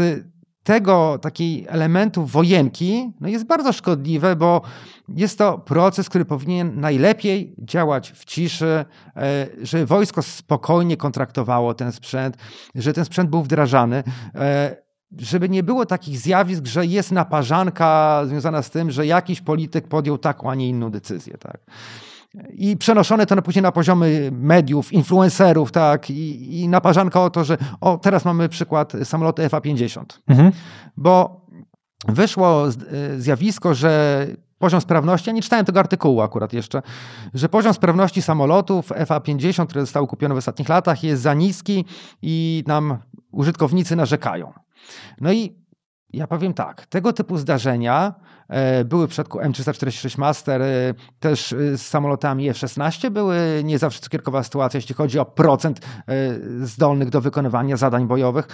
tego takiej elementu wojenki no jest bardzo szkodliwe, bo jest to proces, który powinien najlepiej działać w ciszy, e, że wojsko spokojnie kontraktowało ten sprzęt, że ten sprzęt był wdrażany e, żeby nie było takich zjawisk, że jest naparzanka związana z tym, że jakiś polityk podjął taką, a nie inną decyzję. Tak? i przenoszone to na później na poziomy mediów, influencerów, tak, i, i naparzanka o to, że o, teraz mamy przykład samolotu FA-50. Mhm. Bo wyszło e, zjawisko, że poziom sprawności, ja nie czytałem tego artykułu akurat jeszcze, że poziom sprawności samolotów FA-50, które zostały kupione w ostatnich latach, jest za niski i nam użytkownicy narzekają. No i ja powiem tak, tego typu zdarzenia E, były w przypadku M346 Master, e, też e, z samolotami F-16 były nie zawsze cukierkowa sytuacja, jeśli chodzi o procent zdolnych do wykonywania zadań bojowych.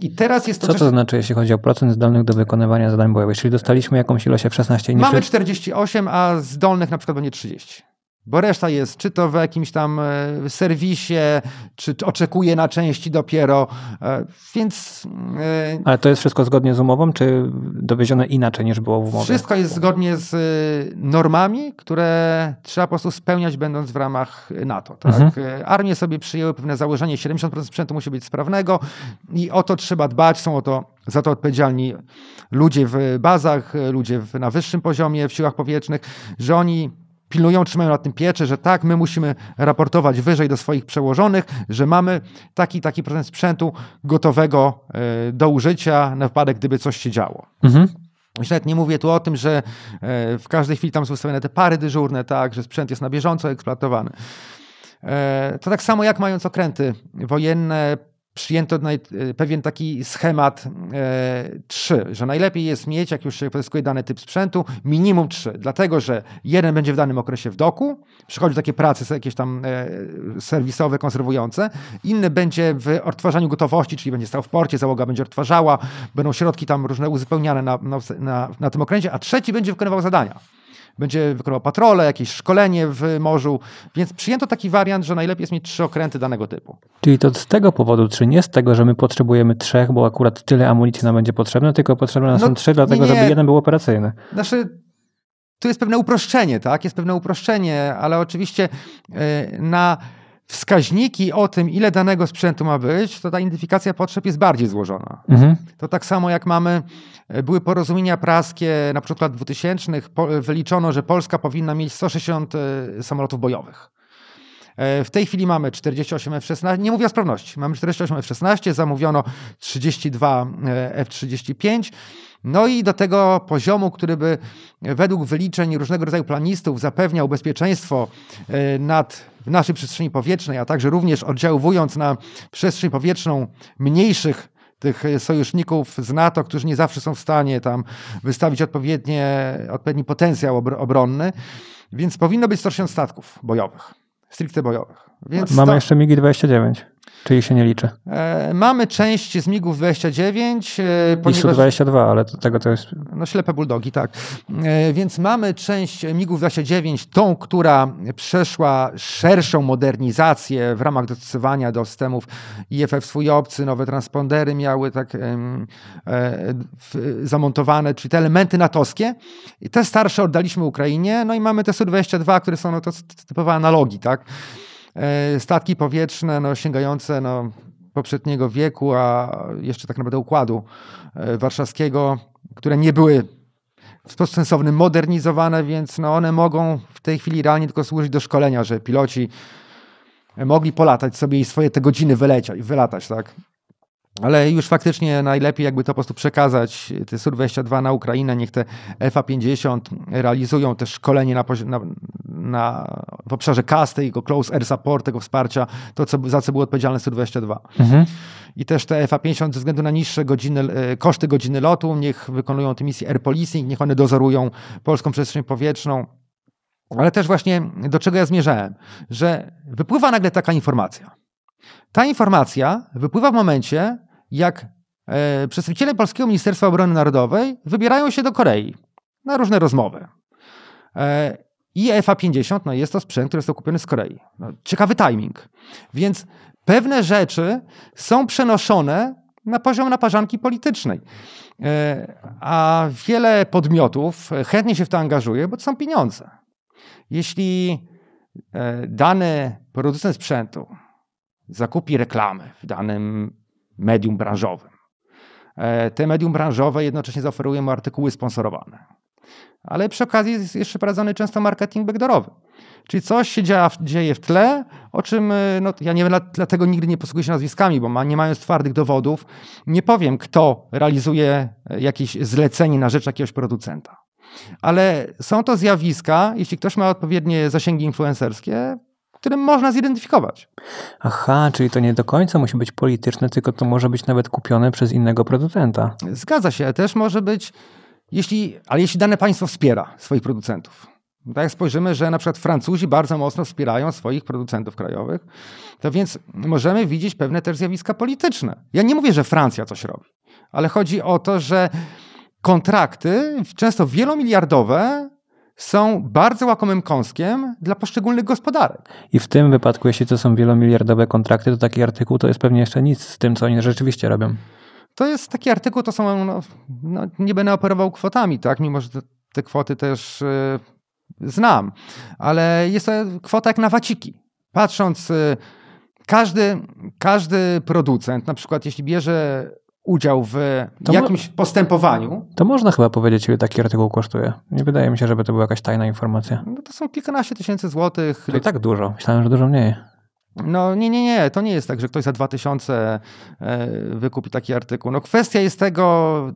I teraz jest to Co to znaczy, jeśli chodzi o procent zdolnych do wykonywania zadań bojowych? Czyli dostaliśmy jakąś ilość F-16? Mamy 48, a zdolnych na przykład będzie 30. Bo reszta jest czy to w jakimś tam e, serwisie, czy oczekuje na części dopiero, e, więc... E, Ale to jest wszystko zgodnie z umową, czy dowiezione inaczej niż było w umowie? Wszystko jest zgodnie z normami, które trzeba po prostu spełniać będąc w ramach NATO. Tak? Mhm. Armie sobie przyjęły pewne założenie, 70% sprzętu musi być sprawnego i o to trzeba dbać, są o to za to odpowiedzialni ludzie w bazach, ludzie w, na wyższym poziomie, w siłach powietrznych, że oni pilnują, trzymają na tym pieczę, że tak, my musimy raportować wyżej do swoich przełożonych, że mamy taki, taki procent sprzętu gotowego e, do użycia na wypadek, gdyby coś się działo. Mhm. nawet nie mówię tu o tym, że e, w każdej chwili tam są ustawione te pary dyżurne, tak, że sprzęt jest na bieżąco eksploatowany. E, to tak samo jak mając okręty wojenne, przyjęto e, pewien taki schemat e, trzy, 3, że najlepiej jest mieć, jak już się pozyskuje dany typ sprzętu, minimum 3, dlatego że jeden będzie w danym okresie w doku, przychodzi takie prace jakieś tam e, serwisowe, konserwujące, inny będzie w odtwarzaniu gotowości, czyli będzie stał w porcie, załoga będzie odtwarzała, będą środki tam różne uzupełniane na, na, na, na tym okręcie, a trzeci będzie wykonywał zadania będzie wykonywał patrole, jakieś szkolenie w morzu, więc przyjęto taki wariant, że najlepiej jest mieć trzy okręty danego typu. Czyli to z tego powodu, czy nie z tego, że my potrzebujemy trzech, bo akurat tyle amunicji nam będzie potrzebne, tylko potrzebne nam no, są trzy, dlatego nie, nie. żeby jeden był operacyjny. Znaczy, tu jest pewne uproszczenie, tak? Jest pewne uproszczenie, ale oczywiście y, na wskaźniki o tym, ile danego sprzętu ma być, to ta identyfikacja potrzeb jest bardziej złożona. Mhm. To tak samo jak mamy, e, były porozumienia praskie na przykład 2000, wyliczono, że Polska powinna mieć 160 e, samolotów bojowych. E, w tej chwili mamy 48 F-16, nie mówię o sprawności, mamy 48 F-16, zamówiono 32 F-35, no i do tego poziomu, który by według wyliczeń różnego rodzaju planistów zapewniał bezpieczeństwo e, nad w naszej przestrzeni powietrznej, a także również oddziałując na przestrzeń powietrzną mniejszych tych sojuszników z NATO, którzy nie zawsze są w stanie tam wystawić odpowiednie, odpowiedni potencjał obronny. Więc powinno być 160 statków bojowych, stricte bojowych. Więc Mamy to... jeszcze MIGI-29. Czyli się nie liczy. E, mamy część z MIGów 29. E, ponieważ... 22 ale to, tego to jest... No ślepe buldogi, tak. E, więc mamy część MIGów 29, tą, która przeszła szerszą modernizację w ramach dostosowania do systemów IFF swój obcy, nowe transpondery miały tak e, zamontowane, czyli te elementy natowskie. I te starsze oddaliśmy Ukrainie, no i mamy te Su-22, które są no, to typowe analogi, tak? E, statki powietrzne no, sięgające no, poprzedniego wieku, a jeszcze tak naprawdę układu e, warszawskiego, które nie były w sposób sensowny modernizowane, więc no, one mogą w tej chwili realnie tylko służyć do szkolenia, że piloci e, mogli polatać sobie i swoje te godziny wyleciać, wylatać, tak? ale już faktycznie najlepiej jakby to po prostu przekazać, te Sur-22 na Ukrainę, niech te FA-50 realizują też szkolenie na, na, na, w obszarze CAS, tego Close Air Support, tego wsparcia, to co, za co były odpowiedzialne Sur-22. Mhm. I też te FA-50 ze względu na niższe godziny, e, koszty godziny lotu, niech wykonują te misje air policing, niech one dozorują polską przestrzeń powietrzną, ale też właśnie do czego ja zmierzałem, że wypływa nagle taka informacja, ta informacja wypływa w momencie, jak e, przedstawiciele Polskiego Ministerstwa Obrony Narodowej wybierają się do Korei na różne rozmowy. E, I e FA-50 no jest to sprzęt, który został kupiony z Korei. No, ciekawy timing. Więc pewne rzeczy są przenoszone na poziom naparzanki politycznej. A wiele podmiotów chętnie się w to angażuje, bo to są pieniądze. Jeśli dany producent sprzętu zakupi reklamę w danym medium branżowym. E, te medium branżowe jednocześnie zaoferuje mu artykuły sponsorowane. Ale przy okazji jest jeszcze prowadzony często marketing backdoorowy. Czyli coś się dzieje w tle, o czym e, no, ja nie, dlatego nigdy nie posługuję się nazwiskami, bo ma, nie mając twardych dowodów, nie powiem, kto realizuje e, jakieś zlecenie na rzecz jakiegoś producenta. Ale są to zjawiska, jeśli ktoś ma odpowiednie zasięgi influencerskie, którym można zidentyfikować. Aha, czyli to nie do końca musi być polityczne, tylko to może być nawet kupione przez innego producenta. Zgadza się, też może być, jeśli, ale jeśli dane państwo wspiera swoich producentów. Tak jak spojrzymy, że na przykład Francuzi bardzo mocno wspierają swoich producentów krajowych, to więc możemy widzieć pewne też zjawiska polityczne. Ja nie mówię, że Francja coś robi, ale chodzi o to, że kontrakty, często wielomiliardowe, są bardzo łakomym kąskiem dla poszczególnych gospodarek. I w tym wypadku, jeśli to są wielomiliardowe kontrakty, to taki artykuł to jest pewnie jeszcze nic z tym, co oni rzeczywiście robią. To jest taki artykuł, to są, no, no nie będę operował kwotami, tak, mimo że te, te kwoty też y, znam, ale jest to kwota jak na waciki. Patrząc, y, każdy, każdy producent, na przykład jeśli bierze udział w to jakimś mo- postępowaniu. To można chyba powiedzieć, ile taki artykuł kosztuje. Nie wydaje mi się, żeby to była jakaś tajna informacja. No to są kilkanaście tysięcy złotych. To i tak dużo. Myślałem, że dużo mniej. No nie, nie, nie, to nie jest tak, że ktoś za 2000 e, wykupi taki artykuł. No kwestia jest tego,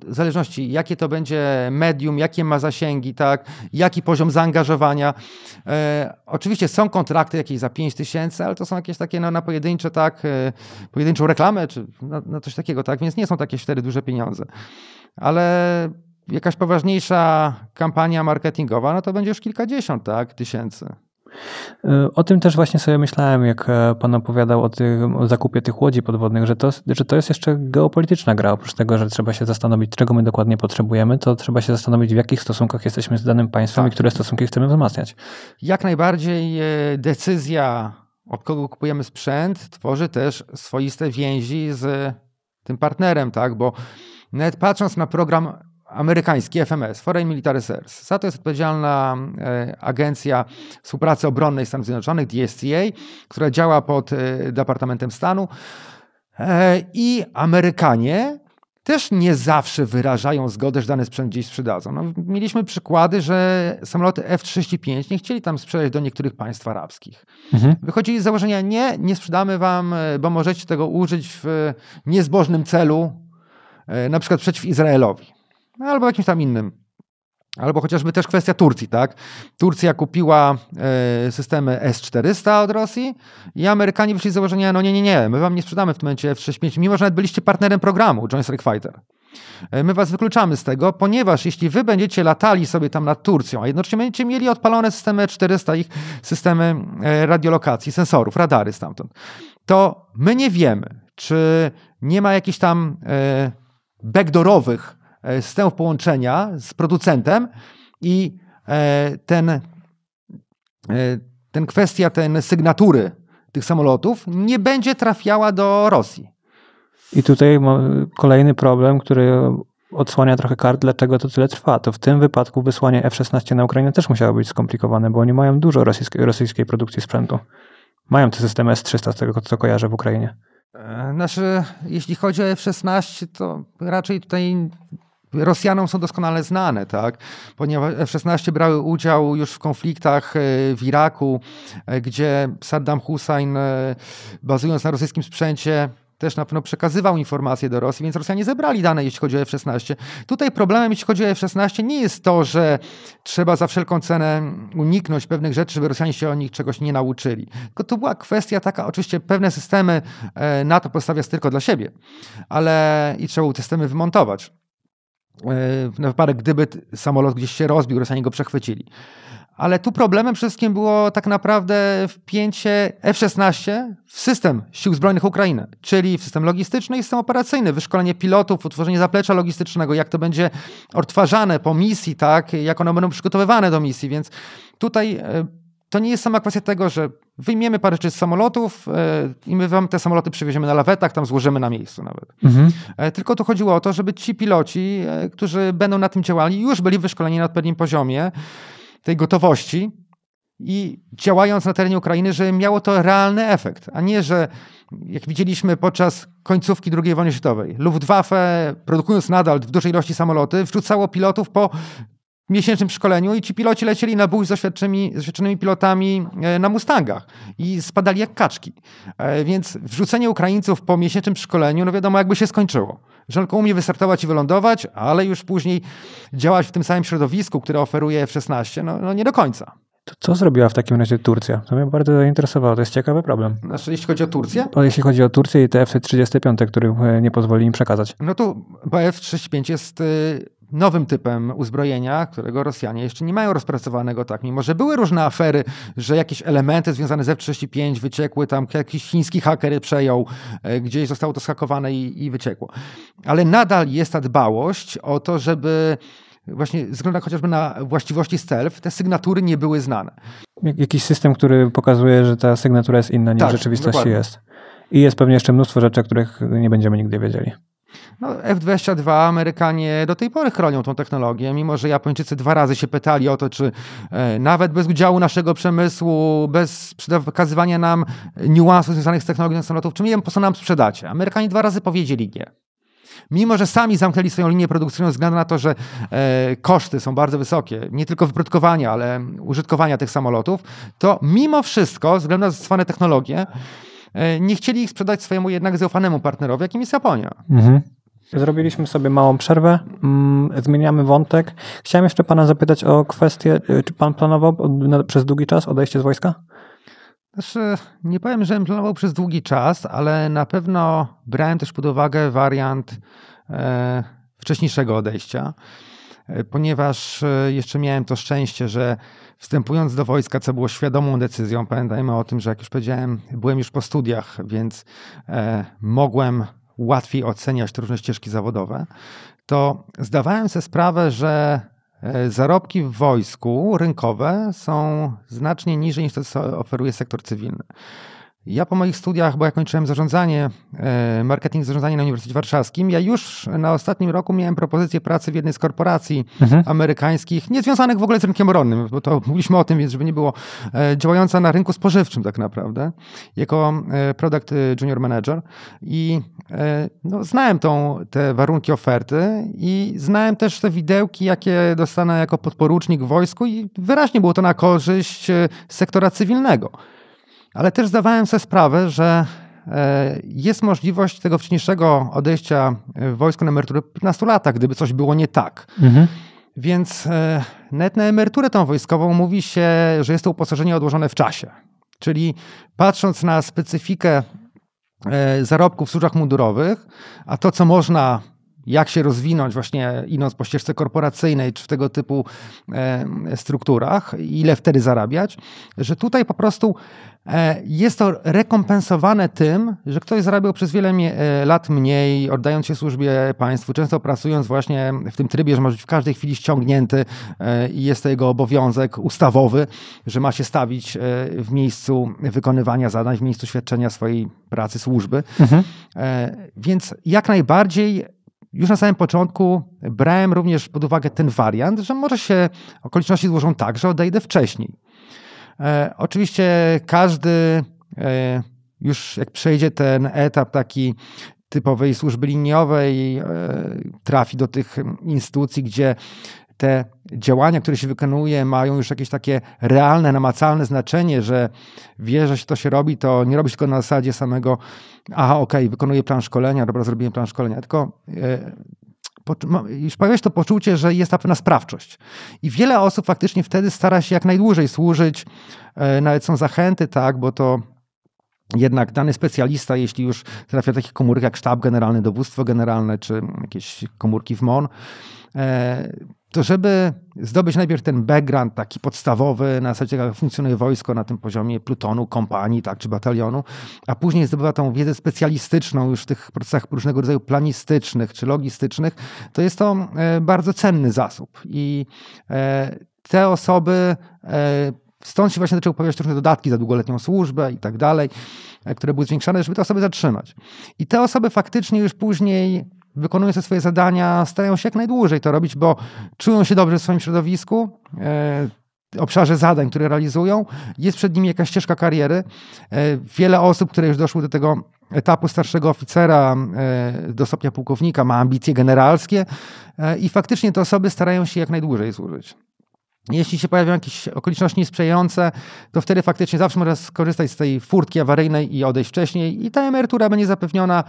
w zależności jakie to będzie medium, jakie ma zasięgi, tak, jaki poziom zaangażowania. E, oczywiście są kontrakty jakieś za 5000, ale to są jakieś takie no, na pojedyncze, tak, e, pojedynczą reklamę, czy na, na coś takiego, tak, więc nie są takie wtedy duże pieniądze. Ale jakaś poważniejsza kampania marketingowa, no to będzie już kilkadziesiąt, tak, tysięcy. E, o tym też właśnie sobie myślałem, jak e, pan opowiadał o, tych, o zakupie tych łodzi podwodnych, że to, że to jest jeszcze geopolityczna gra. Oprócz tego, że trzeba się zastanowić, czego my dokładnie potrzebujemy, to trzeba się zastanowić, w jakich stosunkach jesteśmy z danym państwem tak. i które stosunki chcemy wzmacniać. Jak najbardziej e, decyzja, od kogo kupujemy sprzęt, tworzy też swoiste więzi z tym partnerem, tak? Bo nawet patrząc na program amerykański FMS, Foreign Military Service. Za to jest odpowiedzialna e, Agencja Współpracy Obronnej Stanów Zjednoczonych, DSCA, która działa pod e, Departamentem Stanu. E, I Amerykanie też nie zawsze wyrażają zgodę, że dany sprzęt gdzieś sprzedadzą. No, mieliśmy przykłady, że samoloty F-35 nie chcieli tam sprzedać do niektórych państw arabskich. Mhm. Wychodzili z założenia, nie, nie sprzedamy wam, bo możecie tego użyć w niezbożnym celu, na przykład przeciw Izraelowi albo jakimś tam innym. Albo chociażby też kwestia Turcji, tak? Turcja kupiła y, systemy S-400 od Rosji i Amerykanie wyszli z założenia, no nie, nie, nie, my wam nie sprzedamy w tym momencie F-35, mimo że nawet byliście partnerem programu Joint Strike Fighter. E, my was wykluczamy z tego, ponieważ jeśli wy będziecie latali sobie tam nad Turcją, a jednocześnie będziecie mieli odpalone systemy s 400 ich systemy e, radiolokacji, sensorów, radary stamtąd, to my nie wiemy, czy nie ma jakichś tam backdoorowych E, systemów połączenia z producentem i e, ten, e, ten kwestia ten sygnatury tych samolotów nie będzie trafiała do Rosji. I tutaj kolejny problem, który odsłania trochę kart, dlaczego to tyle trwa. To w tym wypadku wysłanie F-16 na Ukrainę też musiało być skomplikowane, bo oni mają dużo rosyjskiej, rosyjskiej produkcji sprzętu. Mają te systemy S-300, z tego co kojarzę w Ukrainie. Znaczy, jeśli chodzi o F-16, to raczej tutaj Rosjanom są doskonale znane, tak? ponieważ F-16 brały udział już w konfliktach e, w Iraku, e, gdzie Saddam Hussein, e, bazując na rosyjskim sprzęcie, też na pewno przekazywał informacje do Rosji, więc Rosjanie zebrali dane, jeśli chodzi o F-16. Tutaj problemem, jeśli chodzi o F-16, nie jest to, że trzeba za wszelką cenę uniknąć pewnych rzeczy, żeby Rosjanie się o nich czegoś nie nauczyli. Tylko to była kwestia taka, oczywiście pewne systemy NATO postawia tylko dla siebie, ale i trzeba było systemy wymontować. E, na wypadek, gdyby samolot gdzieś się rozbił, Rosjanie go przechwycili. Ale tu problemem wszystkim było tak naprawdę wpięcie F-16 w system Sił Zbrojnych Ukrainy, czyli w system logistyczny i system operacyjny, wyszkolenie pilotów, utworzenie zaplecza logistycznego, jak to będzie odtwarzane po misji, tak, jak one będą przygotowywane do misji, więc tutaj e, to nie jest sama kwestia tego, że wyjmiemy parę rzeczy z samolotów e, i my wam te samoloty przywieziemy na lawetach, tam złożymy na miejscu nawet. Mhm. E, tylko tu chodziło o to, żeby ci piloci, e, którzy będą na tym działali, już byli wyszkoleni na odpowiednim poziomie tej gotowości i działając na terenie Ukrainy, że miało to realny efekt, a nie, że jak widzieliśmy podczas końcówki II wojny światowej, Luftwaffe, produkując nadal w dużej ilości samoloty, wrzucało pilotów po miesięcznym szkoleniu i ci piloci lecieli na bój z doświadczonymi, doświadczonymi pilotami e, na Mustangach i spadali jak kaczki. E, więc wrzucenie Ukraińców po miesięcznym szkoleniu, no wiadomo, jakby się skończyło. Że tylko umie wystartować i wylądować, ale już później działać w tym samym środowisku, które oferuje F-16, no, no nie do końca. To co zrobiła w takim razie Turcja? To mnie bardzo zainteresowało, to jest ciekawy problem. Znaczy, jeśli chodzi o Turcję? O, jeśli chodzi o Turcję i te F-35, który e, nie pozwoli im przekazać. No to, bo F-35 jest nowym typem uzbrojenia, którego Rosjanie jeszcze nie mają rozpracowanego tak, mimo że były różne afery, że jakieś elementy związane z F-35 wyciekły, tam jakiś chiński haker przejął, e, gdzieś zostało to schakowane i, i wyciekło. Ale nadal jest ta dbałość o to, żeby właśnie względem chociażby na właściwości stealth, te sygnatury nie były znane. Jakiś system, który pokazuje, że ta sygnatura jest inna niż tak, w rzeczywistości dokładnie. jest. I jest pewnie jeszcze mnóstwo rzeczy, o których nie będziemy nigdy wiedzieli. No, F-22 Amerykanie do tej pory chronią tą technologię, mimo że Japończycy dwa razy się pytali o to, czy e, nawet bez udziału naszego przemysłu, bez przekazywania nam niuansów związanych z technologią samolotów, czy nie po co nam sprzedacie. Amerykanie dwa razy powiedzieli nie. Mimo, że sami zamknęli swoją linię produkcyjną ze względu na to, że e, koszty są bardzo wysokie, nie tylko wyprodukowania, ale użytkowania tych samolotów, to mimo wszystko, ze względu na zastosowane technologie, E, nie chcieli ich sprzedać swojemu jednak zaufanemu partnerowi, jakim jest Japonia. Mhm. Zrobiliśmy sobie małą przerwę, mm, zmieniamy wątek. Chciałem jeszcze pana zapytać o kwestię, e, czy pan planował przez długi czas odejście z wojska? Znaczy, nie powiem, że planował przez długi czas, ale na pewno brałem też pod uwagę wariant e, wcześniejszego odejścia, ponieważ jeszcze miałem to szczęście, że Wstępując do wojska, co było świadomą decyzją, pamiętajmy o tym, że jak już powiedziałem, byłem już po studiach, więc e, mogłem łatwiej oceniać te różne ścieżki zawodowe, to zdawałem sobie sprawę, że e, zarobki w wojsku rynkowe są znacznie niżej niż to, co oferuje sektor cywilny. Ja po moich studiach, bo ja kończyłem zarządzanie, e, marketing zarządzanie na Uniwersytecie Warszawskim, ja już na ostatnim roku miałem propozycję pracy w jednej z korporacji mhm. amerykańskich, niezwiązanych w ogóle z rynkiem rolnym, bo to mówiliśmy o tym, więc żeby nie było, e, działająca na rynku spożywczym tak naprawdę, jako e, product junior manager i no, znałem tą, te warunki oferty i znałem też te widełki, jakie dostanę jako podporucznik w wojsku i wyraźnie było to na korzyść sektora cywilnego ale też zdawałem sobie sprawę, że e, jest możliwość tego wcześniejszego odejścia e, wojsku na emeryturę po 15 latach, gdyby coś było nie tak. Mhm. Więc e, net na emeryturę tą wojskową mówi się, że jest to uposażenie odłożone w czasie. Czyli patrząc na specyfikę zarobków w służbach mundurowych, a to, co można jak się rozwinąć właśnie idąc po ścieżce korporacyjnej czy w tego typu strukturach, ile wtedy zarabiać, że tutaj po prostu E, jest to rekompensowane tym, że ktoś zarabiał przez wiele e, lat mniej, oddając się służbie państwu, często pracując właśnie w tym trybie, że może być w każdej chwili ściągnięty e, i jest to jego obowiązek ustawowy, że ma się stawić w miejscu wykonywania zadań, w miejscu świadczenia swojej pracy, służby. Mhm. Więc jak najbardziej już na samym początku brałem również pod uwagę ten wariant, że może się okoliczności złożą tak, że odejdę wcześniej. E, oczywiście każdy e, już jak przejdzie ten etap taki typowej służby liniowej, e, trafi do tych instytucji, gdzie te działania, które się wykonuje, mają już jakieś takie realne, namacalne znaczenie, że wie, że się to się robi, to nie robi się tylko na zasadzie samego, aha, okej, okay, wykonuję plan szkolenia, dobra, zrobiłem plan szkolenia, tylko Pojawia się to poczucie, że jest ta pewna sprawczość. I wiele osób faktycznie wtedy stara się jak najdłużej służyć. E, nawet są zachęty, tak, bo to jednak dany specjalista, jeśli już trafia do takich komórek jak sztab generalny, dowództwo generalne czy jakieś komórki w MON, e, to żeby zdobyć najpierw ten background taki podstawowy, na zasadzie jak funkcjonuje wojsko na tym poziomie plutonu, kompanii, tak, czy batalionu, a później zdobywa tą wiedzę specjalistyczną już w tych procesach różnego rodzaju planistycznych czy logistycznych, to jest to e, bardzo cenny zasób. I e, te osoby e, Stąd się właśnie zaczęły pojawiać różne dodatki za długoletnią służbę i tak dalej, które były zwiększane, żeby te osoby zatrzymać. I te osoby faktycznie już później wykonują te swoje zadania, starają się jak najdłużej to robić, bo czują się dobrze w swoim środowisku, e, obszarze zadań, które realizują. Jest przed nimi jakaś ścieżka kariery. E, wiele osób, które już doszły do tego etapu starszego oficera e, do stopnia pułkownika, ma ambicje generalskie i faktycznie te osoby starają się jak najdłużej służyć. Jeśli się pojawią jakieś okoliczności niesprzyjające, to wtedy faktycznie zawsze można skorzystać z tej furtki awaryjnej i odejść wcześniej i ta emerytura będzie zapewniona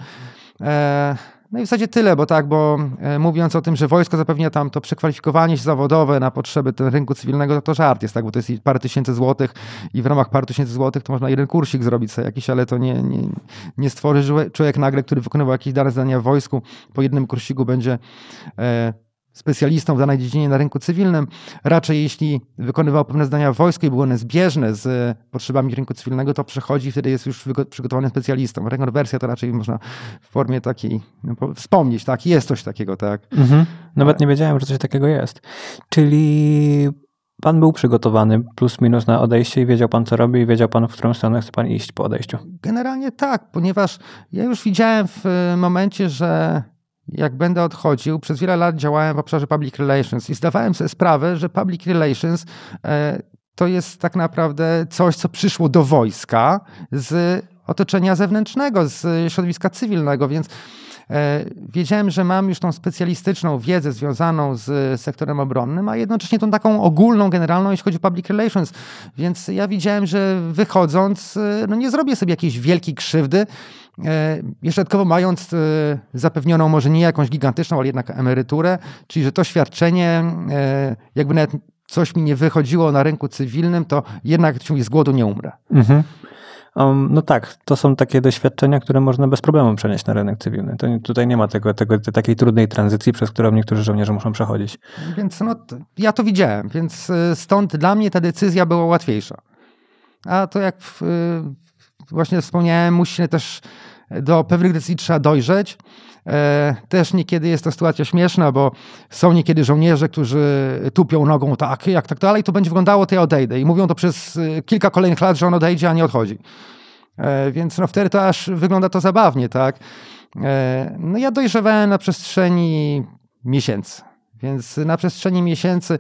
no i w zasadzie tyle, bo tak, bo e, mówiąc o tym, że wojsko zapewnia tam to przekwalifikowanie się zawodowe na potrzeby ten rynku cywilnego, to, to żart jest, tak, bo to jest parę tysięcy złotych i w ramach paru tysięcy złotych to można jeden kursik zrobić sobie jakiś, ale to nie, nie, nie stworzy człowiek nagle, który wykonywał jakieś dane zadania w wojsku, po jednym kursiku będzie... E, specjalistą w danej dziedzinie na rynku cywilnym. Raczej jeśli wykonywał pewne zdania w wojsku i były one zbieżne z e, potrzebami rynku cywilnego, to przechodzi i wtedy jest już przygotowany specjalistą. Rekonwersja to raczej można w formie takiej no, wspomnieć, tak? Jest coś takiego, tak? Mhm. Nawet tak. nie wiedziałem, że coś takiego jest. Czyli pan był przygotowany plus minus na odejście i wiedział pan, co robi i wiedział pan, w którą stronę chce pan iść po odejściu? Generalnie tak, ponieważ ja już widziałem w e, momencie, że jak będę odchodził, przez wiele lat działałem w obszarze public relations i zdawałem sobie sprawę, że public relations e, to jest tak naprawdę coś, co przyszło do wojska z otoczenia zewnętrznego, z środowiska cywilnego, więc e, wiedziałem, że mam już tą specjalistyczną wiedzę związaną z sektorem obronnym, a jednocześnie tą taką ogólną, generalną, jeśli chodzi o public relations. Więc ja widziałem, że wychodząc, e, no nie zrobię sobie jakiejś wielkiej krzywdy, E, jeszcze dodatkowo mając e, zapewnioną może nie jakąś gigantyczną, ale jednak emeryturę, czyli że to świadczenie e, jakby nawet coś mi nie wychodziło na rynku cywilnym, to jednak z głodu nie umrę. Mhm. Um, no tak, to są takie doświadczenia, które można bez problemu przenieść na rynek cywilny. To, tutaj nie ma tego, tego, tej takiej trudnej tranzycji, przez którą niektórzy żołnierze muszą przechodzić. Więc no, ja to widziałem, więc stąd dla mnie ta decyzja była łatwiejsza. A to jak w, właśnie wspomniałem, musi też do pewnych decyzji trzeba dojrzeć. E, też niekiedy jest to sytuacja śmieszna, bo są niekiedy żołnierze, którzy tupią nogą tak, jak tak dalej, to będzie wyglądało, to ja odejdę. I mówią to przez e, kilka kolejnych lat, że on odejdzie, a nie odchodzi. E, więc no wtedy to aż wygląda to zabawnie, tak? No ja dojrzewałem na przestrzeni miesięcy. Więc na przestrzeni miesięcy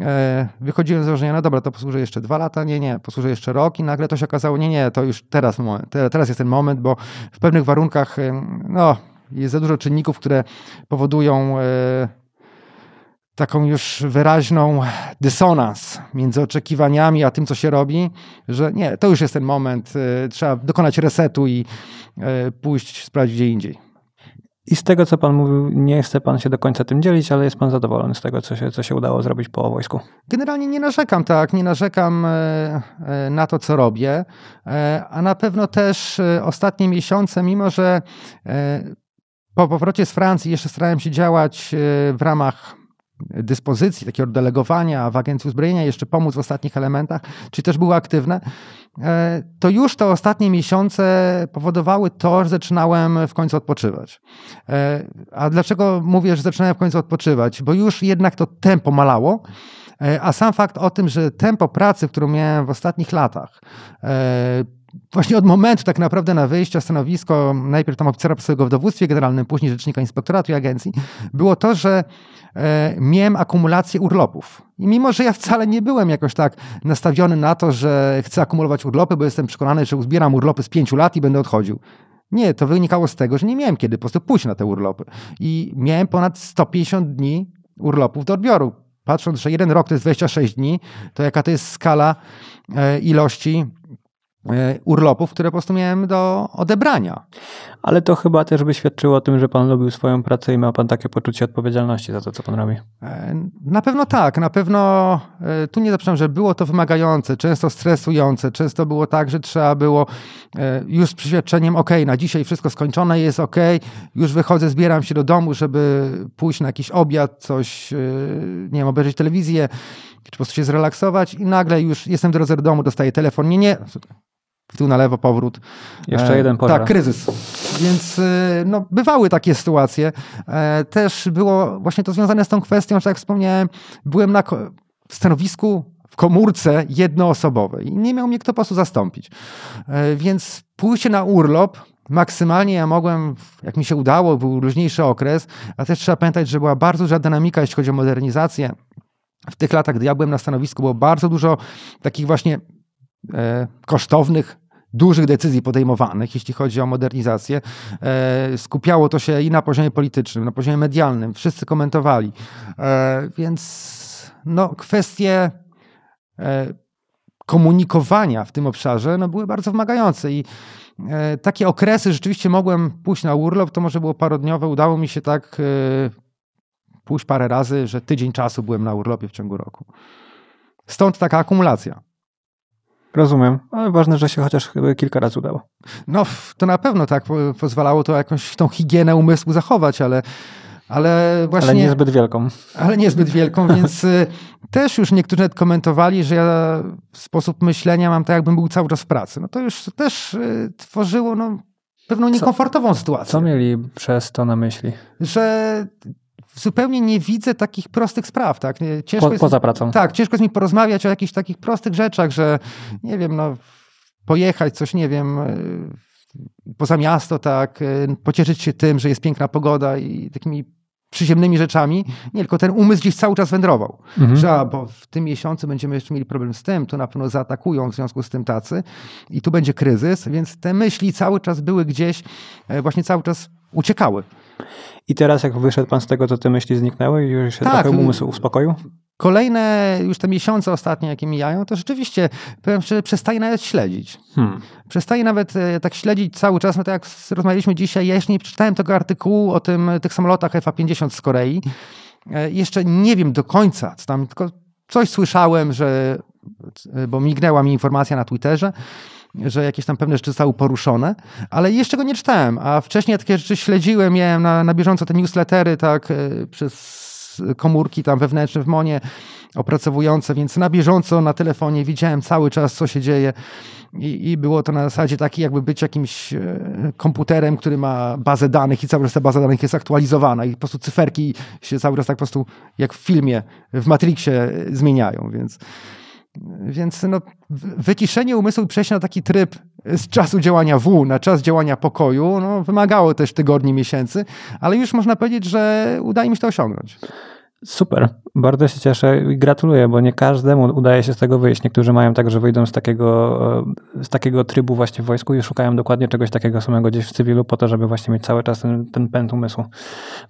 e, wychodziłem z założenia, no dobra, to posłużę jeszcze dwa lata, nie, nie, posłużę jeszcze rok i nagle to się okazało, nie, nie, to już teraz, teraz jest ten moment, bo w pewnych warunkach, e, no, jest za dużo czynników, które powodują e, taką już wyraźną dysonans między oczekiwaniami a tym, co się robi, że nie, to już jest ten moment, trzeba dokonać resetu i pójść, sprawdzić gdzie indziej. I z tego, co Pan mówił, nie chce Pan się do końca tym dzielić, ale jest Pan zadowolony z tego, co się, co się udało zrobić po wojsku. Generalnie nie narzekam, tak, nie narzekam e, e, na to, co robię, e, a na pewno też ostatnie miesiące, mimo że po powrocie z Francji jeszcze starałem się działać w ramach dyspozycji, takiego delegowania w Agencji Uzbrojenia, jeszcze pomóc w ostatnich elementach, czy też było aktywne, E, to już te ostatnie miesiące powodowały to, że zaczynałem w końcu odpoczywać. E, a dlaczego mówię, że zaczynałem w końcu odpoczywać? Bo już jednak to tempo malało. E, a sam fakt o tym, że tempo pracy, którą miałem w ostatnich latach, właśnie od momentu tak naprawdę na wyjście stanowisko, najpierw tam oficera prasowego w dowództwie generalnym, później rzecznika inspektoratu i agencji, było to, że E, miałem akumulację urlopów. I mimo, że ja wcale nie byłem jakoś tak nastawiony na to, że chcę akumulować urlopy, bo jestem przekonany, że uzbieram urlopy z pięciu lat i będę odchodził. Nie, to wynikało z tego, że nie miałem kiedy po prostu pójść na te urlopy. I miałem ponad 150 dni urlopów do odbioru. Patrząc, że jeden rok to jest 26 dni, to jaka to jest skala e, ilości E, urlopów, które po prostu miałem do odebrania. Ale to chyba też by świadczyło o tym, że pan lubił swoją pracę i ma pan takie poczucie odpowiedzialności za to, co pan robi. E, na pewno tak, na pewno e, tu nie zaprzeczam, że było to wymagające, często stresujące, często było tak, że trzeba było już z przyświadczeniem ok, na dzisiaj wszystko skończone jest ok, już wychodzę, zbieram się do domu, żeby pójść na jakiś obiad, coś, nie wiem, obejrzeć telewizję, czy po prostu się zrelaksować i nagle już jestem w drodze do domu, dostaję telefon, nie, nie, w tył na lewo, powrót. Jeszcze e, jeden tak, pożar. Tak, kryzys. Więc e, no, bywały takie sytuacje. E, też było właśnie to związane z tą kwestią, że jak wspomniałem, byłem na stanowisku w komórce jednoosobowej i nie miał mnie kto po prostu zastąpić. Więc pójście na urlop maksymalnie ja mogłem, jak mi się udało, był luźniejszy okres, a też trzeba pamiętać, że była bardzo duża dynamika, jeśli chodzi o modernizację. W tych latach, gdy ja byłem na stanowisku, było bardzo dużo takich właśnie e, kosztownych dużych decyzji podejmowanych, jeśli chodzi o modernizację. E, skupiało to się i na poziomie politycznym, na poziomie medialnym. Wszyscy komentowali. E, więc no, kwestie e, komunikowania w tym obszarze no, były bardzo wymagające i takie okresy rzeczywiście mogłem pójść na urlop, to może było parodniowe, udało mi się tak pójść parę razy, że tydzień czasu byłem na urlopie w ciągu roku. Stąd taka akumulacja. Rozumiem, ale ważne, że się chociaż kilka razy udało. No, to na pewno tak. Pozwalało to jakąś tą higienę umysłu zachować, ale ale właśnie. Ale niezbyt wielką. Ale niezbyt wielką, więc y, też już niektórzy nawet komentowali, że ja sposób myślenia mam tak, jakbym był cały czas w pracy. No to już też y, tworzyło no, pewną niekomfortową co, sytuację. Co mieli przez to na myśli? Że zupełnie nie widzę takich prostych spraw, tak? Ciężko po, jest, poza pracą. Tak, ciężko jest mi porozmawiać o jakichś takich prostych rzeczach, że nie wiem, no, pojechać coś, nie wiem, e, poza miasto, tak, e, pocieszyć się tym, że jest piękna pogoda i takimi przyziemnymi rzeczami, nie, tylko ten umysł gdzieś cały czas wędrował. Mhm. Że, a, bo w tym miesiącu będziemy jeszcze mieli problem z tym, to na pewno zaatakują w związku z tym tacy i tu będzie kryzys, więc te myśli cały czas były gdzieś, e, właśnie cały czas uciekały. I teraz jak wyszedł pan z tego, to te myśli zniknęły i już się tak, trochę umysł uspokoił? Kolejne już te miesiące ostatnie, jakie mijają, to rzeczywiście, powiem szczerze, przestaję nawet śledzić. Hmm. Przestaję nawet e, tak śledzić cały czas, no tak jak rozmawialiśmy dzisiaj, ja jeszcze nie przeczytałem tego artykułu o tym, e, tych samolotach FA-50 z Korei. E, jeszcze nie wiem do końca, co tam, tylko coś słyszałem, że, e, bo mignęła mi informacja na Twitterze, że jakieś tam pewne rzeczy zostały poruszone, ale jeszcze go nie czytałem, a wcześniej takie rzeczy śledziłem, miałem na, na bieżąco te newslettery, tak, e, przez komórki tam wewnętrzne w Monie opracowujące, więc na bieżąco na telefonie widziałem cały czas, co się dzieje i, i było to na zasadzie taki jakby być jakimś e, komputerem, który ma bazę danych i cały czas ta baza danych jest aktualizowana i po prostu cyferki się cały czas tak po prostu jak w filmie w Matrixie zmieniają, więc... Więc no, wyciszenie umysłu i przejście na taki tryb z czasu działania W na czas działania pokoju no, wymagało też tygodni, miesięcy, ale już można powiedzieć, że udaje mi się to osiągnąć. Super, bardzo się cieszę i gratuluję, bo nie każdemu udaje się z tego wyjść. Niektórzy mają tak, że wyjdą z takiego, z takiego trybu właśnie w wojsku i szukają dokładnie czegoś takiego samego gdzieś w cywilu po to, żeby właśnie mieć cały czas ten, ten pęd umysłu.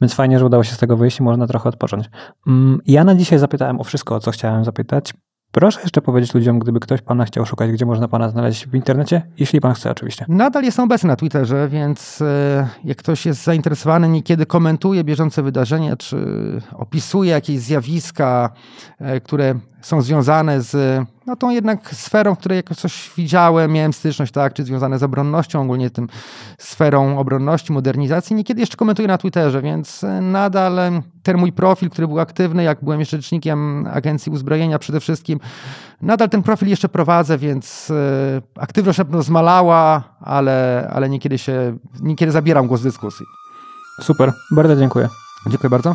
Więc fajnie, że udało się z tego wyjść i można trochę odpocząć. Mm, ja na dzisiaj zapytałem o wszystko, o co chciałem zapytać. Proszę jeszcze powiedzieć ludziom, gdyby ktoś pana chciał szukać, gdzie można pana znaleźć w internecie, jeśli pan chce oczywiście. Nadal jestem obecny na Twitterze, więc e, jak ktoś jest zainteresowany, niekiedy komentuje bieżące wydarzenia, czy opisuje jakieś zjawiska, e, które są związane z no, tą jednak sferą, w której jakoś coś widziałem, miałem styczność, tak, czy związane z obronnością, ogólnie tym sferą obronności, modernizacji. Niekiedy jeszcze komentuję na Twitterze, więc e, nadal e, ten mój profil, który był aktywny, jak byłem jeszcze rzecznikiem Agencji Uzbrojenia przede wszystkim, nadal ten profil jeszcze prowadzę, więc e, aktywność na pewno zmalała, ale, ale niekiedy się, niekiedy zabieram głos w dyskusji. Super, bardzo dziękuję. Dziękuję bardzo.